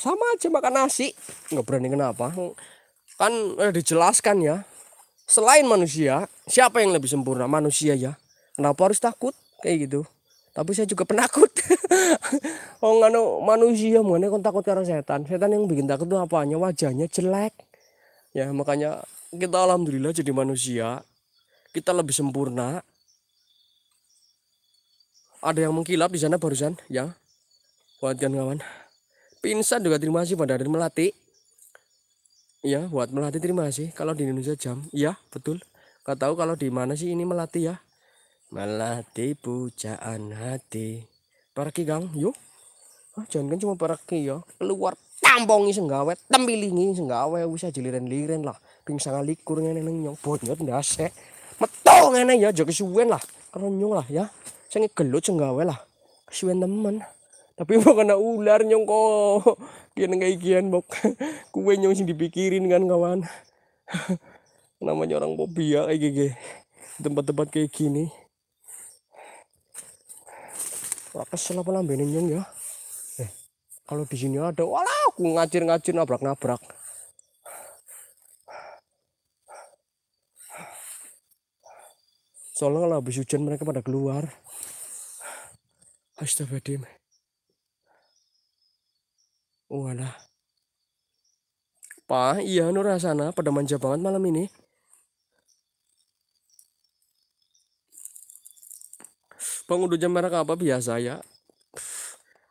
Sama aja makan nasi. Enggak berani kenapa? Kan eh, dijelaskan ya. Selain manusia, siapa yang lebih sempurna? Manusia ya. Kenapa harus takut? Kayak gitu. Tapi saya juga penakut. [LAUGHS] oh ngano manusia mana kon takut karena setan. Setan yang bikin takut tuh apanya? Wajahnya jelek. Ya makanya kita alhamdulillah jadi manusia. Kita lebih sempurna ada yang mengkilap di sana barusan ya buat kawan pingsan juga terima kasih pada dan melati ya buat melati terima kasih kalau di Indonesia jam ya betul nggak tahu kalau di mana sih ini melati ya melati pujaan hati para kigang yuk ah, jangan kan cuma pergi ya keluar tambongi senggawe tembilingi senggawe usah jiliren-liren lah pingsan likur neng neng nyong bonyot ndasek Metong neng ya joki suwen lah kerenyong lah ya cengi gelut cenggawe lah kesuwen temen tapi mau [LAUGHS] kena ular nyong kok kian kayak kian bok [LAUGHS] kue nyong sih dipikirin kan kawan [LAUGHS] namanya orang ya kayak gini tempat-tempat kayak gini wah kesel apa lambenin nyong ya eh kalau di sini ada walau aku ngacir-ngacir nabrak-nabrak soalnya kalau habis hujan mereka pada keluar Astagfirullahaladzim. Wala Pa, iya nu rasana pada manja banget malam ini. Bang udah jam merah apa biasa ya?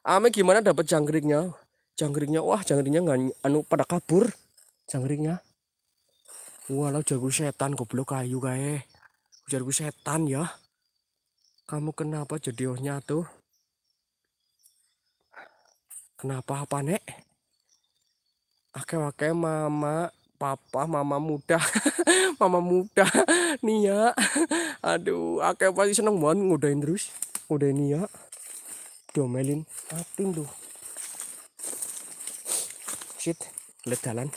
Ame gimana dapat jangkriknya? Jangkriknya wah jangkriknya nggak anu pada kabur jangkriknya. Walau jago setan goblok kayu kayak jago setan ya. Kamu kenapa jadi ohnya tuh? Kenapa apa nek? Oke oke mama, papa, mama muda, [LAUGHS] mama muda, Nia. Ya. Aduh, oke pasti seneng banget ngodain terus, ngodain Nia. Domelin, atin tuh. Shit, lihat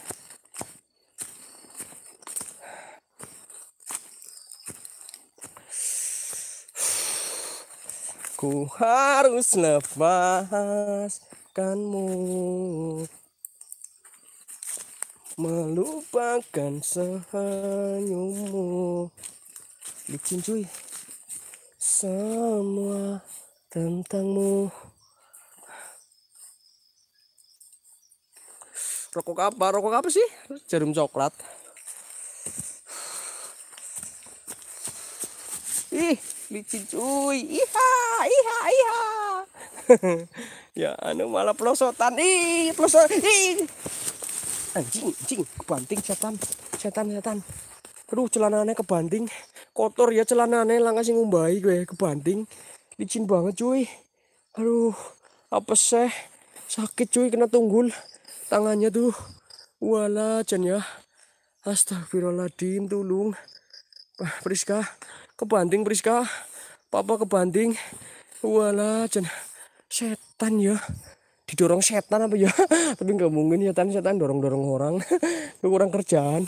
Ku harus lepas melupakanmu melupakan senyummu licin cuy semua tentangmu rokok apa rokok apa sih jarum coklat ih licin cuy iha iha iha [LAUGHS] ya anu malah pelosotan ih pelosotan ih anjing anjing kebanting setan setan setan aduh celananya kebanting kotor ya celananya langka ngasih ngumbai gue kebanting licin banget cuy aduh apa sih sakit cuy kena tunggul tangannya tuh wala jen ya astagfirullahaladzim tulung Priska kebanting Priska papa kebanting wala jen setan ya didorong setan apa ya [LAUGHS] tapi nggak mungkin ya setan setan dorong dorong orang [LAUGHS] kurang kerjaan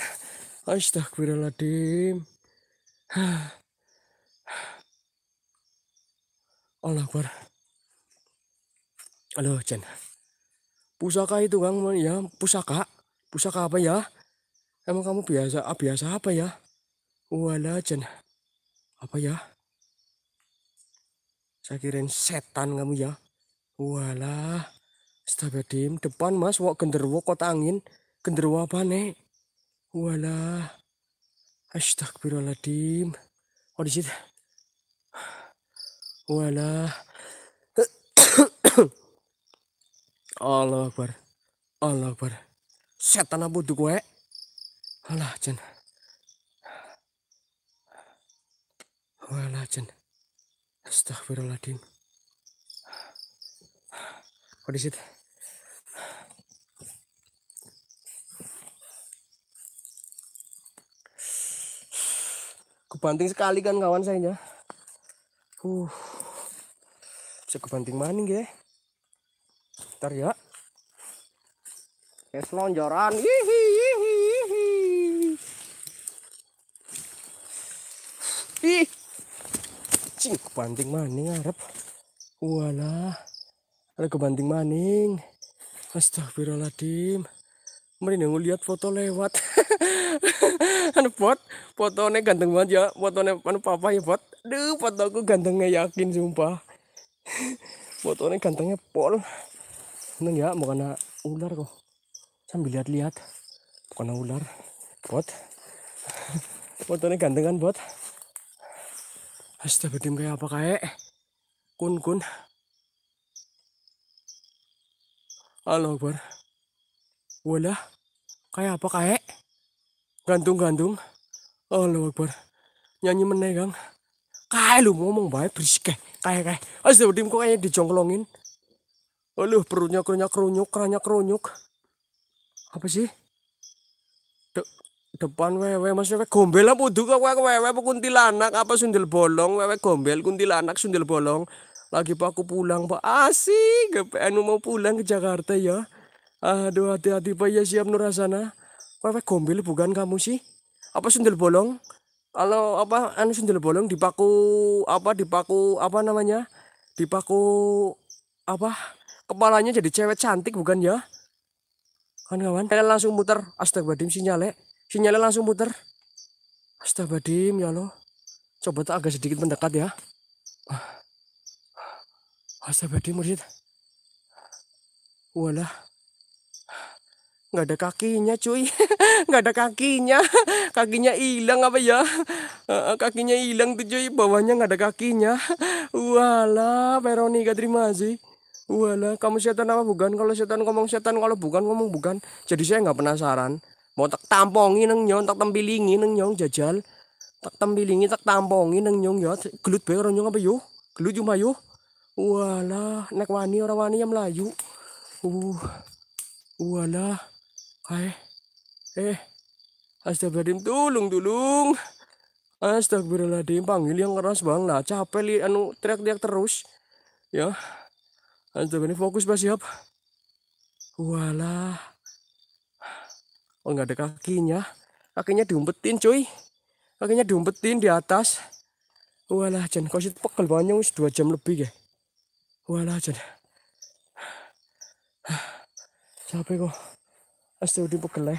Astagfirullahaladzim [SIGHS] Allah Akbar Halo Jan Pusaka itu Kang ya pusaka pusaka apa ya Emang kamu biasa ah, biasa apa ya Wala Jan apa ya Saya kirain setan kamu ya Walah, astagfirullahaladzim, depan mas, wak genderwo kota angin, genderwo apa nek? Walah, astagfirullahaladzim, oh di situ. Walah, Allah Akbar, Allah Akbar, setan abu tuh gue, Allah jen, Walah jen, astagfirullahaladzim kondisi itu. Kebanting sekali kan kawan saya. Uh. Bisa kebanting maning ya. Ntar ya. es lonjoran, hihi. Ih. Cing kebanting maning arep. Walah ada kebanting maning astagfirullahaladzim kemarin yang lihat foto lewat [LAUGHS] anu pot fotonya ganteng banget ya fotonya anu papa ya pot aduh fotoku gantengnya yakin sumpah [LAUGHS] fotonya gantengnya pol seneng ya bukan ular kok sambil lihat-lihat bukan ular pot [LAUGHS] fotonya ganteng kan pot astagfirullahaladzim kayak apa kayak kun kun Allah Akbar. Wala. Kayak apa kayak? Gantung-gantung. Allah Akbar. Nyanyi meneh, Kang. Kayak lu ngomong baik berisik kayak kayak kayak. Astaga, tim kok kayak dijongklongin. Aduh, perutnya kerunyuk kerunyuk, keranyak kerunyuk. Apa sih? De depan wewe maksudnya wewe gombel apa duka wewe wewe kuntilanak apa sundel bolong wewe gombel kuntilanak sundel bolong lagi Pak aku pulang Pak. Asik. GPN mau pulang ke Jakarta ya. Aduh hati-hati Pak ya siap nurasana. Pak gombil bukan kamu sih? Apa sundel bolong? Kalau apa anu sundel bolong dipaku apa dipaku apa namanya? Dipaku apa? Kepalanya jadi cewek cantik bukan ya? Kan kawan, kalian langsung muter. Astagfirullahaladzim sinyale, sinyale langsung muter. Astagfirullahaladzim ya lo. Coba tak agak sedikit mendekat ya. Asa bagi murid. Wala, Nggak ada kakinya cuy. [LAUGHS] Nggak ada kakinya. Kakinya hilang apa ya? Kakinya hilang tuh cuy. Bawahnya nggak ada kakinya. Walah Veronica terima sih. Wala, kamu setan apa bukan? Kalau setan ngomong setan. Kalau bukan ngomong bukan. Jadi saya nggak penasaran. Mau tak tampongin neng nyong. Tak tampilingi neng nyong jajal. Tak tampilingi, tak tampongin neng nyong ya. Gelut bayar nyong apa yuk? Gelut cuma wala nek wani ora wani yang melayu. Uh. wala Kae. Eh, eh. Astagfirullahaladzim, tulung tulung. Astagfirullahaladzim, panggil yang keras bang lah. Capek li, anu teriak-teriak terus. Ya. Astagfirullahaladzim, fokus bah siap. wala Oh nggak ada kakinya. Kakinya diumpetin cuy. Kakinya diumpetin di atas. wala jangan kau sih pegel banyak, dua jam lebih ya. Wala dyan. Sabi ko, asa di po kalay.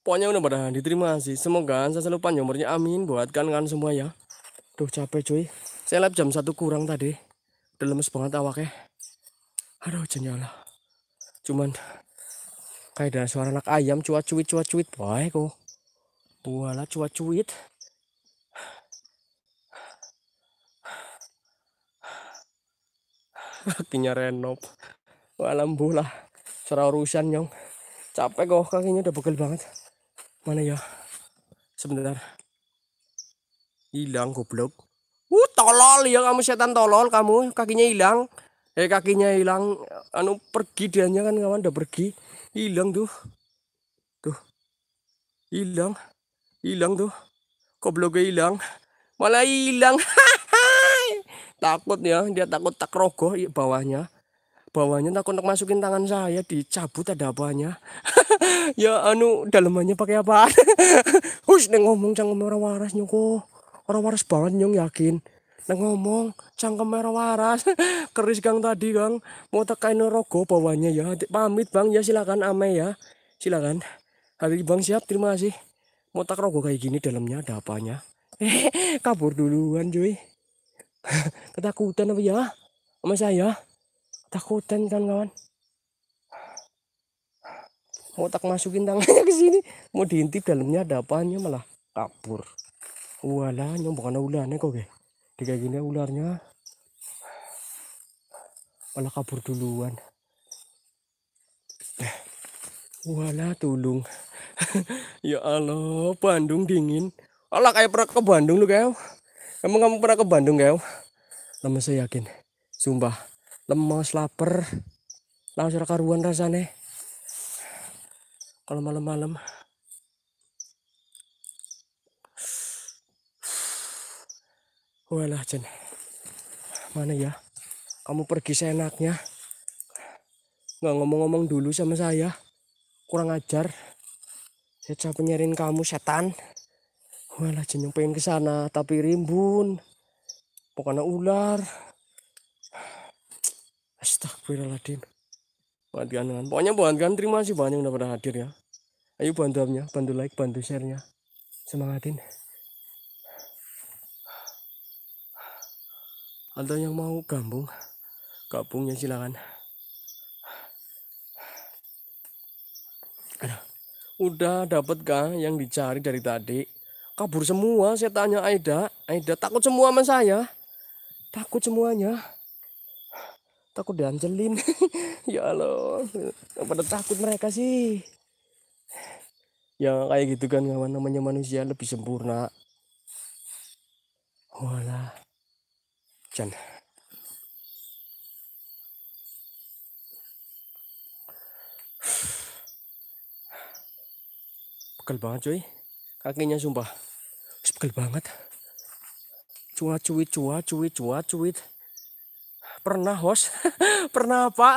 Pokoknya udah pada diterima sih. Semoga saya selalu panjang umurnya. Amin. Buatkan kan semua ya. Duh capek cuy. Saya lab jam satu kurang tadi. Udah lemes banget awaknya. Aduh jenjala ya Cuman kayak ada suara anak ayam cuat cuit cuat cuit boy kok buahlah cuat cuit kakinya renop malam bola suara urusan nyong capek kok kakinya udah begel banget mana ya sebentar hilang goblok uh tolol ya kamu setan tolol kamu kakinya hilang eh kakinya hilang anu pergi dianya kan kawan udah pergi Hilang tuh. Tuh. Hilang. Hilang tuh. Koblognya hilang. Malah hilang. [LAUGHS] takut ya. Dia takut tak rogoh bawahnya. Bawahnya takut untuk masukin tangan saya. Dicabut ada apanya. [LAUGHS] ya anu dalemannya pakai apa? [LAUGHS] Hus neng ngomong jangan ngomong orang waras nyoko. Orang waras banget nyong yakin ngomong, cangkem waras. [LAUGHS] Keris Gang tadi, Gang. Mau tekain rogo bawahnya ya. Pamit, Bang. Ya silakan ame ya. Silakan. Hari Bang siap, terima kasih. Mau tak rogo kayak gini dalamnya ada apanya? Eh, [LAUGHS] kabur duluan, cuy. [LAUGHS] Ketakutan apa ya? Sama saya. takutan kan, kawan. Mau tak masukin tangannya ke sini. Mau diintip dalamnya ada apanya malah kabur. wala nyombongan ulane kok, guys kayak gini ularnya malah kabur duluan eh, wala tulung [LAUGHS] ya Allah Bandung dingin Allah kayak pernah ke Bandung lu kau emang kamu pernah ke Bandung kau lemes saya yakin sumpah lemes lapar langsung karuan rasane kalau malam-malam walah Jen? Mana ya? Kamu pergi seenaknya. Nggak ngomong-ngomong dulu sama saya. Kurang ajar. Saya capek nyariin kamu setan. Walah Jen yang pengen kesana tapi rimbun. Pokoknya ular. Astagfirullahaladzim. Bantuan kan. Pokoknya bantuan terima kasih banyak udah pada hadir ya. Ayo bantu abnya, bantu like, bantu share-nya. Semangatin. ada yang mau gabung gabungnya silakan udah dapat kah yang dicari dari tadi kabur semua saya tanya Aida Aida takut semua sama saya takut semuanya takut dianjelin [LAUGHS] ya Allah pada takut mereka sih ya kayak gitu kan kawan namanya manusia lebih sempurna walah hujan pegel banget cuy kakinya sumpah pegel banget Cua cuit cua cuit cua cuit pernah host [LAUGHS] pernah apa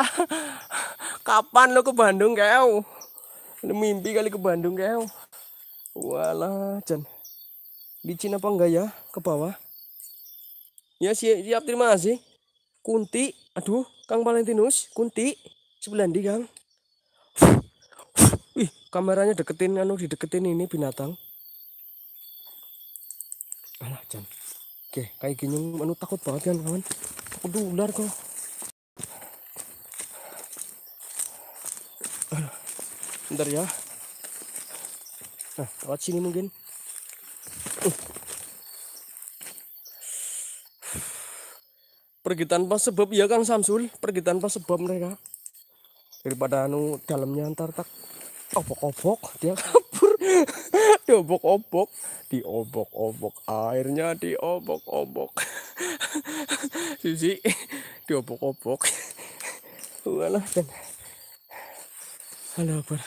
kapan lo ke Bandung kau lo mimpi kali ke Bandung kau walah Jan licin apa enggak ya ke bawah Ya siap terima kasih. Kunti, aduh, Kang Valentinus, Kunti, sebelah di Kang. Wih, kameranya deketin anu deketin ini binatang. Alah, Jan. Oke, kayak gini anu takut banget kan, kawan. Takut ular kok. bentar ya. Nah, lewat sini mungkin. pergi tanpa sebab ya Kang Samsul pergi tanpa sebab mereka daripada anu dalamnya antar tak obok-obok dia kabur [LAUGHS] diobok-obok diobok-obok airnya diobok-obok [LAUGHS] sisi diobok-obok [LAUGHS] walah dan halo apa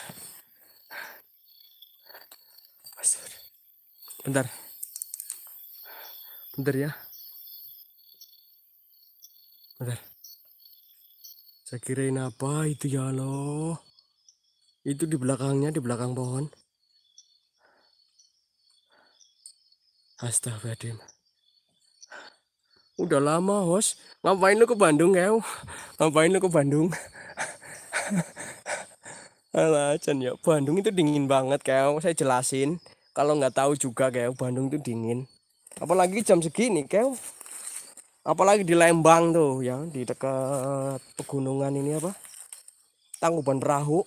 bentar bentar ya Bentar. Saya kirain apa itu ya loh Itu di belakangnya, di belakang pohon. Astagfirullahaladzim. Udah lama, Hos. Ngapain lu ke Bandung, ya? Ngapain lu ke Bandung? Alah, Chan ya. Bandung itu dingin banget, Kew. saya jelasin. Kalau nggak tahu juga, Kew, Bandung itu dingin. Apalagi jam segini, Kew apalagi di Lembang tuh ya di dekat pegunungan ini apa Tangkuban Perahu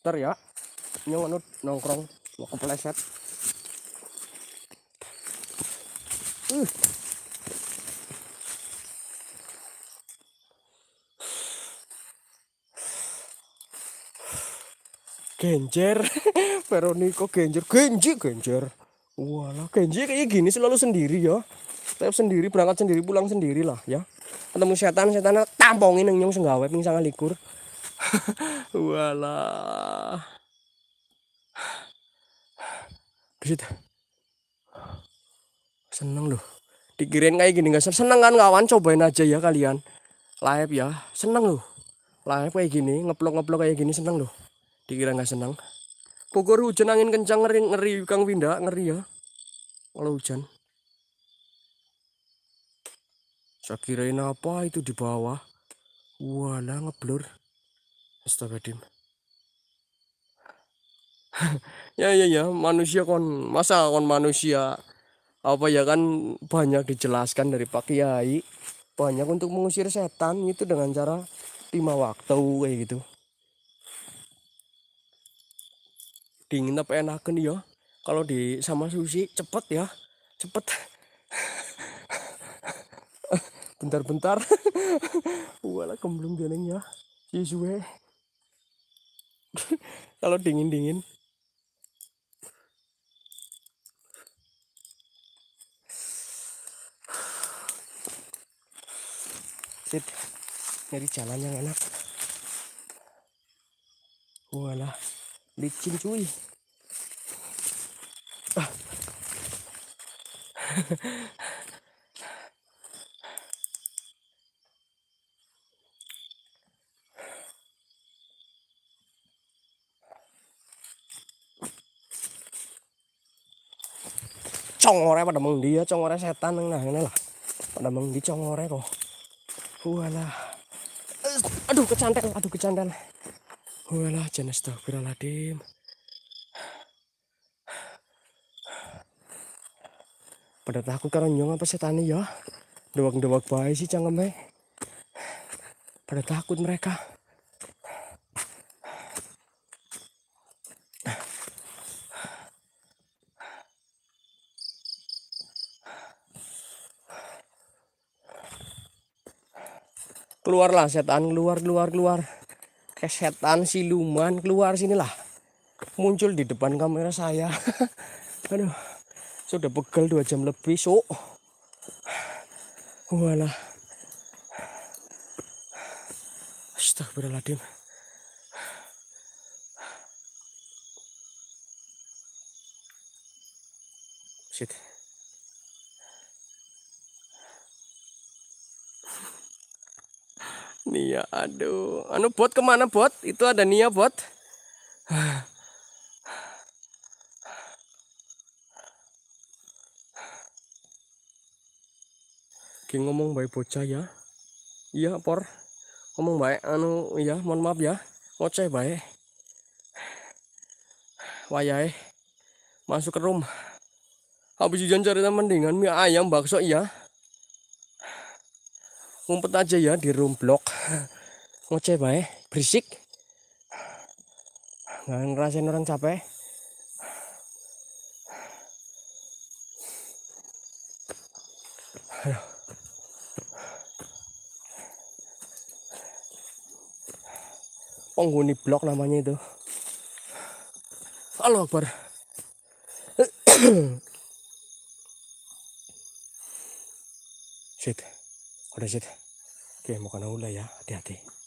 ter ya nyongut nongkrong mau kepleset uh. genjer [LAUGHS] Veroniko genjer genji genjer walah genji kayak gini selalu sendiri ya setiap sendiri berangkat sendiri pulang sendiri lah ya ketemu setan setan tampongin yang nyong senggawe ping sangat likur [LAUGHS] walah Berita, Seneng loh. Dikirain kayak gini nggak seneng kan kawan cobain aja ya kalian. Live ya. Seneng loh. Live kayak gini, ngeplok-ngeplok kayak gini seneng loh dikira nggak senang Bogor hujan angin kencang ngeri ngeri Kang Winda ngeri ya kalau hujan saya kirain apa itu di bawah wala ngeblur astagfirullahaladzim [LAUGHS] ya ya ya manusia kon masa kon manusia apa ya kan banyak dijelaskan dari Pak Kiai banyak untuk mengusir setan itu dengan cara lima waktu kayak gitu dingin tapi enakan ya kalau di sama sushi cepet ya cepet [LAUGHS] bentar-bentar [LAUGHS] wala kemblung jeneng ya siswe [LAUGHS] kalau dingin-dingin Sit, nyari jalan yang enak. Walah. đi chín chuối à. trong ra bắt đầu mừng đi trong ra setan tan năng này này là bắt đầu mừng đi trong ra rồi Wala. Aduh kecantel, aduh kecantel. Walah jenis astagfirullahaladzim. Pada takut karena nyong apa setan ya. Dewak-dewak baik sih cangkeme. Pada takut mereka. keluarlah setan keluar keluar keluar setan siluman keluar sinilah muncul di depan kamera saya [LAUGHS] aduh sudah begal dua jam lebih so wala astagfirullahaladzim shit Aduh, anu bot kemana bot? Itu ada Nia bot. Oke ngomong baik bocah ya. Iya por, ngomong baik. Anu iya, mohon maaf ya. bocah baik. Wayai, masuk ke room. Habis hujan cari mendingan mie ayam bakso iya. ngumpet aja ya di room block ngoceh baik berisik nggak ngerasain orang capek penghuni blok namanya itu Allah Akbar shit udah shit oke mau kena ulah ya hati-hati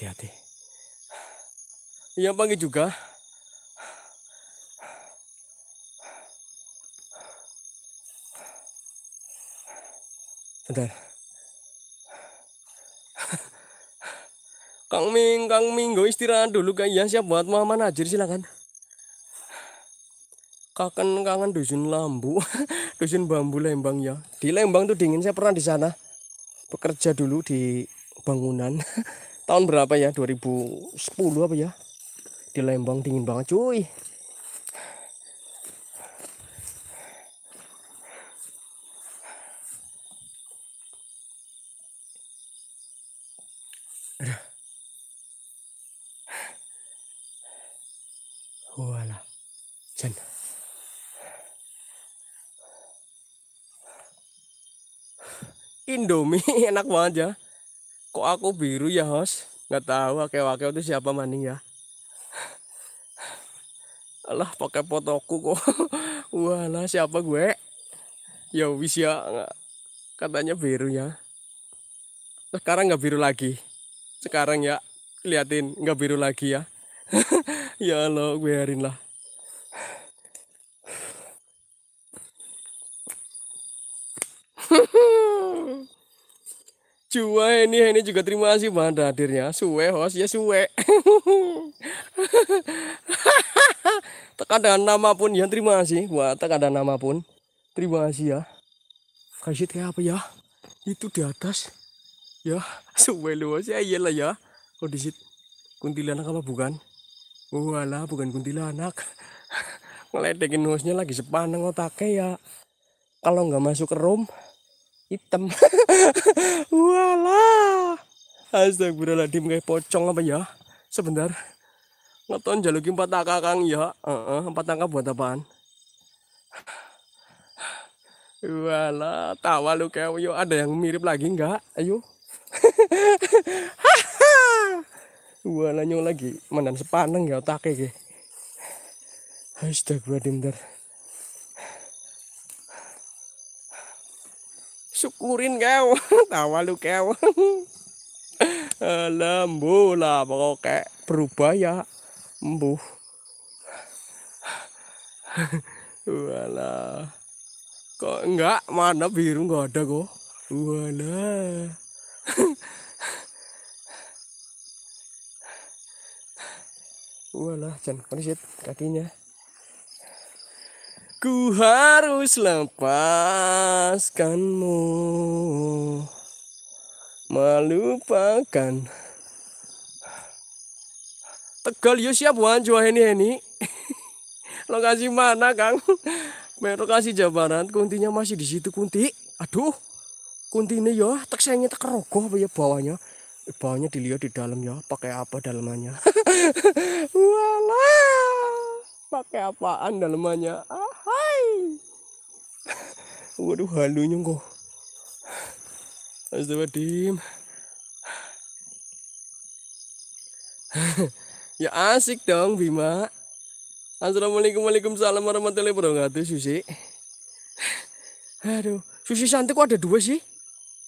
hati-hati iya panggil juga bentar Kang Ming, Kang Ming, gue istirahat dulu kan. Iya siap buat Muhammad Najir silakan. Kakan kangen dusun lambu, [LAUGHS] dusun bambu Lembang ya. Di Lembang tuh dingin, saya pernah di sana. Bekerja dulu di bangunan. [LAUGHS] tahun berapa ya 2010 apa ya di Lembang dingin banget cuy Aduh. Indomie [LAUGHS] enak banget ya kok aku biru ya host nggak tahu wake wakil itu siapa maning ya Allah pakai fotoku kok [LAUGHS] walah siapa gue ya wis ya katanya biru ya sekarang nggak biru lagi sekarang ya liatin nggak biru lagi ya [LAUGHS] ya lo gue harin lah [LAUGHS] Cua ini ini juga terima kasih banget hadirnya. Suwe host ya suwe. [LAUGHS] dengan nama pun ya terima kasih buat ada nama pun. Terima kasih ya. Kasih kayak apa ya? Itu di atas. Ya, suwe luas ya iyalah ya. Kondisi kuntilanak apa bukan? Walah, oh, bukan kuntilanak. [LAUGHS] Ngeledekin hostnya lagi sepaneng otaknya ya. Kalau nggak masuk ke room, hitam [LAUGHS] walah astagfirullahaladzim kayak pocong apa ya sebentar ngeton jalukin empat angka kang ya uh -uh, empat angka buat apaan walah tawa lu kayak yuk ada yang mirip lagi enggak ayo [LAUGHS] walah nyong lagi mandan sepaneng ya otaknya astagfirullahaladzim syukurin kau [LAUGHS] tawa lu kau [LAUGHS] eh, lembu lah pokoknya berubah ya embuh [LAUGHS] wala kok enggak mana biru enggak ada kok wala wala jangan kondisit kakinya Ku harus lepaskanmu Melupakan Tegal yo siap wan jua ini ini [LAUGHS] Lokasi mana Kang? Lokasi Jabaran kuntinya masih di situ kunti. Aduh. Kunti ini ya tak sayangnya tak rogoh ya bawahnya eh, bawahnya dilihat di dalam ya pakai apa dalamannya [LAUGHS] walah pakai apaan dalamnya ah, hai waduh halunya kok Astagfirullahaladzim ya asik dong Bima Assalamualaikum Waalaikumsalam warahmatullahi wabarakatuh Susi aduh Susi cantik kok ada dua sih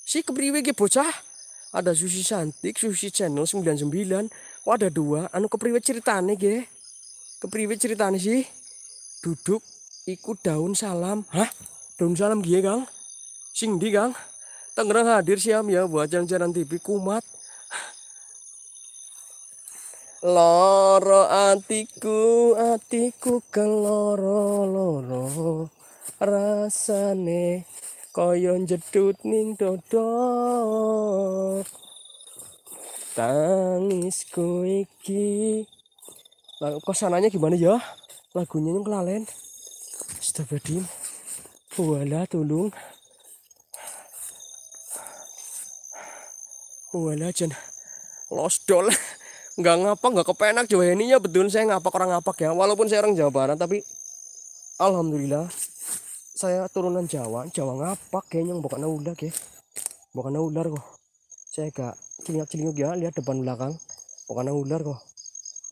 si kepriwe ke bocah ada Susi cantik Susi channel 99 kok ada dua anu kepriwe ceritanya ge kepriwe ceritane sih duduk ikut daun salam hah daun salam gie kang sing di kang Tangerang hadir siam ya buat jalan-jalan TV kumat loro atiku atiku keloro loro rasane koyon jedut ning dodo tangisku iki Nah, kesananya gimana ya? Lagunya yang kelalen. Astagfirullahaladzim. Wala tulung. Wala jen. Los dol. Nggak ngapa nggak kepenak Jawa ya betul saya ngapa orang ngapak ya. Walaupun saya orang Jawa Barat tapi alhamdulillah saya turunan Jawa, Jawa ngapak kayaknya bukan udah ya. Bukan ular kok. Saya gak cilingak-cilinguk ya, lihat depan belakang. Bukan ular kok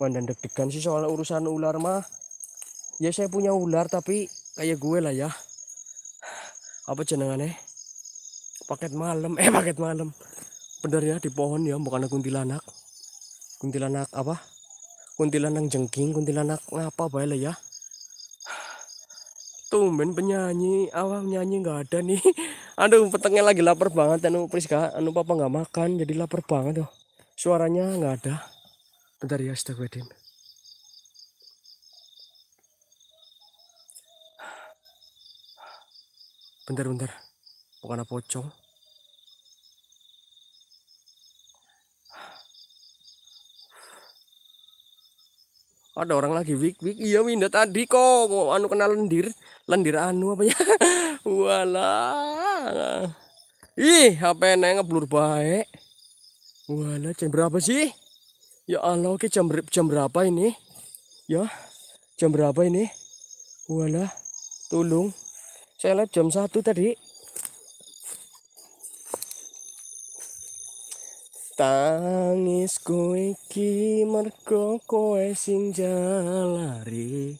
mandan deg-degan sih soal urusan ular mah ya saya punya ular tapi kayak gue lah ya apa jenengannya paket malam eh [LAUGHS] paket malam bener ya di pohon ya bukan kuntilanak kuntilanak apa kuntilanak jengking kuntilanak ngapa baik lah ya tumben penyanyi awam nyanyi nggak ada nih [LAUGHS] aduh petengnya lagi lapar banget anu Priska anu papa nggak makan jadi lapar banget tuh suaranya nggak ada Bentar ya, tim. Bentar-bentar. Bukan pocong. Ada orang lagi wik wik. Iya Winda tadi kok anu kenal lendir, lendir anu apa ya? Wala. Ih, HP neng ngeblur baik. Walah, jam berapa sih? Ya Allah, oke jam, jam berapa ini? Ya, jam berapa ini? Walah, tolong. Saya lihat jam satu tadi. Tangis kowe ki mergo kowe sing jalari.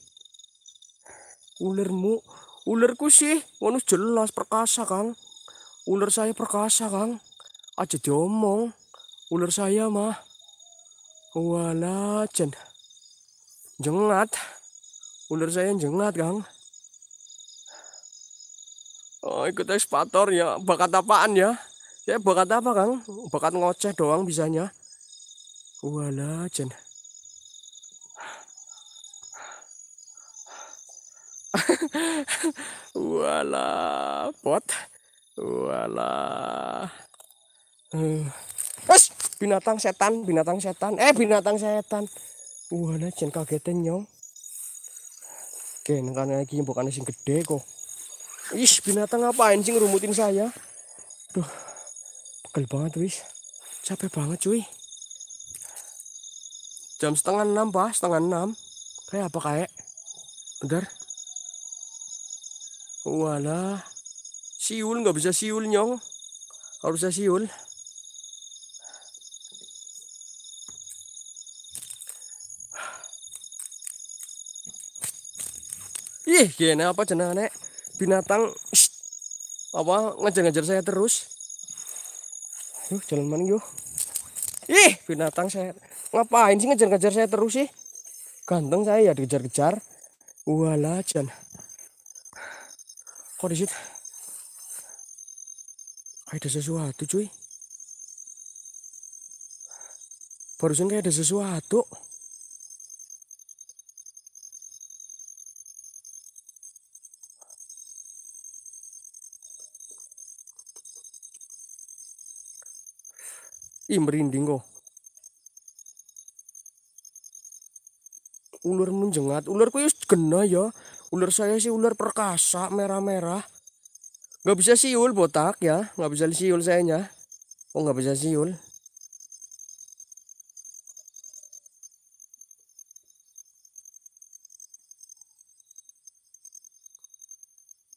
Ulermu, ulerku sih wanu jelas perkasa, Kang. Ular saya perkasa, Kang. Aja jomong, Ular saya mah Wala, Cen. Jengat. Ular saya jengat, Kang. Oh, ikut ekspator ya. Bakat apaan ya? Saya bakat apa, Kang? Bakat ngoceh doang bisanya. Wala, Cen. Wala, pot. Wala. Uh. Eh binatang setan binatang setan eh binatang setan wah nah jangan kagetin nyong oke nengkan lagi bukan sing gede kok Is binatang apa anjing ngerumutin saya? Duh, pegel banget wis. Capek banget cuy. Jam setengah enam pas setengah enam. Kayak apa kayak? Bentar. Walah, siul nggak bisa siul nyong. Harusnya siul. ih gini apa nek binatang shh, apa ngejar-ngejar saya terus yuk jalan mana yuk ih binatang saya ngapain sih ngejar-ngejar saya terus sih ganteng saya ya dikejar-kejar walah jan kok disitu ada sesuatu cuy barusan kayak ada sesuatu Ih merinding kok. Ular menjengat. ular ya gena ya. Ular saya sih ular perkasa merah-merah. Gak bisa siul botak ya. Gak bisa siul sayanya. Oh gak bisa siul.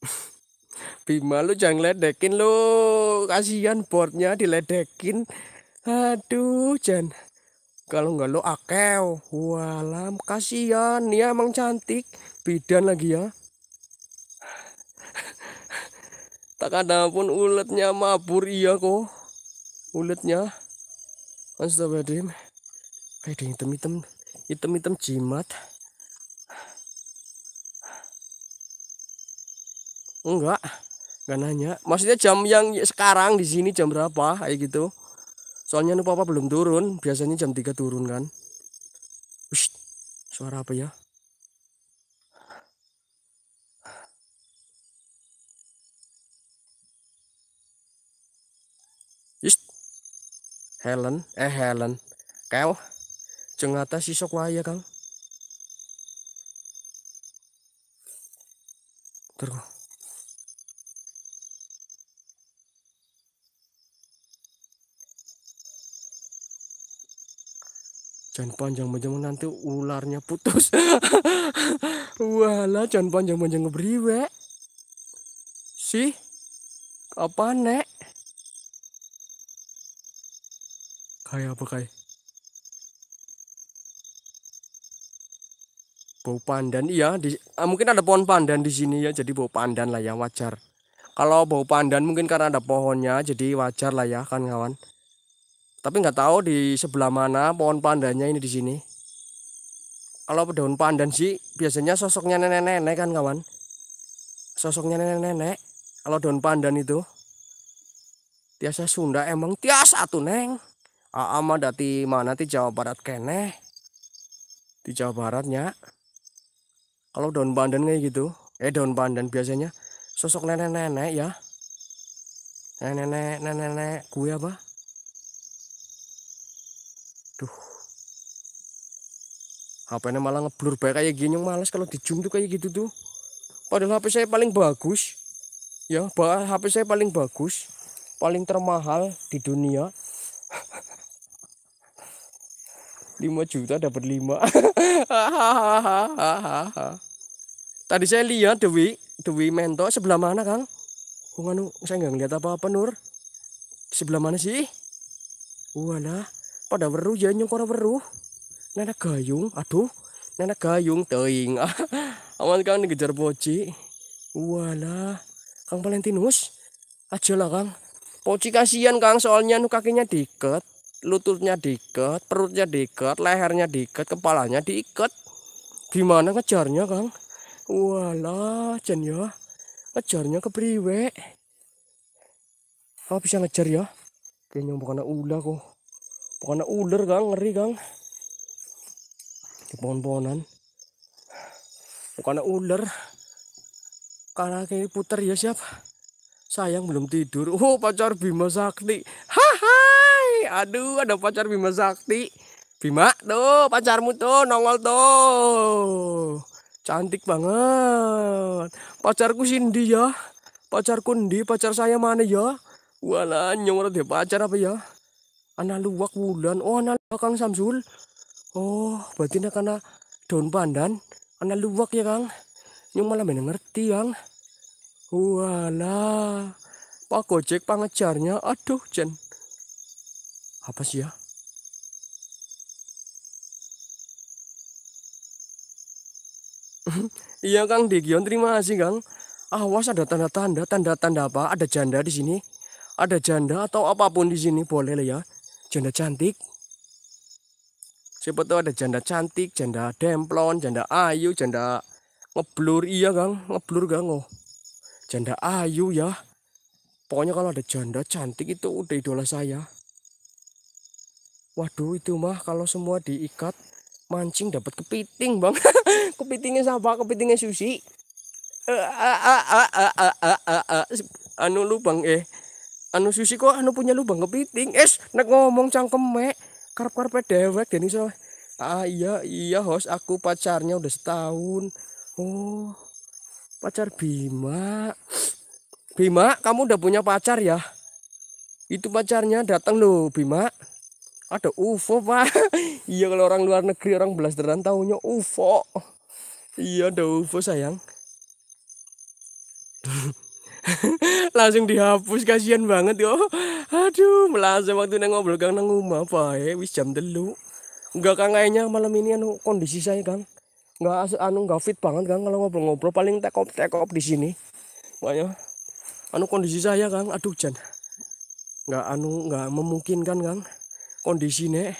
[LAUGHS] Bima lu jangan ledekin lu kasihan boardnya diledekin aduh Jan kalau nggak lo akeo walam kasihan ya emang cantik bidan lagi ya tak ada pun uletnya mabur iya kok uletnya astagfirullahaladzim kayak ada hitam-hitam hitam-hitam jimat enggak enggak nanya maksudnya jam yang sekarang di sini jam berapa kayak gitu soalnya nu papa belum turun biasanya jam 3 turun kan Ush, suara apa ya Ush, Helen eh Helen kau atas sisok waya kau jangan panjang-panjang nanti ularnya putus [LAUGHS] walah jangan panjang-panjang ngebriwe sih apa nek kayak apa kayak bau pandan iya di, ah, mungkin ada pohon pandan di sini ya jadi bau pandan lah ya wajar kalau bau pandan mungkin karena ada pohonnya jadi wajar lah ya kan kawan tapi nggak tahu di sebelah mana pohon pandannya ini di sini kalau daun pandan sih biasanya sosoknya nenek-nenek kan kawan sosoknya nenek-nenek kalau daun pandan itu biasa Sunda emang tias tuh neng ama dati mana di Jawa Barat kene di Jawa Baratnya kalau daun pandan kayak gitu eh daun pandan biasanya sosok nenek-nenek ya nenek-nenek nenek-nenek gue apa ini malah ngeblur baik kayak gini yang males kalau di zoom tuh kayak gitu tuh padahal HP saya paling bagus ya HP saya paling bagus paling termahal di dunia 5 [LAUGHS] juta dapat 5 [LAUGHS] tadi saya lihat Dewi Dewi Mento sebelah mana Kang Oh, anu, saya nggak ngeliat apa-apa Nur sebelah mana sih walah pada weruh jangan ya, nyongkora weruh nenek gayung aduh nenek gayung teing aman kang dikejar poci wala kang Valentinus aja lah kang poci kasihan kang soalnya nu kakinya diikat lututnya diikat perutnya diikat lehernya diikat kepalanya diikat gimana ngejarnya kang Wala jen ya ngejarnya priwe apa bisa ngejar ya kayaknya bukan ular kok bukan ular kang ngeri kang di pohon-pohonan bukan ular karena kayak puter ya siap sayang belum tidur oh pacar Bima Sakti hai aduh ada pacar Bima Sakti Bima tuh pacarmu tuh nongol tuh cantik banget pacarku Cindy ya pacarku Ndi pacar saya mana ya wala nyong dia pacar apa ya anak luwak wulan oh anak luwak Samsul Oh, berarti ini karena daun pandan, karena luwak ya Kang. Yang malah bener ngerti Kang. Wala, Pak Gojek pengejarnya, aduh Jen. Apa sih ya? [LAUGHS] iya Kang Degion, terima kasih Kang. Awas ada tanda-tanda, tanda-tanda apa? Ada janda di sini. Ada janda atau apapun di sini boleh lah ya. Janda cantik, Siapa tahu ada janda cantik, janda demplon, janda ayu, janda ngeblur iya gang, ngeblur gang oh. Janda ayu ya. Pokoknya kalau ada janda cantik itu udah idola saya. Waduh itu mah kalau semua diikat mancing dapat kepiting bang. [LAUGHS] kepitingnya siapa? Kepitingnya Susi. Anu lubang eh. Anu Susi kok anu punya lubang kepiting. Es eh, nak ngomong cangkem cangkemek karep karpe dewek dan iso ah iya iya host aku pacarnya udah setahun oh pacar Bima Bima kamu udah punya pacar ya itu pacarnya datang loh Bima ada UFO pak [LAUGHS] iya kalau orang luar negeri orang belasteran tahunya UFO iya ada UFO sayang [LAUGHS] [LAUGHS] langsung dihapus kasihan banget yo aduh melasa waktu neng ngobrol kang nang rumah pae wis jam telu enggak kang kayaknya malam ini anu kondisi saya kang enggak anu nggak fit banget kang kalau ngobrol-ngobrol paling tekop tekop di sini makanya anu kondisi saya kang aduh jan enggak anu enggak memungkinkan kang kondisinya [LAUGHS]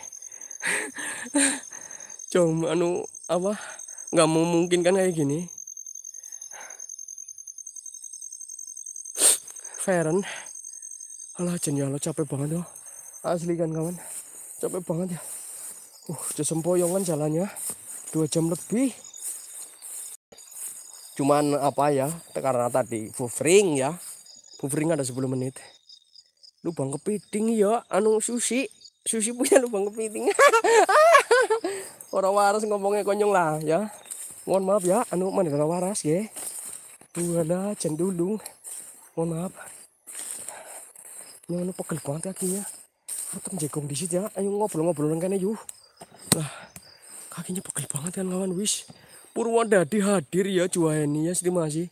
cuma anu apa nggak memungkinkan kayak gini Feren alah jen ya lo capek banget ya asli kan kawan capek banget ya uh sempoyongan jalannya dua jam lebih cuman apa ya karena tadi buffering ya buffering ada 10 menit lubang kepiting ya anu sushi sushi punya lubang kepiting [LAUGHS] orang waras ngomongnya konyong lah ya mohon maaf ya anu mana orang waras ya buana jendulung mohon maaf ini pegel banget ya, kakinya ya. tetap jagung di situ ya ayo ngobrol-ngobrol dengan yuk nah kakinya pegel banget kan lawan wis Purwodadi hadir ya Juwaini ya kasih.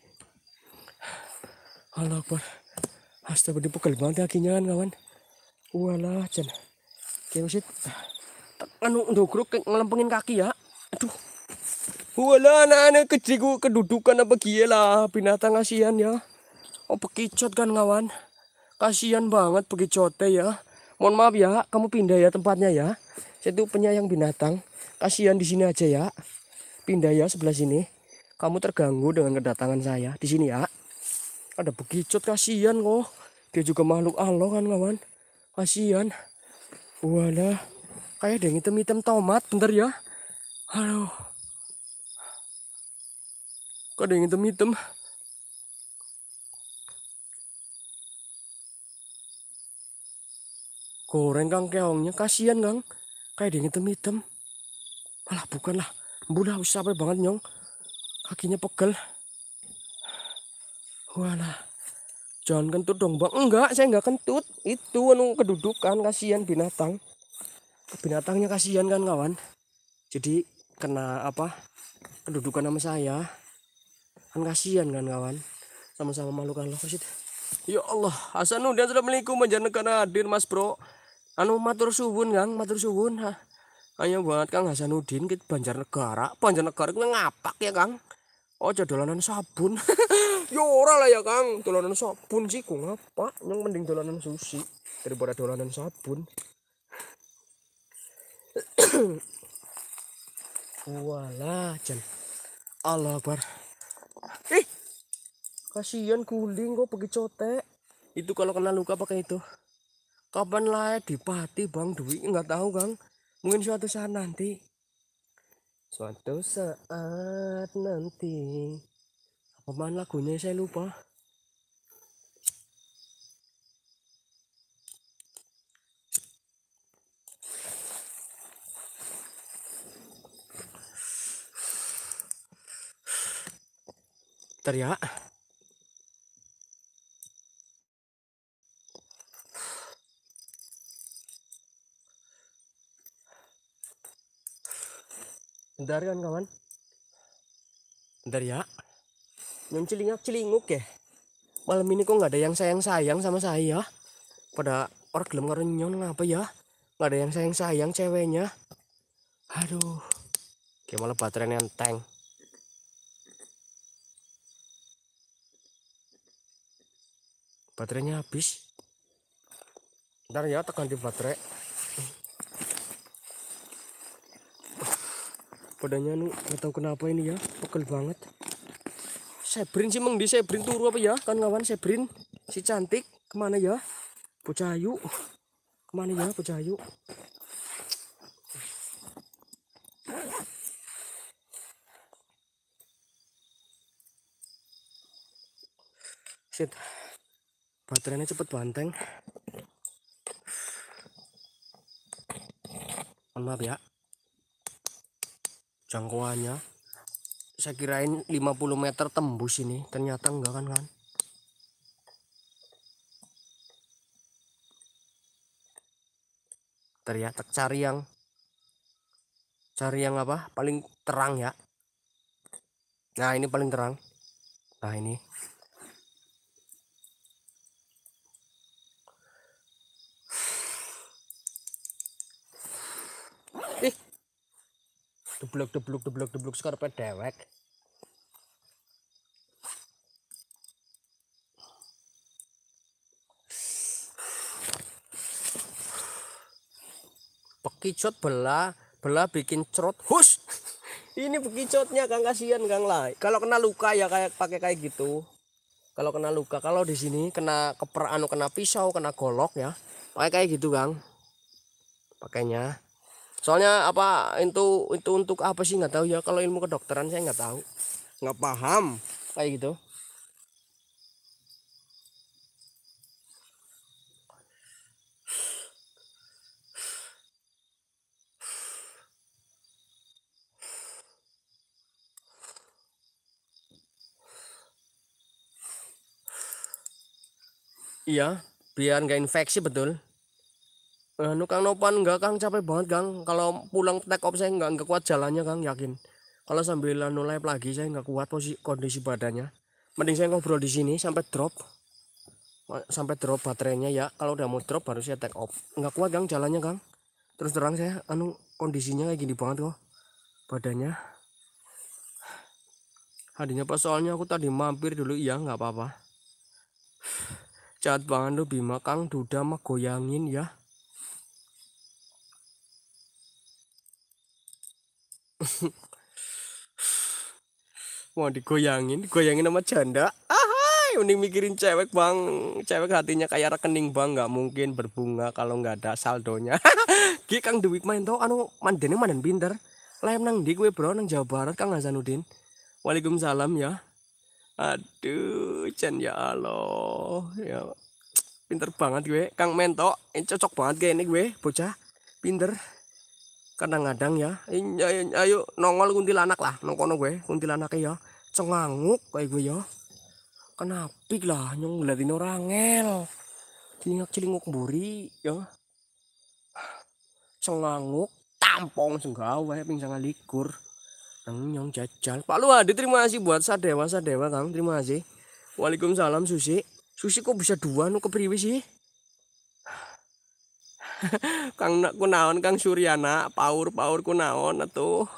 Allah Akbar Astaga dia pegel banget kakinya kan kawan walah jen Oke, usit anu ndogrok ngelempengin kaki ya aduh walah anak-anak kecil kedudukan apa gila binatang kasihan ya Oh bekicot kan kawan. Kasihan banget bekicotnya ya. Mohon maaf ya, kamu pindah ya tempatnya ya. Saya tuh penyayang binatang. Kasihan di sini aja ya. Pindah ya sebelah sini. Kamu terganggu dengan kedatangan saya di sini ya. Ada bekicot kasihan kok. Dia juga makhluk Allah kan kawan. Kasihan. Wala. Kayak ada yang hitam-hitam tomat bentar ya. Halo. Kok ada yang hitam-hitam? Goreng Kang keongnya, kasihan Kang. Kayak dingin hitam-hitam. Alah bukanlah, bulah usah apa banget nyong. Kakinya pegel. Walah, jangan kentut dong bang. Enggak, saya enggak kentut. Itu anu kedudukan, kasihan binatang. Binatangnya kasihan kan kawan. Jadi kena apa kedudukan sama saya kan kasihan kan kawan sama-sama makhluk Allah ya Allah Hasanuddin Assalamualaikum menjadi karena hadir mas bro anu matur suwun Kang matur suwun ha ayo banget Kang Hasanuddin ke Banjarnegara Banjarnegara kuwi ngapak ya Kang Oh jadulanan sabun [LAUGHS] ya ora lah ya Kang dolanan sabun sih ku ngapa yang mending dolanan susi daripada dolanan sabun [COUGHS] walah Jen, Allah bar eh kasihan guling kok pergi cotek itu kalau kena luka pakai itu kapan lah dipati bang Dwi nggak tahu kang mungkin suatu saat nanti suatu saat nanti Apa apaan lagunya saya lupa teriak Bentar kan kawan. Bentar ya. Yang celingak-celinguk ya. Malam ini kok nggak ada yang sayang-sayang sama saya. Pada orang gelem karo apa ya? Nggak ada yang sayang-sayang ceweknya. Aduh. Kayak malah baterainya enteng. Baterainya habis. Bentar ya tekan di baterai. badannya nu nggak tahu kenapa ini ya pegel banget saya sebrin sih mengdi saya sebrin turu apa ya kan kawan sebrin si cantik kemana ya bocah ayu kemana ya bocah ayu baterainya cepet banteng mohon maaf ya jangkauannya saya kirain 50 meter tembus ini ternyata enggak kan kan ternyata cari yang cari yang apa paling terang ya nah ini paling terang nah ini Deblok deblok deblok deblok skorpe dewek. pekicot belah, belah bikin cerut. Hus. [LAUGHS] Ini pekicotnya Kang kasihan Kang lah, Kalau kena luka ya kayak pakai kayak gitu. Kalau kena luka, kalau di sini kena keper anu, kena pisau, kena golok ya. Pakai kayak gitu, Kang. Pakainya soalnya apa itu itu untuk apa sih nggak tahu ya kalau ilmu kedokteran saya nggak tahu nggak paham kayak gitu Iya, biar nggak infeksi betul anu Kang Nopan enggak Kang capek banget Kang kalau pulang take off saya enggak enggak kuat jalannya Kang yakin kalau sambil anu live lagi saya enggak kuat posisi kondisi badannya mending saya ngobrol di sini sampai drop sampai drop baterainya ya kalau udah mau drop baru saya take off nggak kuat kang jalannya kang terus terang saya anu kondisinya kayak gini banget kok badannya hadinya pas soalnya aku tadi mampir dulu iya nggak apa-apa [SIGHS] jahat banget lu Bima Kang Duda mah goyangin ya mau [LAUGHS] digoyangin digoyangin sama janda ahai mending mikirin cewek bang cewek hatinya kayak rekening bang nggak mungkin berbunga kalau nggak ada saldonya [LAUGHS] ki kang duit main tau anu mandene mandan pinter lem nang di gue bro nang jawa barat kang hasanuddin waalaikumsalam ya aduh jan ya allah ya pinter banget gue kang mento ini eh, cocok banget kayak ini gue bocah pinter kadang-kadang ya iya, iya, ayo nongol kuntilanak lah nongkono gue kuntilanak ya cenganguk kayak gue ya kenapa lah nyong ngeliatin orang ngel celingak cilinguk buri ya cenganguk tampong senggawa ya pingsan likur nang nyong jajal Pak Luadi terima kasih buat sadewa sadewa kang terima kasih Waalaikumsalam Susi Susi kok bisa dua nu kepriwe sih [LAUGHS] Kang kunaon Kang Suryana power power kunaon atuh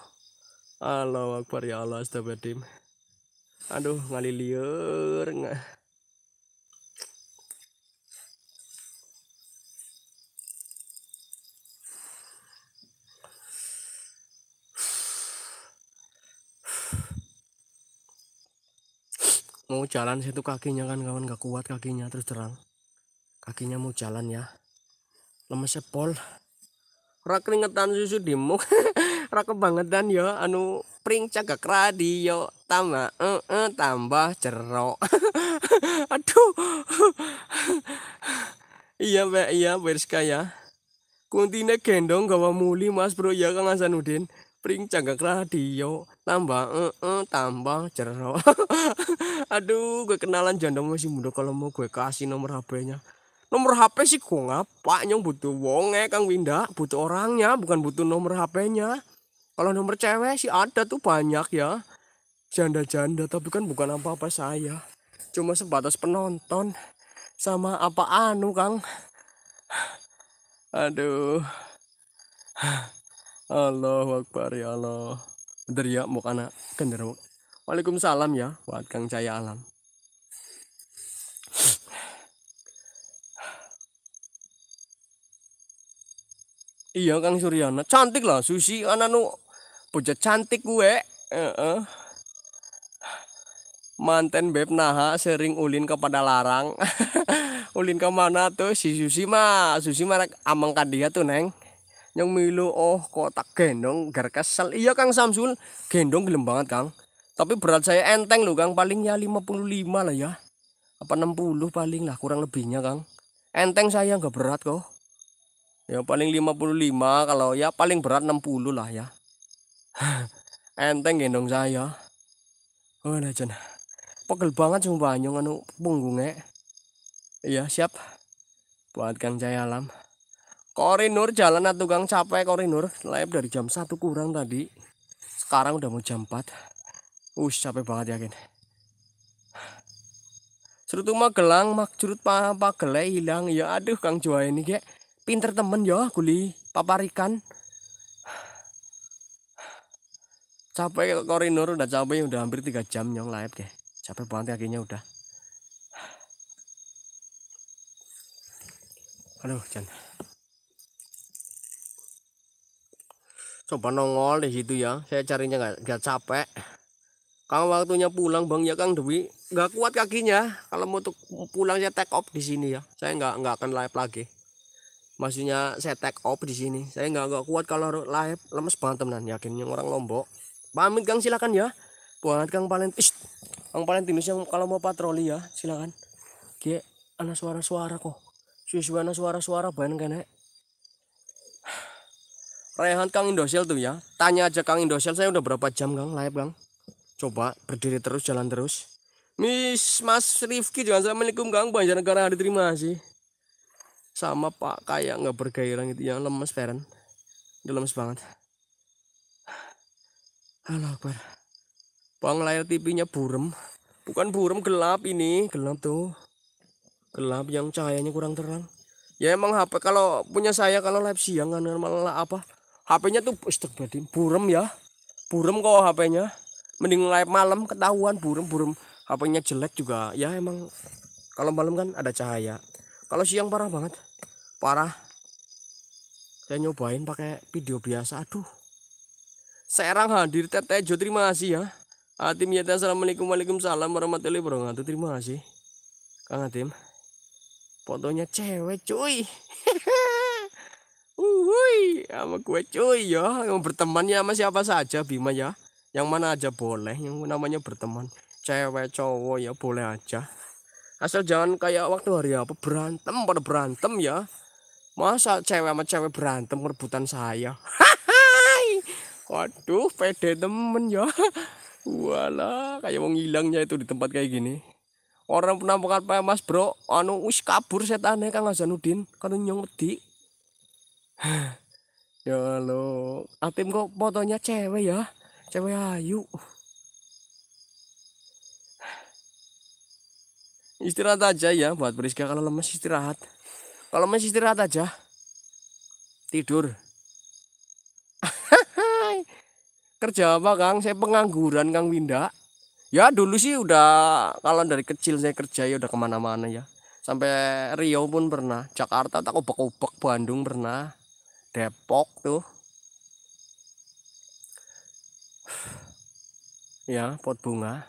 Allah Akbar ya Allah astagfirullahaladzim aduh ngalilir nggak mau jalan situ kakinya kan kawan gak kuat kakinya terus terang kakinya mau jalan ya lemes Pol, ora keringetan susu dimuk [LAUGHS] ora kebangetan ya anu pring cagak radio ya, tambah eh, eh, tambah cerok [LAUGHS] aduh [LAUGHS] iya mbak iya berska ya kuntine gendong gawa muli mas bro ya kang Hasanuddin pring cagak radio ya, tambah eh, eh, tambah cerok aduh gue kenalan janda masih muda kalau mau gue kasih nomor hp nya nomor HP sih kok ngapa nyong butuh wonge Kang Winda butuh orangnya bukan butuh nomor HP-nya kalau nomor cewek sih ada tuh banyak ya janda-janda tapi kan bukan apa-apa saya cuma sebatas penonton sama apa anu Kang aduh Allah Akbar ya Allah bentar ya mau kena kendera Waalaikumsalam ya buat Kang Caya Alam Iya Kang Suryana, cantik lah Susi anak nu bocah cantik gue. Heeh. Manten beb naha sering ulin kepada larang. [LAUGHS] ulin ke mana tuh si Susi mah? Susi mah amang kadia dia tuh, Neng. Yang milu oh kok tak gendong gar kesel. Iya Kang Samsul, gendong gelem banget Kang. Tapi berat saya enteng loh Kang, paling ya 55 lah ya. Apa 60 paling lah kurang lebihnya Kang. Enteng saya nggak berat kok ya paling 55 kalau ya paling berat 60 lah ya [LAUGHS] enteng gendong saya oh najan pegel banget sumpah banyong anu punggungnya iya siap buat Kang Jaya Alam korinur jalan atuh Kang capek korinur live dari jam 1 kurang tadi sekarang udah mau jam 4 Ush capek banget ya gen. Serut Magelang, makjurut curut pa, gelai hilang ya aduh Kang Jua ini kek Pinter temen ya guli paparikan. Capek ke koridor udah capek udah hampir tiga jam nyong live deh. Capek banget kakinya udah. Aduh, Jan. Coba nongol di situ ya. Saya carinya nggak nggak capek. Kang waktunya pulang Bang ya Kang Dewi. Nggak kuat kakinya. Kalau mau pulang saya take off di sini ya. Saya nggak nggak akan live lagi maksudnya saya take off di sini saya nggak nggak kuat kalau live lemes banget teman yakinnya orang lombok pamit kang silakan ya buat kang paling Ish, kang paling timis yang kalau mau patroli ya silakan oke anak suara-suara kok susu anak suara-suara banyak kan Rehan Kang Indosial tuh ya Tanya aja Kang Indosial saya udah berapa jam Kang live Kang Coba berdiri terus jalan terus Miss Mas Rifki jangan Assalamualaikum Kang Banjarnegara diterima sih sama pak kayak nggak bergairah gitu yang lemes Feren udah lemes banget halo Akbar bang layar TV-nya burem bukan burem gelap ini gelap tuh gelap yang cahayanya kurang terang ya emang HP kalau punya saya kalau live siang kan malah apa HP-nya tuh astagfirullahaladzim burem ya burem kok HP-nya mending live malam ketahuan burem burem HP-nya jelek juga ya emang kalau malam kan ada cahaya kalau siang parah banget parah saya nyobain pakai video biasa aduh Serang hadir Teteh Jo terima kasih ya Atim ya Assalamualaikum Waalaikumsalam warahmatullahi wabarakatuh terima kasih Kang Atim fotonya cewek cuy [LAUGHS] Uhui, sama gue cuy ya yang berteman ya sama siapa saja Bima ya yang mana aja boleh yang namanya berteman cewek cowok ya boleh aja asal jangan kayak waktu hari apa berantem pada berantem ya masa cewek sama cewek berantem rebutan saya waduh pede temen ya wala kayak mau ngilangnya itu di tempat kayak gini orang penampakan apa ya, mas bro anu us kabur setannya kang Hasanuddin kan nyong wedi ya lo atim kok fotonya cewek ya cewek ayu istirahat aja ya buat Priska kalau lemes istirahat kalau lemes istirahat aja tidur [LAUGHS] kerja apa Kang saya pengangguran Kang Winda ya dulu sih udah kalau dari kecil saya kerja ya udah kemana-mana ya sampai Rio pun pernah Jakarta tak obak-obak Bandung pernah Depok tuh [SIGHS] ya pot bunga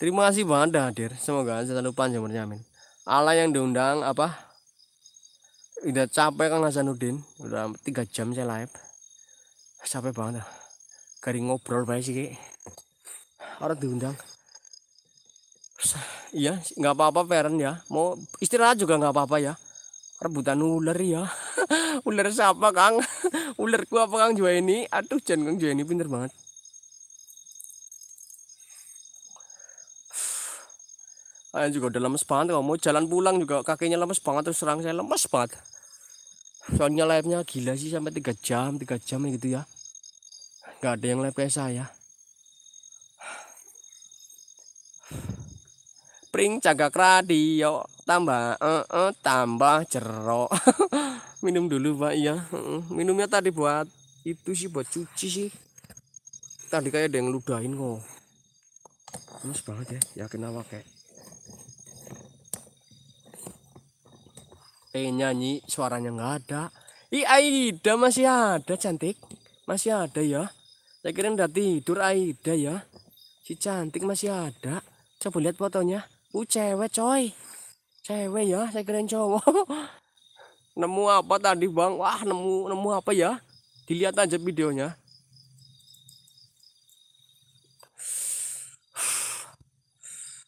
Terima kasih Bang Anda hadir. Semoga Hasan lupa panjang menyamin. Allah yang diundang apa? Udah capek Kang Hasanuddin. Udah tiga jam saya live. Capek banget. Garing ngobrol baik sih Orang diundang. Iya, nggak apa-apa Feren ya. Mau istirahat juga nggak apa-apa ya. Rebutan ular ya. [LAUGHS] ular siapa Kang? Ular [LAUGHS] Ularku apa Kang Juwaini? Aduh, jangan Kang Juwaini pinter banget. saya juga udah lemes banget kalau mau jalan pulang juga kakinya lemes banget terus serang saya lemes banget soalnya live-nya gila sih sampai tiga jam tiga jam gitu ya Gak ada yang live kayak saya pring cagak radio tambah eh, eh, tambah jeruk [LAUGHS] minum dulu pak ya minumnya tadi buat itu sih buat cuci sih tadi kayak ada yang ludahin kok lemes banget ya yakin awak kayak pengen eh, nyanyi suaranya nggak ada I Aida masih ada cantik masih ada ya saya kira udah tidur Aida ya si cantik masih ada coba lihat fotonya uh cewek coy cewek ya saya kira cowok [LAUGHS] nemu apa tadi bang wah nemu nemu apa ya dilihat aja videonya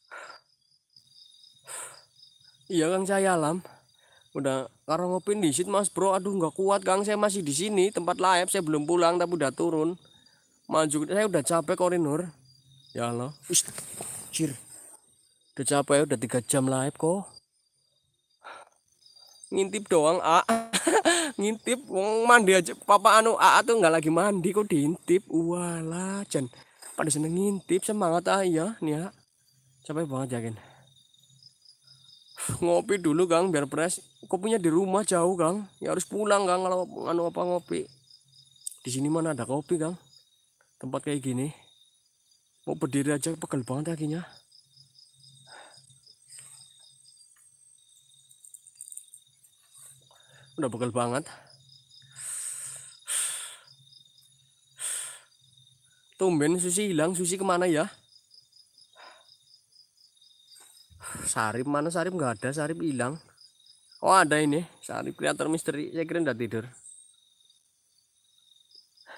[SIGHS] iya kan saya alam udah karo ngopi di situ mas bro aduh nggak kuat kang saya masih di sini tempat live saya belum pulang tapi udah turun maju saya udah capek koridor, ya lo cir udah capek udah tiga jam live kok ngintip doang a [LAUGHS] ngintip mandi aja papa anu a tuh nggak lagi mandi kok diintip wala jen pada seneng ngintip semangat ah ya nih ya capek banget jagain ngopi dulu gang biar fresh kopinya di rumah jauh Kang ya harus pulang Kang kalau nganu apa ngopi di sini mana ada kopi Kang tempat kayak gini mau berdiri aja pegel banget kakinya udah pegel banget tumben Susi hilang Susi kemana ya Sarip mana Sarip nggak ada Sarip hilang Oh ada ini, Sarip kreator misteri. Saya kira udah tidur.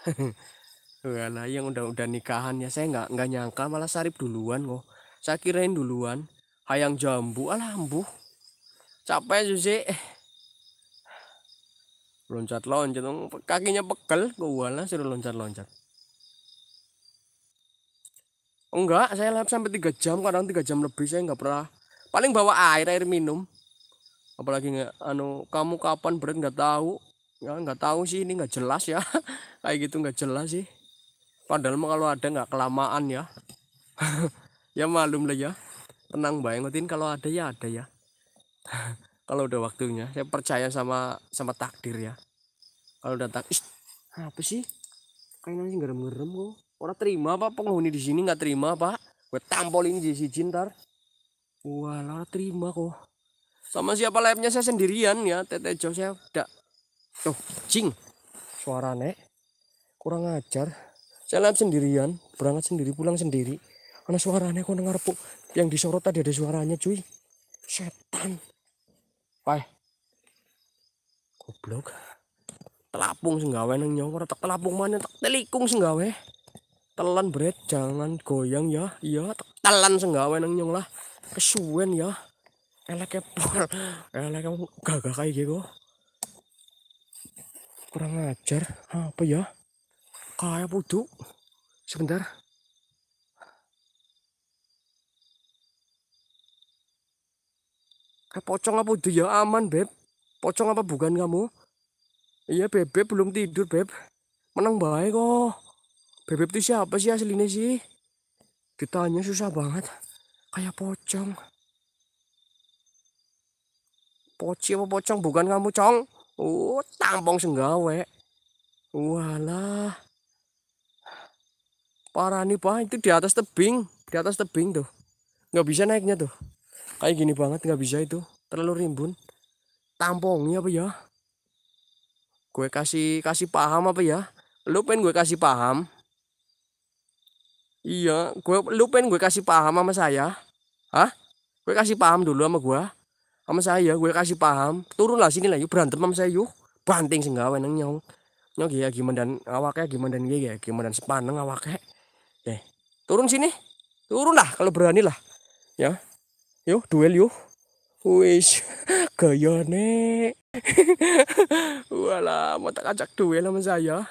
[LAUGHS] Walah yang udah-udah nikahan ya saya nggak nggak nyangka malah Sarip duluan kok. Saya kirain duluan. Hayang jambu, alah ambuh. Capek sih. Loncat-loncat, kakinya pegel. gua lah suruh loncat-loncat. Enggak, saya lap sampai tiga jam, kadang tiga jam lebih saya nggak pernah. Paling bawa air, air minum apalagi nggak anu kamu kapan berat nggak tahu ya nggak tahu sih ini nggak jelas ya [LAUGHS] kayak gitu nggak jelas sih padahal mah kalau ada nggak kelamaan ya [LAUGHS] ya malum lah ya tenang mbak ngotin kalau ada ya ada ya [LAUGHS] kalau udah waktunya saya percaya sama sama takdir ya kalau datang Ih, apa sih kayaknya sih ngerem ngerem kok orang terima pak penghuni di sini nggak terima pak gue tampolin si cintar wah lah terima kok sama siapa live-nya saya sendirian ya Tete Jo saya tidak tuh suara nek kurang ajar saya live sendirian berangkat sendiri pulang sendiri karena suaranya kok dengar bu yang disorot tadi ada suaranya cuy setan Wah, goblok telapung senggawe neng nyawa tak telapung mana tak telikung senggawe telan bret jangan goyang ya iya telan senggawe neng nyong lah kesuwen ya elek por elek gagah kayak gitu kurang ajar apa ya kayak butuh sebentar kayak eh, pocong apa tuh ya aman beb pocong apa bukan kamu iya beb, belum tidur beb menang baik kok Beb itu siapa sih aslinya sih ditanya susah banget kayak pocong Poci apa pocong bukan kamu, Cong? Oh, tampong senggawe. Walah. Parah nih, Pak. Itu di atas tebing. Di atas tebing tuh. Nggak bisa naiknya tuh. Kayak gini banget, nggak bisa itu. Terlalu rimbun. Tampongnya apa ya? Gue kasih kasih paham apa ya? Lu pengen gue kasih paham? Iya, gue lu pengen gue kasih paham sama saya? Hah? Gue kasih paham dulu sama gue? sama saya gue kasih paham turunlah sini lah yuk berantem sama saya yuk banting senggawa neng nyong nyong ya gimana dan awaknya gimana dan ya gimana dan sepaneng awaknya ya eh, turun sini turunlah kalau berani lah ya yuk duel yuk Wis, [LAUGHS] gayane. [LAUGHS] Walah, mau tak ajak duel sama saya.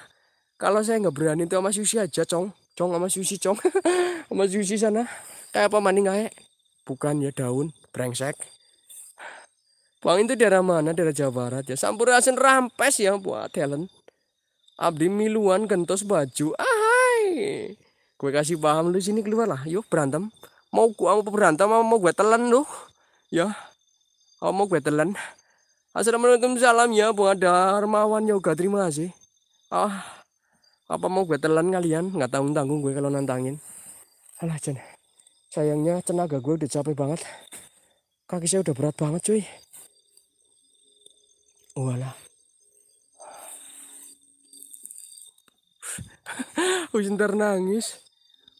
Kalau saya nggak berani itu sama Susi aja, Cong. Cong sama Susi, Cong. [LAUGHS] sama Susi sana. Kayak apa maning kayak? Bukan ya daun, brengsek. Bang itu daerah mana? Daerah Jawa Barat ya. Sampurasun rampes ya buat Helen. Abdi miluan gentos baju. Ahai. Gue kasih paham lu sini keluar lah. Yuk berantem. Mau gua mau berantem mau, ya. mau gue telan lu. Ya. Mau, mau gue telan. Assalamualaikum salam ya buat Darmawan Yoga. Ya, terima kasih. Ah. Apa mau gue telan kalian? Gak tahu tanggung gue kalau nantangin. Alah Jen. Sayangnya tenaga gue udah capek banget. Kaki saya udah berat banget cuy. Voilà. hujan [LAUGHS] nangis.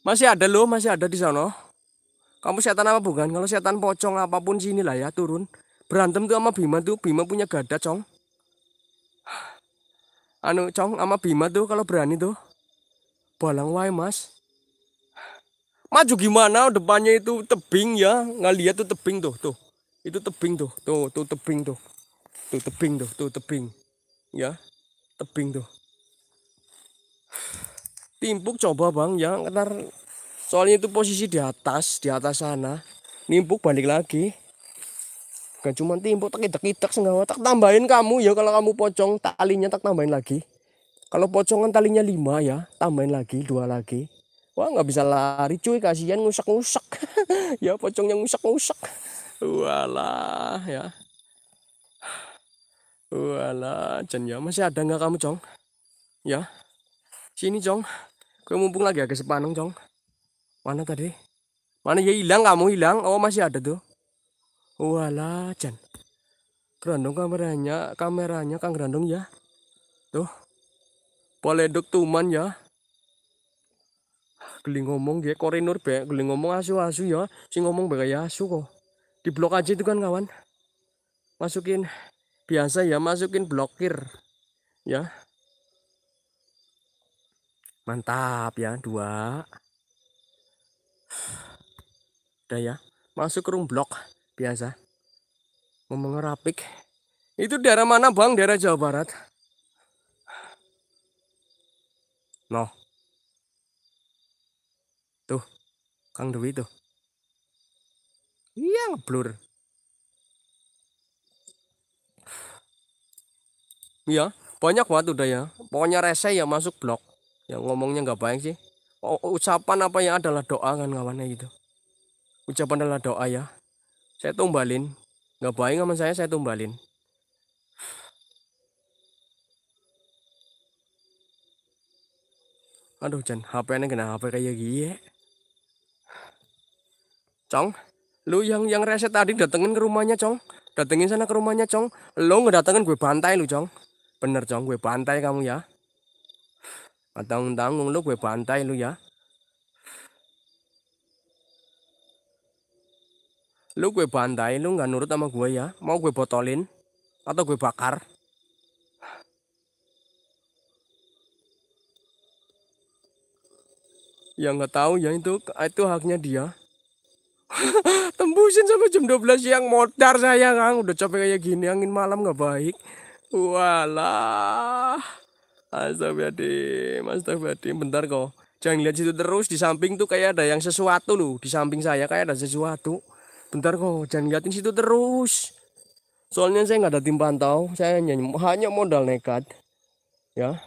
Masih ada loh, masih ada di sana. Kamu setan apa bukan? Kalau setan pocong apapun sini lah ya turun. Berantem tuh sama Bima tuh. Bima punya gada, Cong. [SIGHS] Anu, Cong sama Bima tuh kalau berani tuh. Balang wae, Mas. [SIGHS] Maju gimana? Depannya itu tebing ya. Nggak lihat tuh tebing tuh, tuh. Itu tebing tuh. Tuh, tuh tebing tuh. Tuh tebing tuh, tuh tebing. Ya. Tebing tuh. Timpuk coba Bang ya, ntar soalnya itu posisi di atas, di atas sana. Nimpuk balik lagi. Bukan cuma timpuk tak kita kita senggawa tak tambahin kamu ya kalau kamu pocong talinya tak tambahin lagi. Kalau pocongan talinya lima ya, tambahin lagi dua lagi. Wah nggak bisa lari cuy kasihan ngusak-ngusak [LAUGHS] ya pocongnya ngusak-ngusak walah ya Wala, Cen ya. Masih ada nggak kamu, Cong? Ya. Sini, Cong. Gue mumpung lagi agak sepaneng, Cong. Mana tadi? Mana ya hilang kamu hilang? Oh, masih ada tuh. Wala, Cen. Gerandong kameranya, kameranya Kang Gerandong ya. Tuh. Poledok tuman ya. Geli ngomong ya, korinur be, geli ngomong asu-asu ya. Si ngomong kayak asu kok. Di blok aja itu kan kawan. Masukin biasa ya masukin blokir ya mantap ya dua udah ya masuk room blok biasa ngomong rapik itu daerah mana bang daerah Jawa Barat no tuh Kang Dewi tuh iya ngeblur iya banyak banget udah ya pokoknya rese ya masuk blog yang ngomongnya nggak baik sih oh, ucapan apa yang adalah doa kan kawannya gitu ucapan adalah doa ya saya tumbalin nggak baik sama saya saya tumbalin aduh Jan HP ini hp kayak gini ya. Cong lu yang yang reset tadi datengin ke rumahnya Cong datengin sana ke rumahnya Cong lo ngedatengin gue bantai lu Cong Bener cong gue bantai kamu ya. Tanggung-tanggung lu gue bantai lu ya. Lu gue bantai, lu nggak nurut sama gue ya. Mau gue botolin atau gue bakar? Ya nggak tahu ya itu itu haknya dia. [LAUGHS] Tembusin sampai jam 12 siang modar saya Kang, udah capek kayak gini angin malam nggak baik. Walah. Astagfirullahaladzim, astagfirullahaladzim. Bentar kok. Jangan lihat situ terus. Di samping tuh kayak ada yang sesuatu loh. Di samping saya kayak ada sesuatu. Bentar kok. Jangan liatin situ terus. Soalnya saya nggak ada tim pantau. Saya hanya, hanya modal nekat. Ya.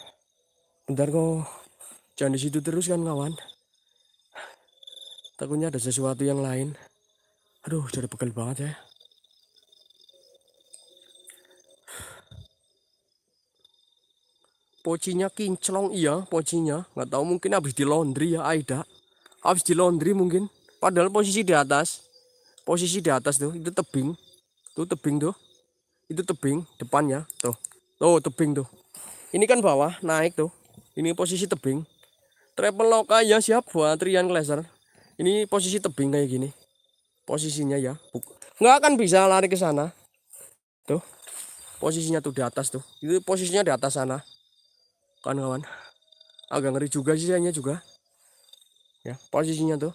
Bentar kok. Jangan di situ terus kan kawan. Takutnya ada sesuatu yang lain. Aduh, jadi pegel banget ya. pocinya kinclong iya pocinya nggak tahu mungkin habis di laundry ya Aida habis di laundry mungkin padahal posisi di atas posisi di atas tuh itu tebing tuh tebing tuh itu tebing depannya tuh tuh tebing tuh ini kan bawah naik tuh ini posisi tebing traveloka ya siap buat Rian laser ini posisi tebing kayak gini posisinya ya nggak akan bisa lari ke sana tuh posisinya tuh di atas tuh itu posisinya di atas sana kawan-kawan agak ngeri juga sih hanya juga ya posisinya tuh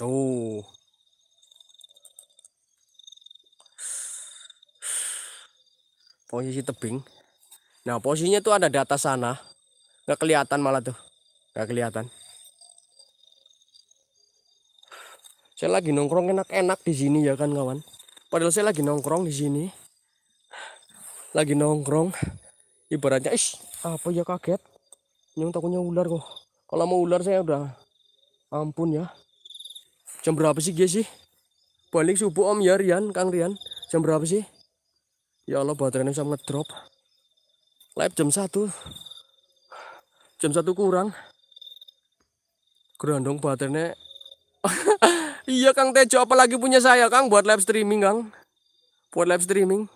tuh posisi tebing nah posisinya tuh ada di atas sana nggak kelihatan malah tuh nggak kelihatan saya lagi nongkrong enak-enak di sini ya kan kawan padahal saya lagi nongkrong di sini lagi nongkrong ibaratnya ish apa ya kaget yang takutnya ular kok kalau mau ular saya udah ampun ya jam berapa sih guys sih balik subuh om ya Rian Kang Rian jam berapa sih ya Allah baterainya bisa ngedrop live jam satu, jam satu kurang gerandong baterainya [LAUGHS] iya Kang Tejo apalagi punya saya Kang buat live streaming Kang buat live streaming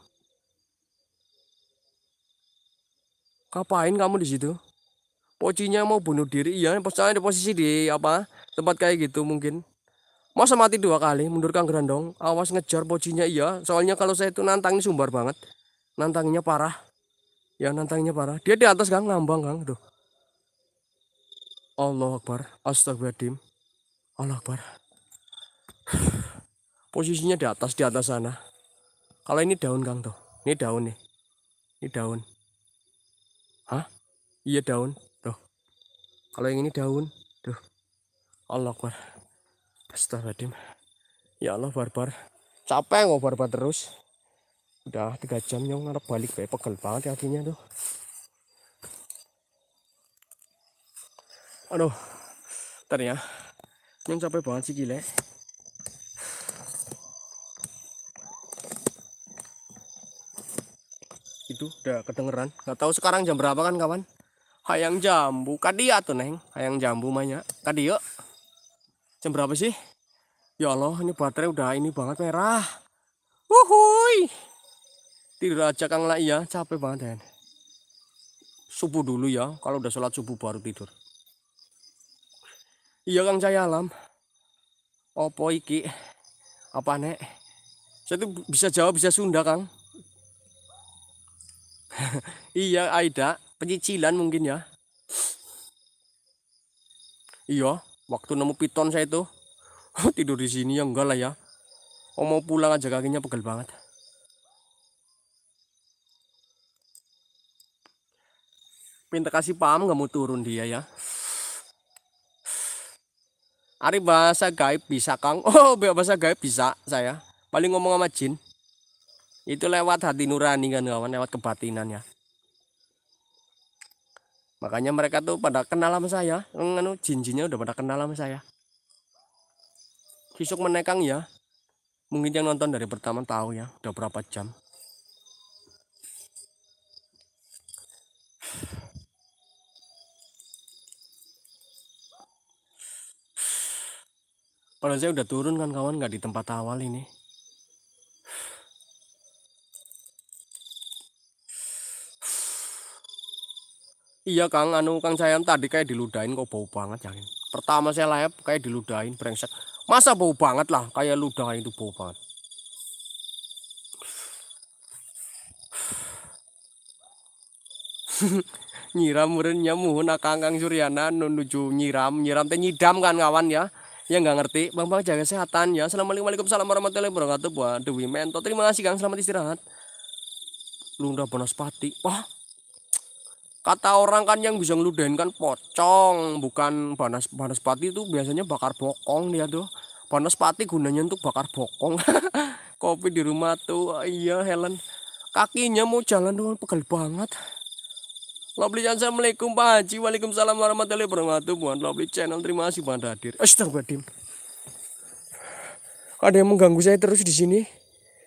Ngapain kamu di situ? Pocinya mau bunuh diri, iya, pasalnya di posisi di apa? Tempat kayak gitu mungkin. Masa mati dua kali, mundur Kang Grandong. Awas ngejar pocinya, iya. Soalnya kalau saya itu nantangnya sumbar banget. Nantangnya parah. Ya, nantangnya parah. Dia di atas, Kang, lambang, Kang. Tuh. Allah Akbar. Astagfirullahaladzim. Allah Akbar. [SIGHS] Posisinya di atas, di atas sana. Kalau ini daun, Kang, tuh. Ini daun nih. Ini daun. Hah? Iya daun. Tuh. Kalau yang ini daun. Tuh. Allah Akbar. Astagfirullahaladzim. Ya Allah barbar. Capek nggak barbar terus. Udah tiga jam nyong ngarep balik Baik pegel banget kakinya ya tuh. Aduh. Ternyata. ya. Nyong capek banget sih gile. gitu udah kedengeran nggak tahu sekarang jam berapa kan kawan hayang jambu kadia tuh neng hayang jambu banyak kadio jam berapa sih ya Allah ini baterai udah ini banget merah wuhui tidur aja kang lah iya capek banget ya subuh dulu ya kalau udah sholat subuh baru tidur iya kang cahaya alam opo iki apa nek saya tuh bisa jawab bisa Sunda kang iya Aida penyicilan mungkin ya iya waktu nemu piton saya itu [LAUGHS] tidur di sini ya enggak lah ya Oh mau pulang aja kakinya pegel banget. minta kasih paham nggak mau turun dia ya. Ari bahasa gaib bisa Kang. [LAUGHS] Oh bahasa gaib bisa saya. Paling ngomong sama jin. Itu lewat hati nurani kan kawan, lewat kebatinan ya. Makanya mereka tuh pada kenal sama saya. Nganu jinjinya udah pada kenal sama saya. Besok menekang ya. Mungkin yang nonton dari pertama tahu ya, udah berapa jam. Padahal saya udah turun kan kawan, nggak di tempat awal ini. Iya Kang, anu Kang Sayam tadi kayak diludahin kok bau banget ya. Pertama saya layap kayak diludahin brengsek. Masa bau banget lah, kayak ludahin itu bau banget. [LAUGHS] nyiram murennya muhun akang Kang Suryana menuju nyiram, nyiram teh nyidam kan kawan ya. yang nggak ngerti, Bang Bang jaga kesehatan ya. Assalamualaikum warahmatullahi wabarakatuh. buat Dewi Mento Terima kasih Kang, selamat istirahat. Lunda pati, Wah, Kata orang kan yang bisa ngeludahin kan pocong, bukan panas panas pati itu biasanya bakar bokong dia tuh. pati gunanya untuk bakar bokong. [LAUGHS] Kopi di rumah tuh. Iya, Helen. Kakinya mau jalan doang pegal banget. Lovely Chan, Assalamualaikum Pak Haji Waalaikumsalam warahmatullahi wabarakatuh Buat Lovely Channel, terima kasih Pak Hadir Astagfirullahaladzim Ada yang mengganggu saya terus di sini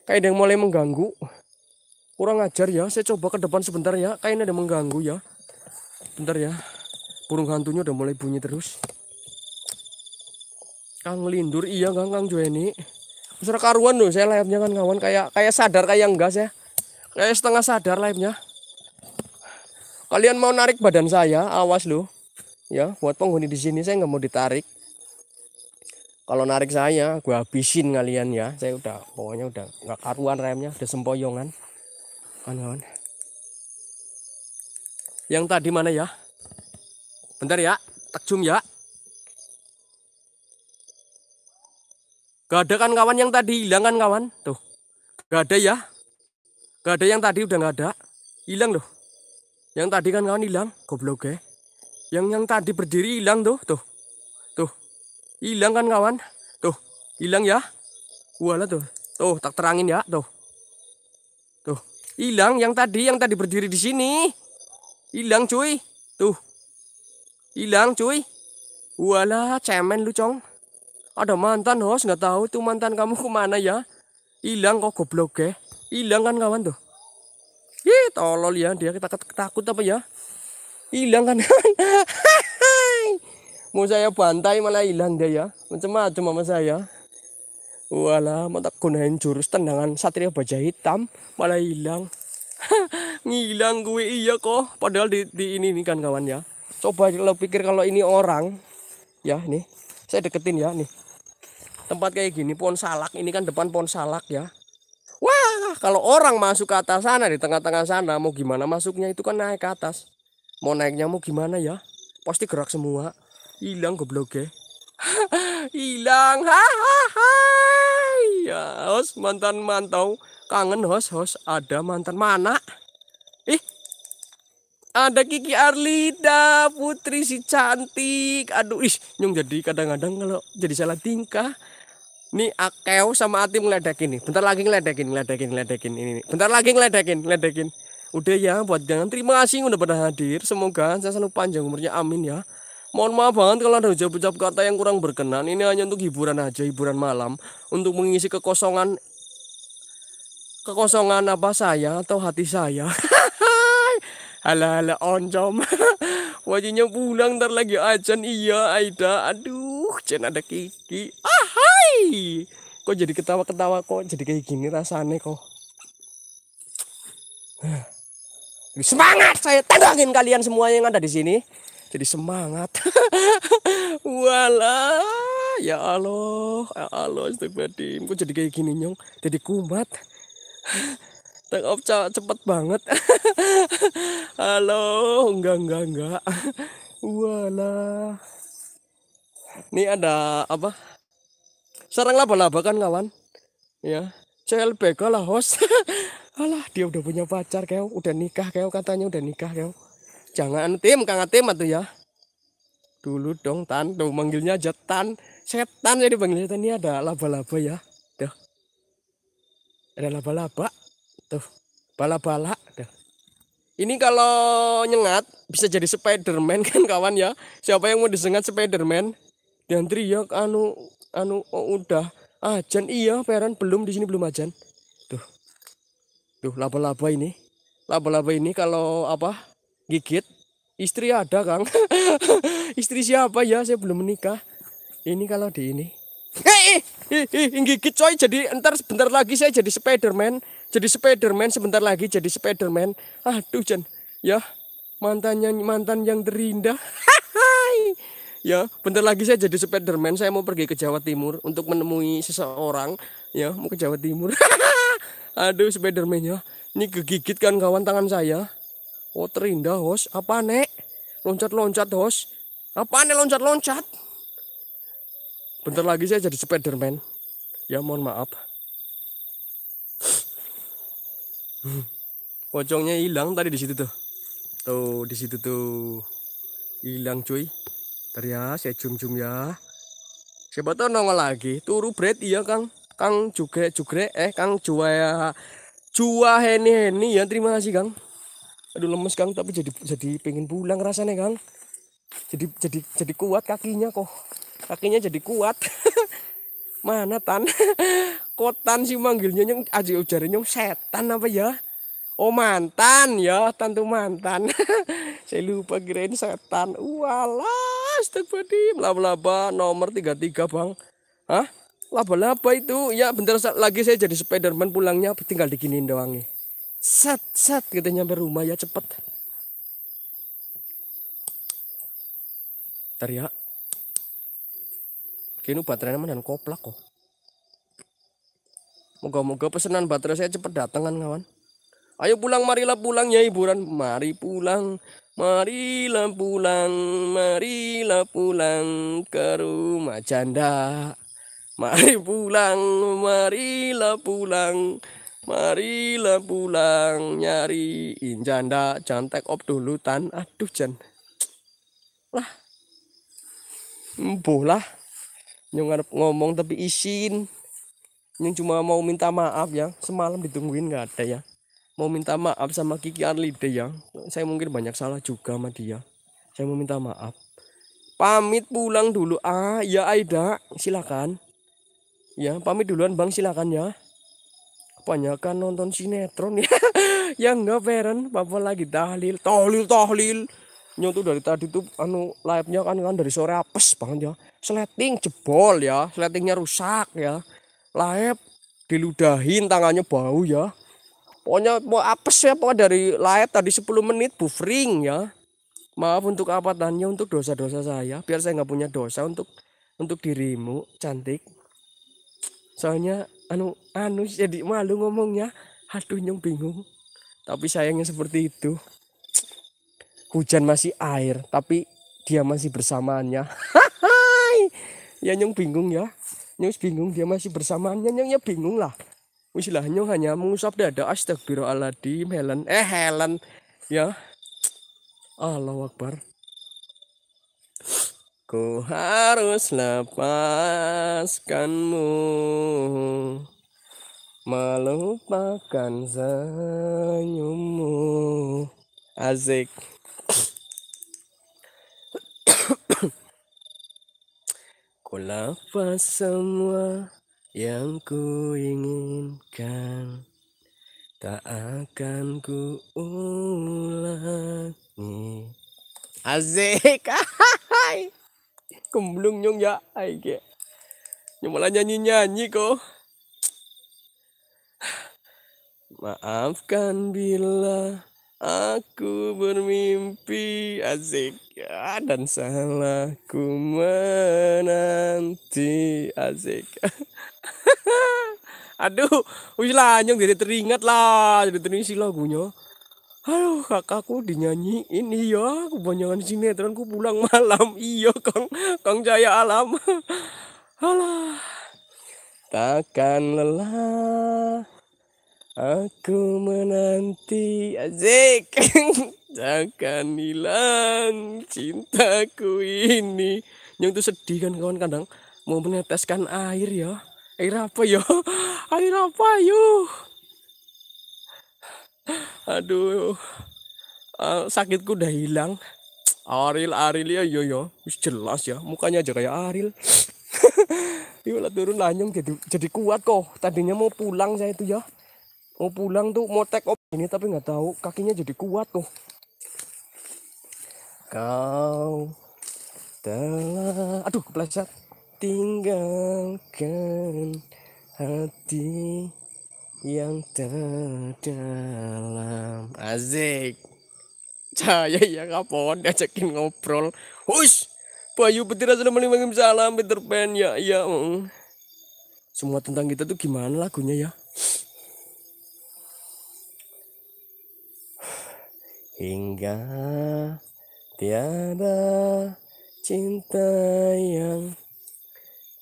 Kayak ada yang mulai mengganggu kurang ajar ya saya coba ke depan sebentar ya kayaknya ada mengganggu ya bentar ya burung hantunya udah mulai bunyi terus Kang lindur iya Kang Kang Joeni Besar karuan loh saya layapnya kan kawan kayak kayak sadar kayak enggak ya, kayak setengah sadar layapnya kalian mau narik badan saya awas loh ya buat penghuni di sini saya nggak mau ditarik kalau narik saya gue habisin kalian ya saya udah pokoknya udah nggak karuan remnya udah sempoyongan kawan-kawan. Yang tadi mana ya? Bentar ya, takjum ya. Gak ada kan kawan yang tadi hilang kan kawan? Tuh, gak ada ya. Gak ada yang tadi udah gak ada. Hilang loh. Yang tadi kan kawan hilang, goblok ya. Yang yang tadi berdiri hilang tuh, tuh. Tuh. Hilang kan kawan? Tuh, hilang ya. Walah tuh. Tuh, tak terangin ya, tuh. Hilang yang tadi, yang tadi berdiri di sini. Hilang cuy. Tuh. Hilang cuy. Walah, cemen lu cong. Ada mantan host, nggak tahu tuh mantan kamu kemana ya. Hilang kok goblok ya. Hilang kan kawan tuh. Ih, tolol ya. Dia kita takut apa ya. Hilang kan. [LAUGHS] Mau saya bantai malah hilang dia ya. Macam-macam sama saya. Walah, tak gunain jurus tendangan Satria Baja Hitam malah hilang. [LAUGHS] Ngilang gue iya kok. Padahal di, di ini nih kan kawan ya. Coba lo pikir kalau ini orang ya nih. Saya deketin ya nih. Tempat kayak gini pohon salak ini kan depan pohon salak ya. Wah, kalau orang masuk ke atas sana di tengah-tengah sana mau gimana masuknya itu kan naik ke atas. Mau naiknya mau gimana ya? Pasti gerak semua. Hilang goblok ya hilang ha ha ha ya hos mantan mantau kangen hos hos ada mantan mana ih ada Kiki Arlida putri si cantik aduh ih nyung jadi kadang-kadang kalau jadi salah tingkah nih Akeo sama Ati ngeledekin nih bentar lagi ngeledekin ngeledekin ngeledekin ini nih. bentar lagi ngeledekin ngeledekin udah ya buat jangan terima kasih udah pada hadir semoga saya selalu panjang umurnya amin ya Mohon maaf banget kalau ada ucap-ucap kata yang kurang berkenan. Ini hanya untuk hiburan aja, hiburan malam. Untuk mengisi kekosongan... Kekosongan apa saya atau hati saya. [LAUGHS] Halah-halah oncom. [LAUGHS] wajinya pulang ntar lagi ajan. Iya Aida. Aduh, jen ada Kiki. Ah hai. Kok jadi ketawa-ketawa kok. Jadi kayak gini rasanya kok. [SIGHS] Semangat saya tanggangin kalian semua yang ada di sini jadi semangat [LAUGHS] wala ya Allah ya Allah astagfirullahaladzim kok jadi kayak gini nyong jadi kumat [LAUGHS] tangkap cepet banget [LAUGHS] halo enggak enggak enggak wala ini ada apa sarang laba-laba kan kawan ya CLBK lah host alah dia udah punya pacar kayak udah nikah kayak katanya udah nikah kayak jangan anu, tim kang atim atau ya dulu dong tan tuh manggilnya aja tan setan jadi panggilnya tan ini ada laba-laba ya tuh ada laba-laba tuh bala-bala tuh ini kalau nyengat bisa jadi Spiderman [LAUGHS] kan kawan ya siapa yang mau disengat Spiderman dan teriak anu anu oh, udah ajan iya peran belum di sini belum ajan tuh tuh laba-laba ini laba-laba ini kalau apa gigit istri ada kang [LAUGHS] istri siapa ya saya belum menikah ini kalau di ini Hei, eh, eh, eh, gigit coy jadi entar sebentar lagi saya jadi Spiderman jadi Spiderman sebentar lagi jadi Spiderman aduh jen, ya mantan yang mantan yang terindah [LAUGHS] ya bentar lagi saya jadi Spiderman saya mau pergi ke Jawa Timur untuk menemui seseorang ya mau ke Jawa Timur [LAUGHS] aduh Spiderman ya ini kegigit kan kawan tangan saya Oh terindah hos, apa nek? Loncat-loncat hos, apa nek loncat-loncat? Bentar lagi saya jadi Spiderman. Ya mohon maaf. [SIGHS] Pocongnya hilang tadi di situ tuh. Tuh di situ tuh hilang cuy. Ntar ya saya cium-cium ya. Siapa tahu nongol lagi. Turu bread iya Kang. Kang juga juga eh Kang Jua Jua Heni Heni ya terima kasih Kang aduh lemes kang tapi jadi jadi pengen pulang rasanya kang jadi jadi jadi kuat kakinya kok kakinya jadi kuat [LAUGHS] mana tan [LAUGHS] kotan sih manggilnya yang aja ujarin yang setan apa ya oh mantan ya tentu mantan [LAUGHS] saya lupa kirain setan walah astagfirullah laba-laba nomor 33 bang hah laba-laba itu ya bentar lagi saya jadi Spiderman pulangnya tinggal di doang nih set set kita gitu, nyampe rumah ya cepet ntar ya kini baterainya mana? koplak kok moga-moga pesanan baterai saya cepet datangan kawan ayo pulang marilah pulang ya hiburan mari pulang marilah pulang marilah pulang ke rumah janda mari pulang marilah pulang Marilah pulang nyariin janda jantek op dulu tan. Aduh jan. Lah. Bolah. Nyung ngomong tapi isin. Nyung cuma mau minta maaf ya. Semalam ditungguin nggak ada ya. Mau minta maaf sama Kiki Arlide ya. Saya mungkin banyak salah juga sama dia. Saya mau minta maaf. Pamit pulang dulu. Ah, ya Aida, silakan. Ya, pamit duluan Bang, silakan ya kebanyakan nonton sinetron ya [LAUGHS] yang enggak peren papa lagi tahlil tahlil tahlil nyontoh dari tadi tuh anu live nya kan kan dari sore apes banget ya seleting jebol ya seletingnya rusak ya live diludahin tangannya bau ya pokoknya mau apes ya pokoknya dari live tadi 10 menit buffering ya maaf untuk apa tanya untuk dosa-dosa saya biar saya nggak punya dosa untuk untuk dirimu cantik soalnya anu anu jadi malu ngomongnya aduh nyong bingung tapi sayangnya seperti itu hujan masih air tapi dia masih bersamanya ya nyong bingung ya nyong bingung dia masih bersamaannya, nyung ya bingung lah Wislah nyung nyong hanya mengusap dada astagfirullahaladzim Helen eh Helen ya Allah Akbar Ku harus lepaskanmu Melupakan senyummu Azik, Ku lepas semua yang ku inginkan Tak akan ku ulangi Asik [LAUGHS] Kemblung nyong ya aige. Nyong malah nyanyi-nyanyi kok. Maafkan bila aku bermimpi asik ya, dan salahku menanti asik. [LAUGHS] Aduh, wih lah nyong jadi teringat lah, jadi teringat sih lagunya. Halo kakakku dinyanyiin ya kebanyakan sinetron ku pulang [LAUGHS] malam iya Kang Kang Jaya Alam [LAUGHS] Alah takkan lelah aku menanti azik [LAUGHS] takkan hilang cintaku ini yang tuh sedih kan kawan kadang mau meneteskan air ya air apa ya air apa yuk aduh uh, sakitku udah hilang Aril Aril ya yo ya, yo ya. jelas ya mukanya aja kayak Aril [LAUGHS] Yolah turun lanyong jadi jadi kuat kok tadinya mau pulang saya itu ya mau pulang tuh mau take off ini tapi nggak tahu kakinya jadi kuat kok kau telah aduh kepleset tinggalkan hati yang terdalam azik cahaya yang kapan diajakin ngobrol hush Bayu asal sudah menimbangin salam Peter Pan ya ya mm. semua tentang kita tuh gimana lagunya ya hingga tiada cinta yang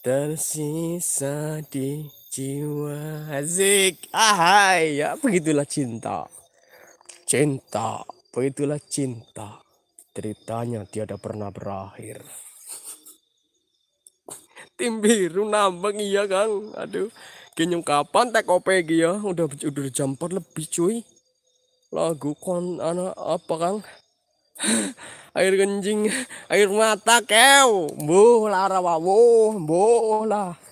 tersisa di jiwa asik ahai ya begitulah cinta cinta begitulah cinta ceritanya tiada pernah berakhir tim biru nambang iya kang aduh kenyung kapan tak opegi ya udah udah jam 4 lebih cuy lagu kon anak apa kang [LAUGHS] air kencing air mata kew bu lara wawo bu lah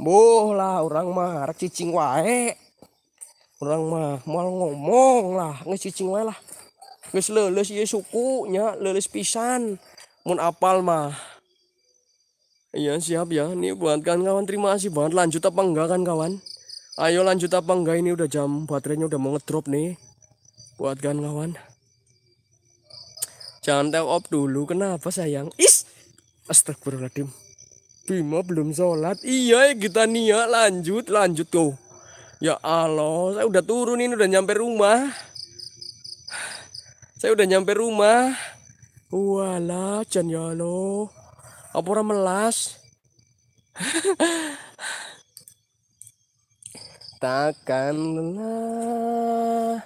Boh lah orang mah rek cicing wae. Orang mah mau ngomong lah ngecicing wae lah. Geus leuleus ieu suku nya leuleus pisan. Mun apal mah. Iya siap ya. Ini buat kan kawan terima kasih banget. Lanjut apa enggak kan kawan? Ayo lanjut apa enggak ini udah jam baterainya udah mau ngedrop nih. Buat kan kawan. Jangan tell off dulu kenapa sayang? Is. Astagfirullahaladzim. Bima belum sholat. Iya ya kita Nia lanjut lanjut tuh. Ya Allah, saya udah turun ini udah nyampe rumah. Saya udah nyampe rumah. Walah, jan ya Allah. Apa orang melas? [LAUGHS] Takkanlah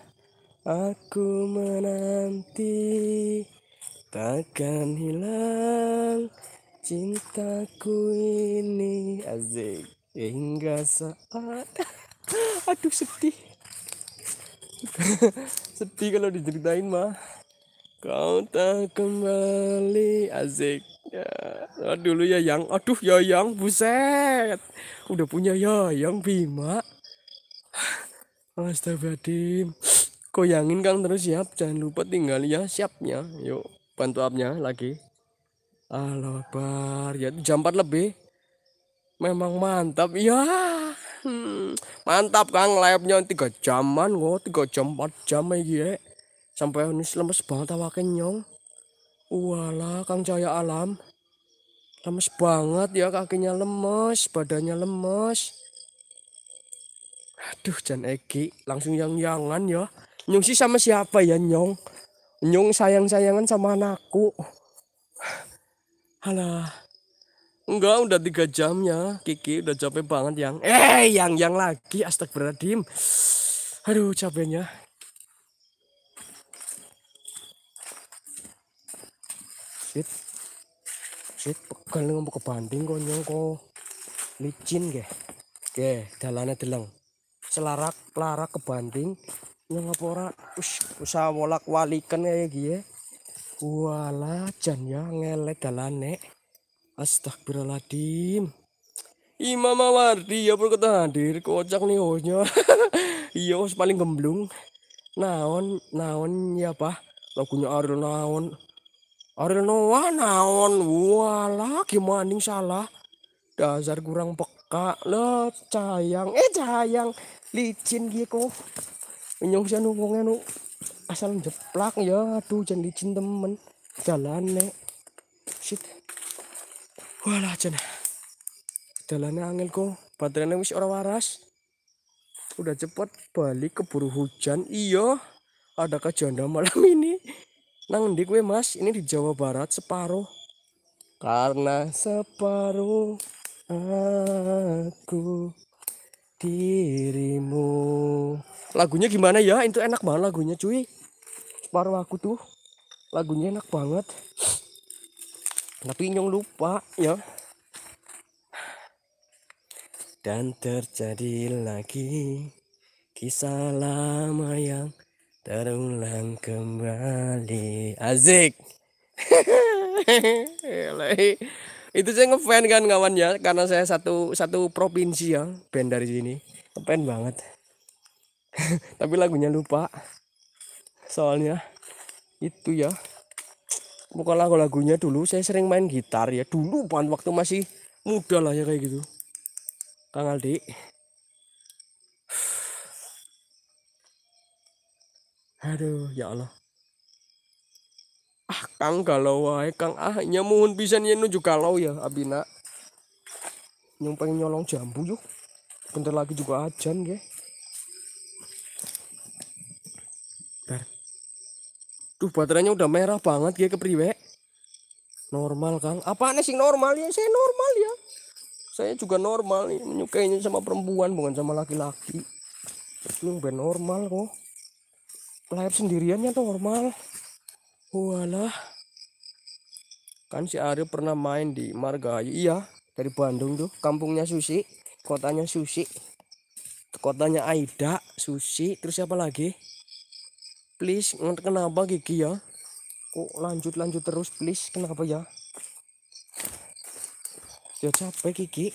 aku menanti takkan hilang cintaku ini azik hingga saat [LAUGHS] aduh sedih [LAUGHS] sedih kalau diceritain mah kau tak kembali azik ya dulu ya yang aduh ya yang buset udah punya ya yang bima [SIGHS] astagfirullahaladzim goyangin kang terus siap jangan lupa tinggal ya siapnya yuk bantu upnya lagi Allah bar ya jam 4 lebih memang mantap ya mantap kang layapnya tiga jaman kok tiga jam empat jam ya sampai ini lemes banget awak nyong wala kang cahaya alam lemes banget ya kakinya lemes badannya lemes aduh Jan Egi langsung yang yangan ya nyungsi sama siapa ya nyong nyong sayang sayangan sama anakku Halah. Enggak, udah tiga jam ya. Kiki udah capek banget yang. Eh, yang yang lagi astagfirullahaladzim. Aduh, capeknya. Shit. Shit, pegal ngomong banding konyol kok. Licin ge. Oke, jalannya deleng. Selarak, larak kebanting. Yang ngapora, us, usah wolak walikan kayak ya Wala jan ya ngelek dalane. Astagfirullahaladzim. Imam Mawardi ya perlu kita hadir kocak nih hosnya. Oh, [LAUGHS] iya hos paling gemblung. Naon naon ya pak lagunya Ariel naon. Ariel Noah naon. Wala gimana salah. Dasar kurang peka lah cayang eh cayang licin gitu. Menyong sanu nu asal jeplak ya aduh jangan licin temen jalan nek shit walah jana jalannya angin kok baterainya wis orang waras udah cepet balik keburu hujan iya ada kejanda malam [LAUGHS] ini nang di gue mas ini di Jawa Barat separuh karena separuh aku dirimu lagunya gimana ya itu enak banget lagunya cuy separuh aku tuh lagunya enak banget tapi nyong lupa ya dan terjadi lagi kisah lama yang terulang kembali azik [LAUGHS] itu saya ngefan kan kawan ya karena saya satu satu provinsi ya band dari sini ngefan banget [LAUGHS] tapi lagunya lupa soalnya itu ya bukan lagu-lagunya dulu saya sering main gitar ya dulu pan waktu masih muda lah ya kayak gitu Kang Aldi aduh ya Allah ah Kang kalau wae Kang ah nyamuhun bisa yen nuju galau ya Abina nyumpeng nyolong jambu yuk bentar lagi juga ajan ya Duh baterainya udah merah banget ya kepriwe. Normal Kang. Apaan sih normal ya? Saya normal ya. Saya juga normal nih menyukainya sama perempuan bukan sama laki-laki. Itu ben normal kok. Layap sendiriannya tuh normal. Walah. Kan si Aryo pernah main di Margahayu. Iya, dari Bandung tuh. Kampungnya Susi, kotanya Susi. Kotanya Aida, Susi, terus siapa lagi? please kenapa gigi ya kok lanjut lanjut terus please kenapa ya ya capek gigi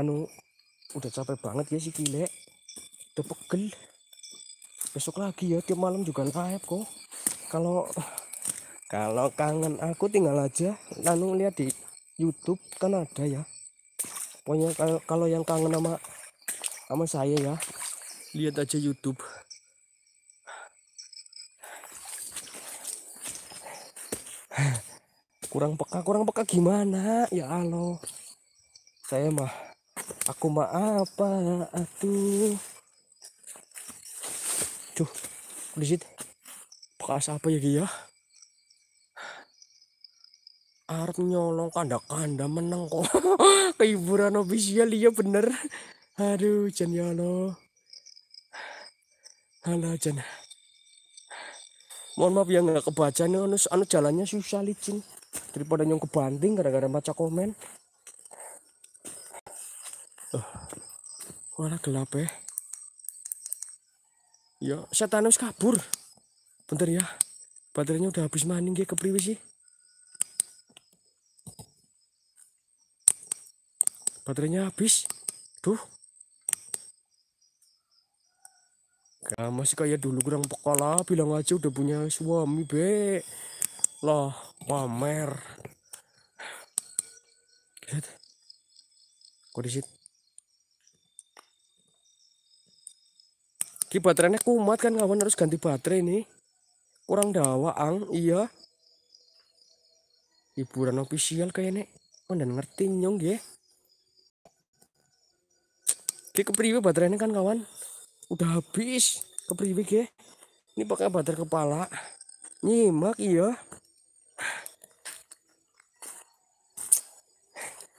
anu udah capek banget ya si gile udah pegel besok lagi ya tiap malam juga live kok kalau kalau kangen aku tinggal aja lalu lihat di YouTube kan ada ya pokoknya kalau, kalau yang kangen sama sama saya ya lihat aja YouTube kurang peka kurang peka gimana ya halo saya mah aku mah apa atuh tuh situ bekas apa ya dia ya? harus nyolong kanda-kanda menang kok [LAUGHS] kehiburan official dia bener aduh jen ya lo Halo jen mohon maaf ya nggak kebaca nih anu, anu jalannya susah licin daripada nyong kebanting gara-gara baca komen uh, eh. wala gelap ya ya tanos kabur bentar ya baterainya udah habis maning ke priwi sih baterainya habis tuh Gak masih kayak dulu kurang pekala bilang aja udah punya suami be loh pamer lihat kok disit ki baterainya kumat kan kawan harus ganti baterai nih kurang dawa ang iya hiburan official kayaknya kan dan ngerti nyong ya ki kepriwe baterainya kan kawan udah habis kepriwe ya ini pakai baterai kepala nyimak iya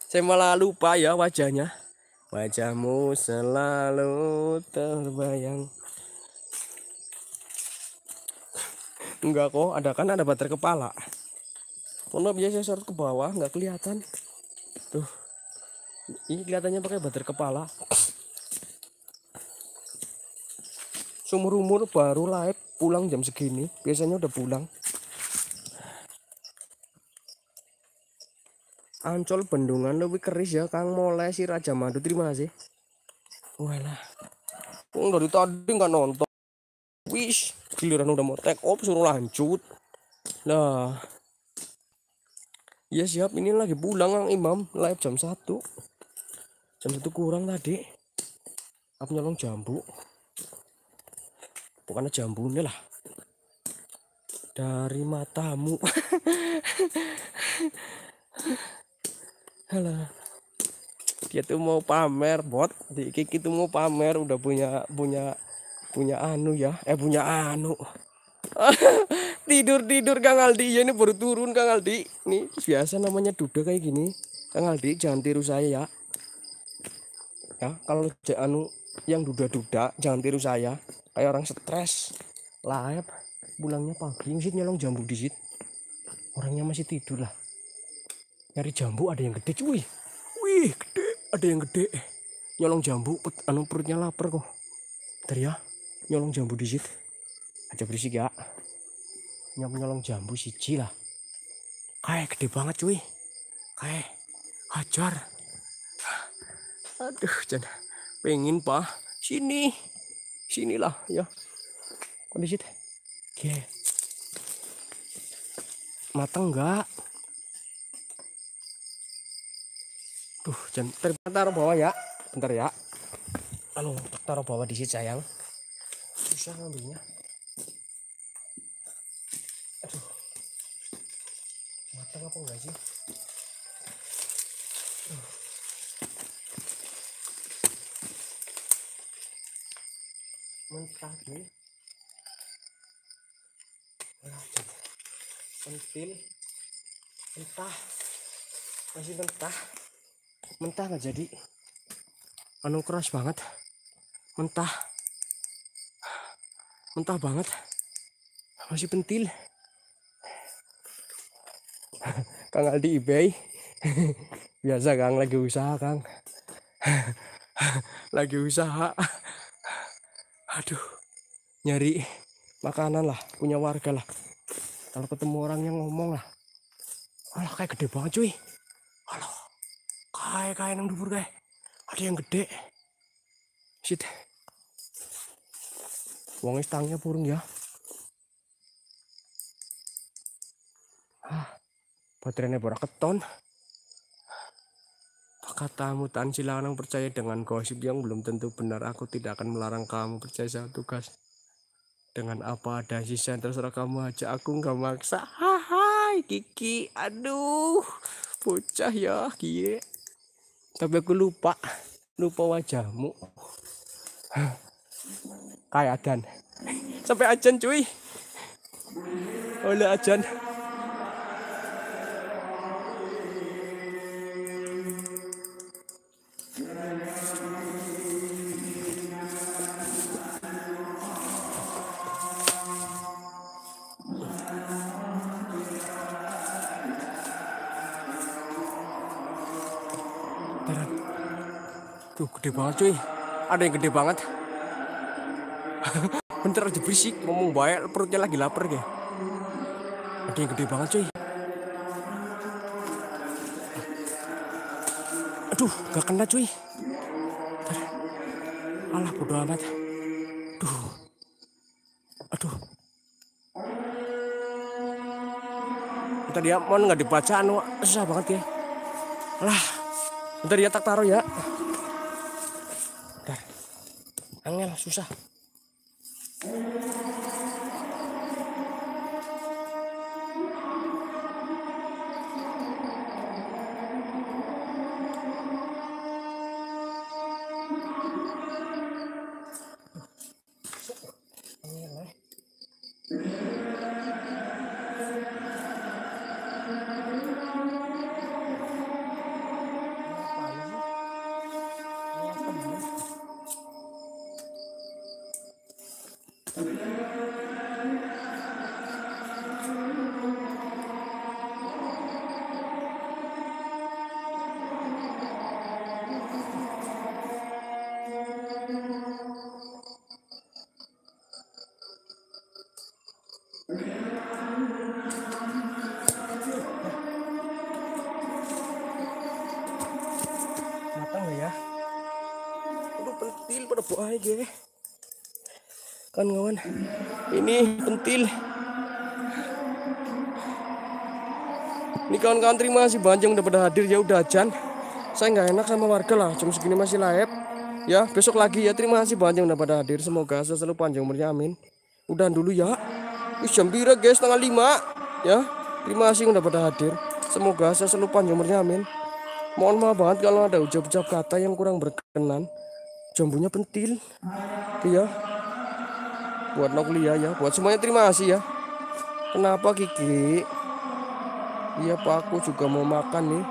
saya malah lupa ya wajahnya. Wajahmu selalu terbayang. Enggak kok, ada kan ada baterai kepala. Kalau biasa sorot ke bawah enggak kelihatan. Tuh. Ini kelihatannya pakai baterai kepala. Sumur umur baru live pulang jam segini, biasanya udah pulang. Ancol bendungan lebih keris ya Kang Mole si Raja Madu terima kasih walah oh, dari tadi nggak nonton wish giliran udah mau take off suruh lanjut Nah. ya siap ini lagi pulang Kang Imam live jam satu. jam satu kurang tadi Apa nyolong jambu bukan jambunya lah dari matamu [LAUGHS] Halo. Dia tuh mau pamer, bot. Di Kiki tuh mau pamer udah punya punya punya anu ya. Eh punya anu. Tidur-tidur [LAUGHS] Kang Aldi. Ya ini baru turun Kang Aldi. Nih biasa namanya duda kayak gini. Kang Aldi jangan tiru saya ya. Ya, kalau anu yang duda-duda jangan tiru saya. Kayak orang stres. ya pulangnya pagi sih nyolong jambu di sini. Orangnya masih tidur lah nyari jambu ada yang gede cuy wih gede ada yang gede nyolong jambu pet, anu perutnya lapar kok ntar ya nyolong jambu di situ aja berisik ya nyolong nyolong jambu siji lah kayak gede banget cuy kayak hajar aduh jangan pengen pak sini sinilah ya kondisi teh oke matang enggak Duh, jangan taruh bawah ya. Bentar ya. Halo, taruh bawah di sini sayang. Susah ngambilnya. Aduh. Matang apa enggak sih? Mentah sih Pentil. Mentah. Masih mentah mentah nggak jadi anu keras banget mentah mentah banget masih pentil [LAUGHS] Kang Aldi eBay [LAUGHS] biasa Kang lagi usaha Kang [LAUGHS] lagi usaha aduh nyari makanan lah punya warga lah kalau ketemu orang yang ngomong lah Alah kayak gede banget cuy kaya kain yang dubur kaya ada yang gede shit uang istangnya burung ya ah baterainya borak keton katamu tan silakan percaya dengan gosip yang belum tentu benar aku tidak akan melarang kamu percaya sama tugas dengan apa ada sisa terserah kamu aja aku nggak maksa hai kiki aduh bocah ya kie tapi aku lupa lupa wajahmu [SIGHS] kayak dan sampai ajan cuy oleh ajan banget cuy ada yang gede banget [LAUGHS] bentar aja berisik ngomong baik perutnya lagi lapar ya ada yang gede banget cuy aduh gak kena cuy bentar. alah bodo amat aduh aduh tadi ya mon nggak dibaca anu susah banget ya lah bentar ya tak taruh ya susah kutil ini kawan-kawan terima kasih banyak udah pada hadir ya udah ajan saya nggak enak sama warga lah Cuma segini masih layak ya besok lagi ya terima kasih banyak udah pada hadir semoga saya selalu panjang umurnya amin Udah dulu ya Ih, jam pira guys tanggal 5 ya terima kasih udah pada hadir semoga saya selalu panjang umurnya amin mohon maaf banget kalau ada ucap-ucap kata yang kurang berkenan jambunya pentil Iya buat Noklia ya buat semuanya terima kasih ya kenapa Kiki iya Pak aku juga mau makan nih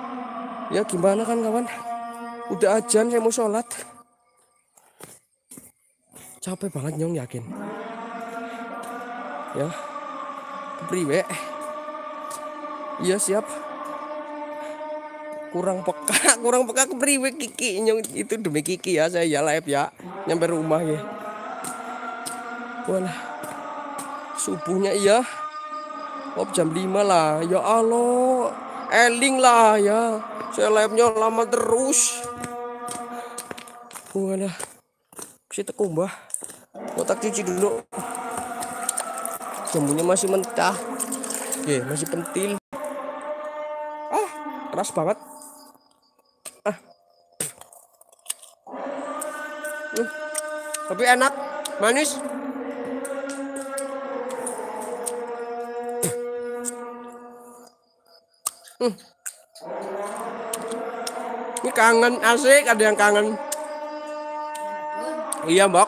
ya gimana kan kawan udah ajan saya mau sholat capek banget nyong yakin ya priwe iya siap kurang peka [LAUGHS] kurang peka ke priwe Kiki nyong itu demi Kiki ya saya ya live ya nyampe rumah ya Walah. Subuhnya iya. Oh, jam 5 lah. Ya Allah. Eling lah ya. live-nya lama terus. Walah. Si tekumbah. Kotak cuci dulu. Jambunya masih mentah. Oke, masih pentil. Ah, keras banget. Ah. Hmm, tapi enak, manis. Ini kangen asik, ada yang kangen. Iya, mbak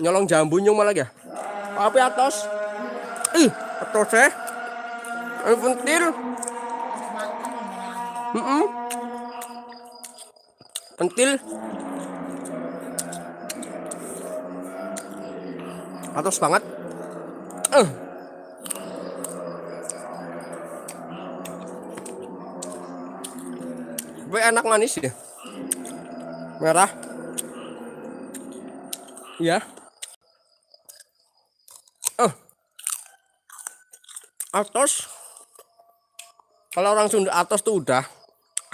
Nyolong jambu nyung malah ya. Tapi atas. Ih, atas eh. Ini pentil. Mm -mm. Pentil. Atas banget. Eh. Uh. Tapi enak manis ya. Merah. Ya. oh Atos. Kalau orang Sunda atos tuh udah.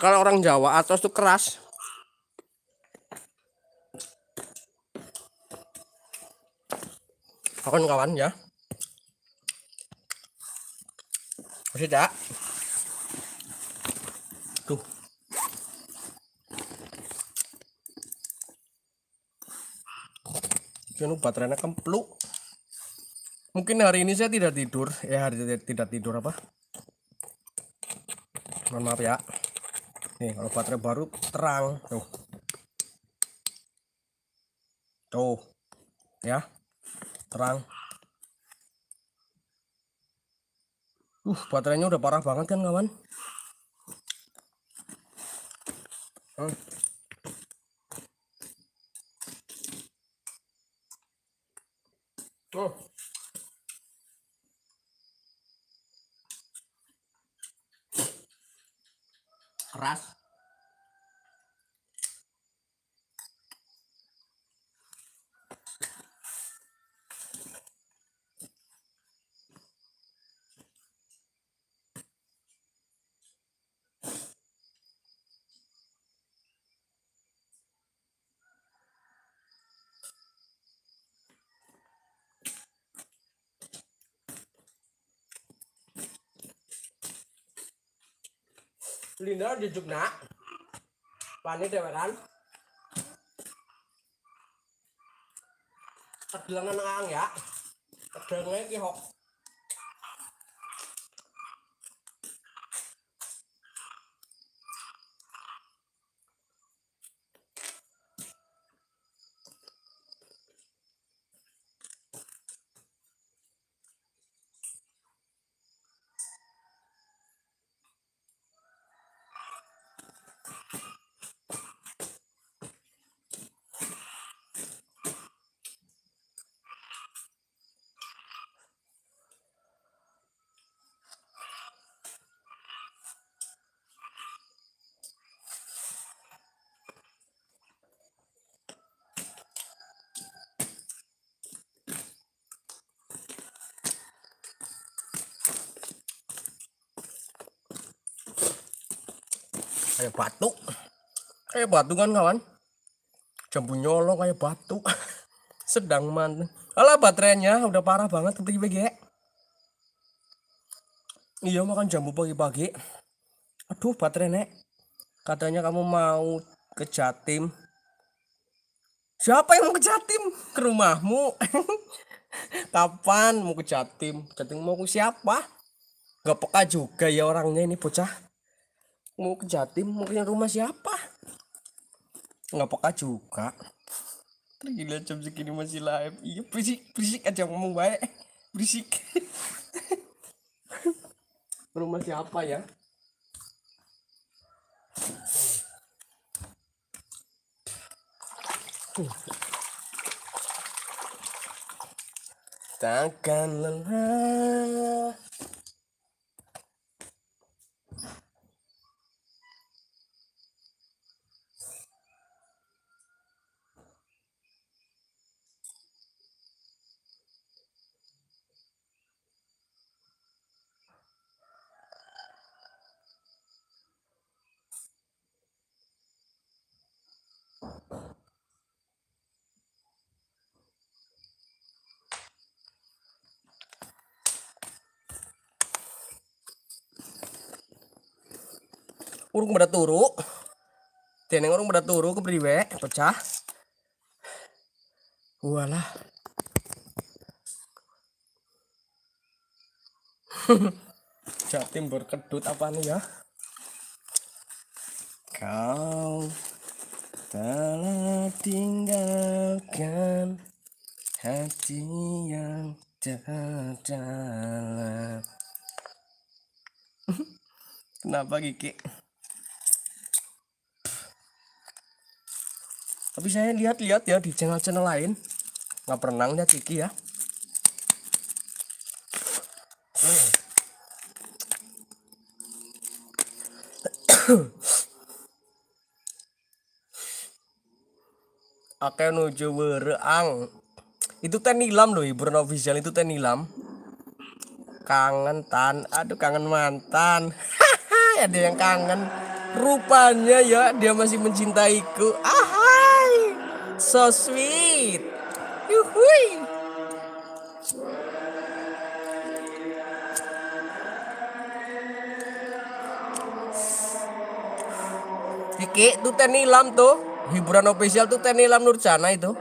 Kalau orang Jawa atos tuh keras. Kawan-kawan ya. Masih tak? Tuh. Jono baterainya kempluk. Mungkin hari ini saya tidak tidur, ya hari tidak tidur apa? Mohon maaf ya. Nih, kalau baterai baru terang. Tuh. Tuh. Ya. Terang. Uh, baterainya udah parah banget kan, kawan? Hmm. Yo dijugna. Pani deweran. Tegelangan ang ya. Tegelenge ki hok batu kayak batu kan kawan jambu nyolong kayak batu [LAUGHS] sedang man alah baterainya udah parah banget tuh BG iya makan jambu pagi-pagi aduh baterai nek katanya kamu mau ke Jatim siapa yang mau ke Jatim ke rumahmu [LAUGHS] kapan mau ke Jatim Jatim mau ke siapa gak peka juga ya orangnya ini bocah mau ke Jatim mau punya rumah siapa nggak peka juga tergila jam segini masih live iya berisik berisik aja ngomong baik berisik [LAUGHS] rumah siapa ya takkan lelah urung pada turu teneng urung pada turu ke priwe pecah walah [LAUGHS] jatim berkedut apa nih ya kau telah tinggalkan hati yang terdalam [LAUGHS] kenapa Kiki tapi saya lihat-lihat ya di channel-channel lain nggak pernah lihat Kiki ya Oke [COUGHS] nuju berang Itu teh nilam loh ibu official itu teh nilam Kangen tan Aduh kangen mantan [LAUGHS] Ada yang kangen Rupanya ya dia masih mencintaiku ah. So sweet. Yuhui. Iki tuh tenilam tuh hiburan official tuh tenilam Nurcana itu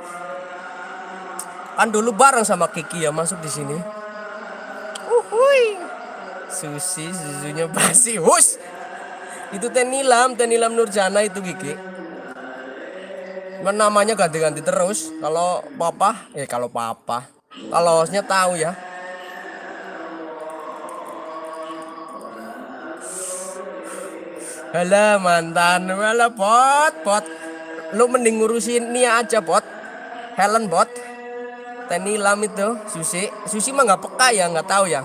kan dulu bareng sama Kiki ya masuk di sini. Uhui. Susi susunya basi. Hus. Itu teni lam, teni lam Nurjana itu Kiki namanya ganti-ganti terus kalau papa ya kalau papa kalau osnya tahu ya Halo mantan, halo bot, bot. Lu mending ngurusin Nia aja bot. Helen bot. Teni Lam itu, Susi. Susi mah nggak peka ya, nggak tahu ya.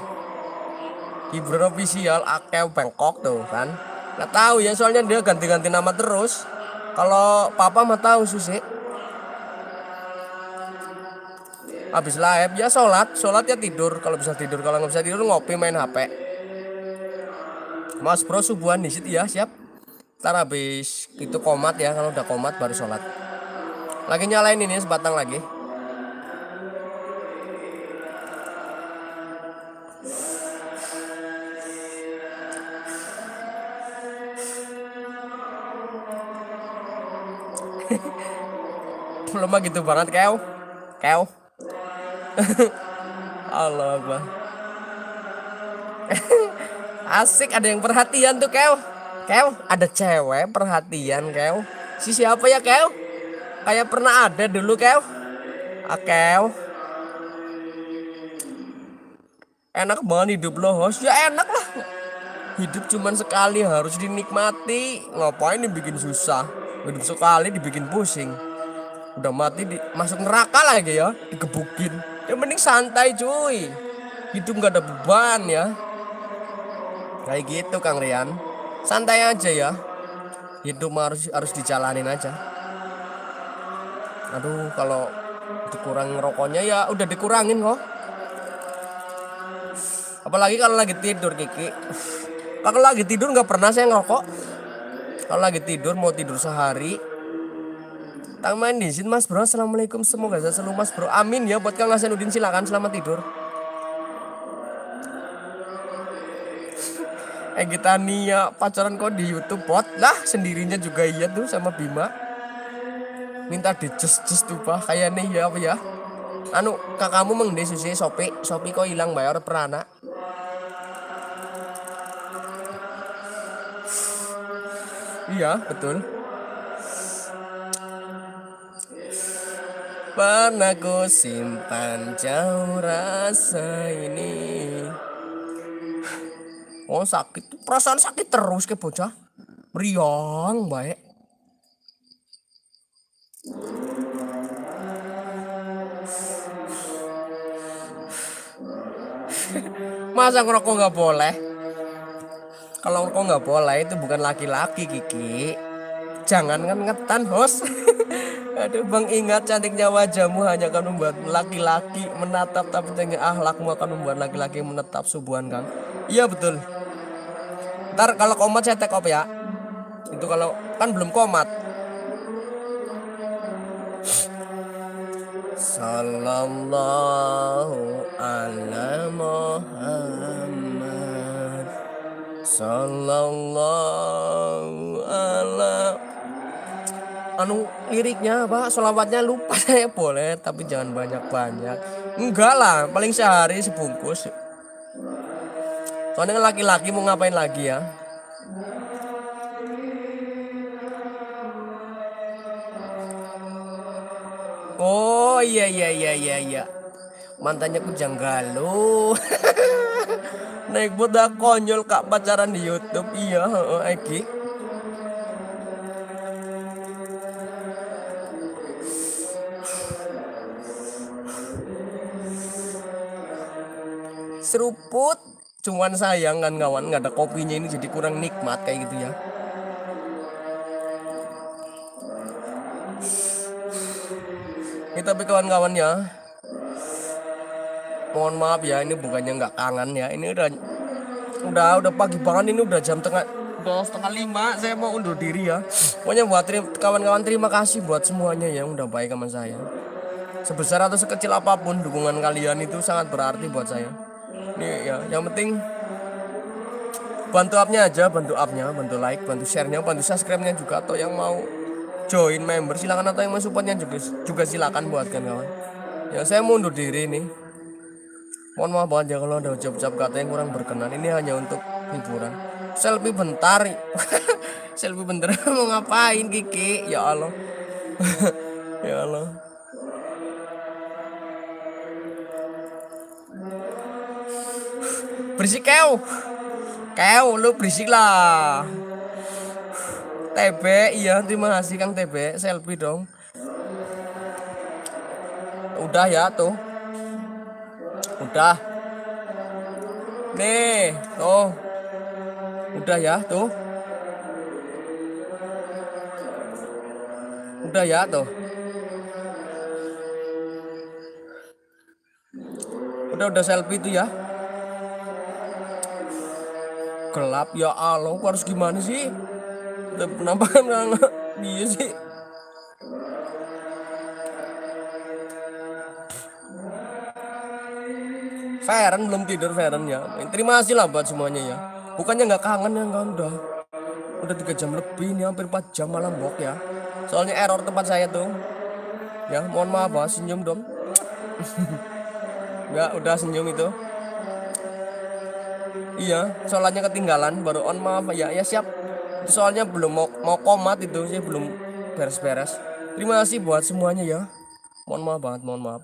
Ibro official Akeu Bangkok tuh kan. Nggak tahu ya, soalnya dia ganti-ganti nama terus. Kalau papa mah tahu susi. Habis live ya sholat, sholat ya tidur. Kalau bisa tidur, kalau nggak bisa tidur ngopi main HP. Mas Bro subuhan di situ ya siap. Ntar habis itu komat ya kalau udah komat baru sholat. Lagi nyalain ini sebatang lagi. lemah gitu banget kau kau Allah bah asik ada yang perhatian tuh kau kau ada cewek perhatian kau si siapa ya kau kayak pernah ada dulu kau ah kau enak banget hidup lo host ya enak lah hidup cuman sekali harus dinikmati ngapain dibikin susah hidup sekali dibikin pusing udah mati di, masuk neraka lagi ya, ya digebukin yang mending santai cuy itu nggak ada beban ya kayak gitu Kang Rian santai aja ya hidup harus harus dijalanin aja aduh kalau kurang rokoknya ya udah dikurangin kok apalagi kalau lagi tidur Kiki kalau lagi tidur nggak pernah saya ngerokok kalau lagi tidur mau tidur sehari Tang main izin Mas Bro. Assalamualaikum. Semoga saya selalu Mas Bro. Amin ya buat Kang Udin silakan selamat tidur. [LAUGHS] Egita eh, ya, pacaran kok di YouTube bot lah sendirinya juga iya tuh sama Bima minta di just just tuh bah kayaknya ya apa ya anu kakakmu mengde sih sopi sopi kok hilang bayar perana iya betul Pernah ku simpan jauh rasa ini Oh sakit, perasaan sakit terus ke bocah meriang baik Masa ngerokok nggak boleh? Kalau ngerokok nggak boleh itu bukan laki-laki Kiki. Jangan kan ngetan, host. [LAUGHS] Aduh bang ingat cantiknya wajahmu hanya akan membuat laki-laki menatap tapi tinggi akhlakmu akan membuat laki-laki menetap subuhan kang. Iya betul. Ntar kalau komat saya take off ya. Itu kalau kan belum komat. Sallallahu ala Muhammad Sallallahu ala anu liriknya apa selawatnya lupa [LAUGHS] saya boleh tapi jangan banyak banyak enggak lah paling sehari sebungkus soalnya laki-laki mau ngapain lagi ya oh iya iya iya iya iya mantannya ku janggalu. [LAUGHS] naik boda konyol kak pacaran di YouTube iya oke. seruput cuman sayang kan kawan nggak ada kopinya ini jadi kurang nikmat kayak gitu ya ini tapi kawan-kawan ya mohon maaf ya ini bukannya nggak kangen ya ini udah udah udah pagi banget ini udah jam tengah udah setengah lima saya mau undur diri ya pokoknya buat kawan-kawan terima kasih buat semuanya ya udah baik sama saya sebesar atau sekecil apapun dukungan kalian itu sangat berarti buat saya ini ya, yang penting bantu upnya aja bantu upnya bantu like bantu sharenya bantu subscribe nya juga atau yang mau join member silakan atau yang mau supportnya juga juga silakan buatkan kawan ya saya mundur diri nih mohon maaf banget ya kalau ada ucap-ucap kata yang kurang berkenan ini hanya untuk hiburan Saya lebih bentar Saya [LAUGHS] lebih bentar [LAUGHS] mau ngapain Kiki ya Allah [LAUGHS] ya Allah berisik kau kau lu berisik lah TB iya terima kasih Kang TB selfie dong udah ya tuh udah nih tuh udah ya tuh udah ya tuh udah udah selfie tuh ya gelap ya Allah harus gimana sih kenapa kan dia sih Feren belum tidur Feren ya terima kasih lah buat semuanya ya bukannya nggak kangen ya nggak udah udah tiga jam lebih ini hampir 4 jam malam bok ya soalnya error tempat saya tuh ya mohon maaf senyum dong [LAUGHS] nggak udah senyum itu iya soalnya ketinggalan baru on maaf ya ya siap soalnya belum mau, mau komat itu sih belum beres-beres terima kasih buat semuanya ya mohon maaf banget mohon maaf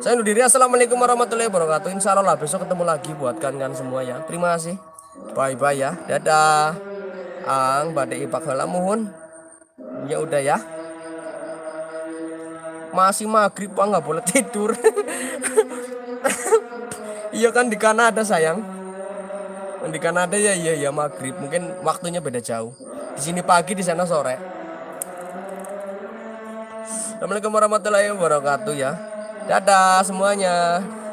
saya undur diri assalamualaikum warahmatullahi wabarakatuh insya Allah besok ketemu lagi buat kalian, kan semua ya terima kasih bye bye ya dadah ang badai ipak muhun ya udah ya masih maghrib pak nggak boleh tidur [LAUGHS] iya kan di Kanada sayang di Kanada ya iya ya maghrib mungkin waktunya beda jauh di sini pagi di sana sore Assalamualaikum warahmatullahi wabarakatuh ya dadah semuanya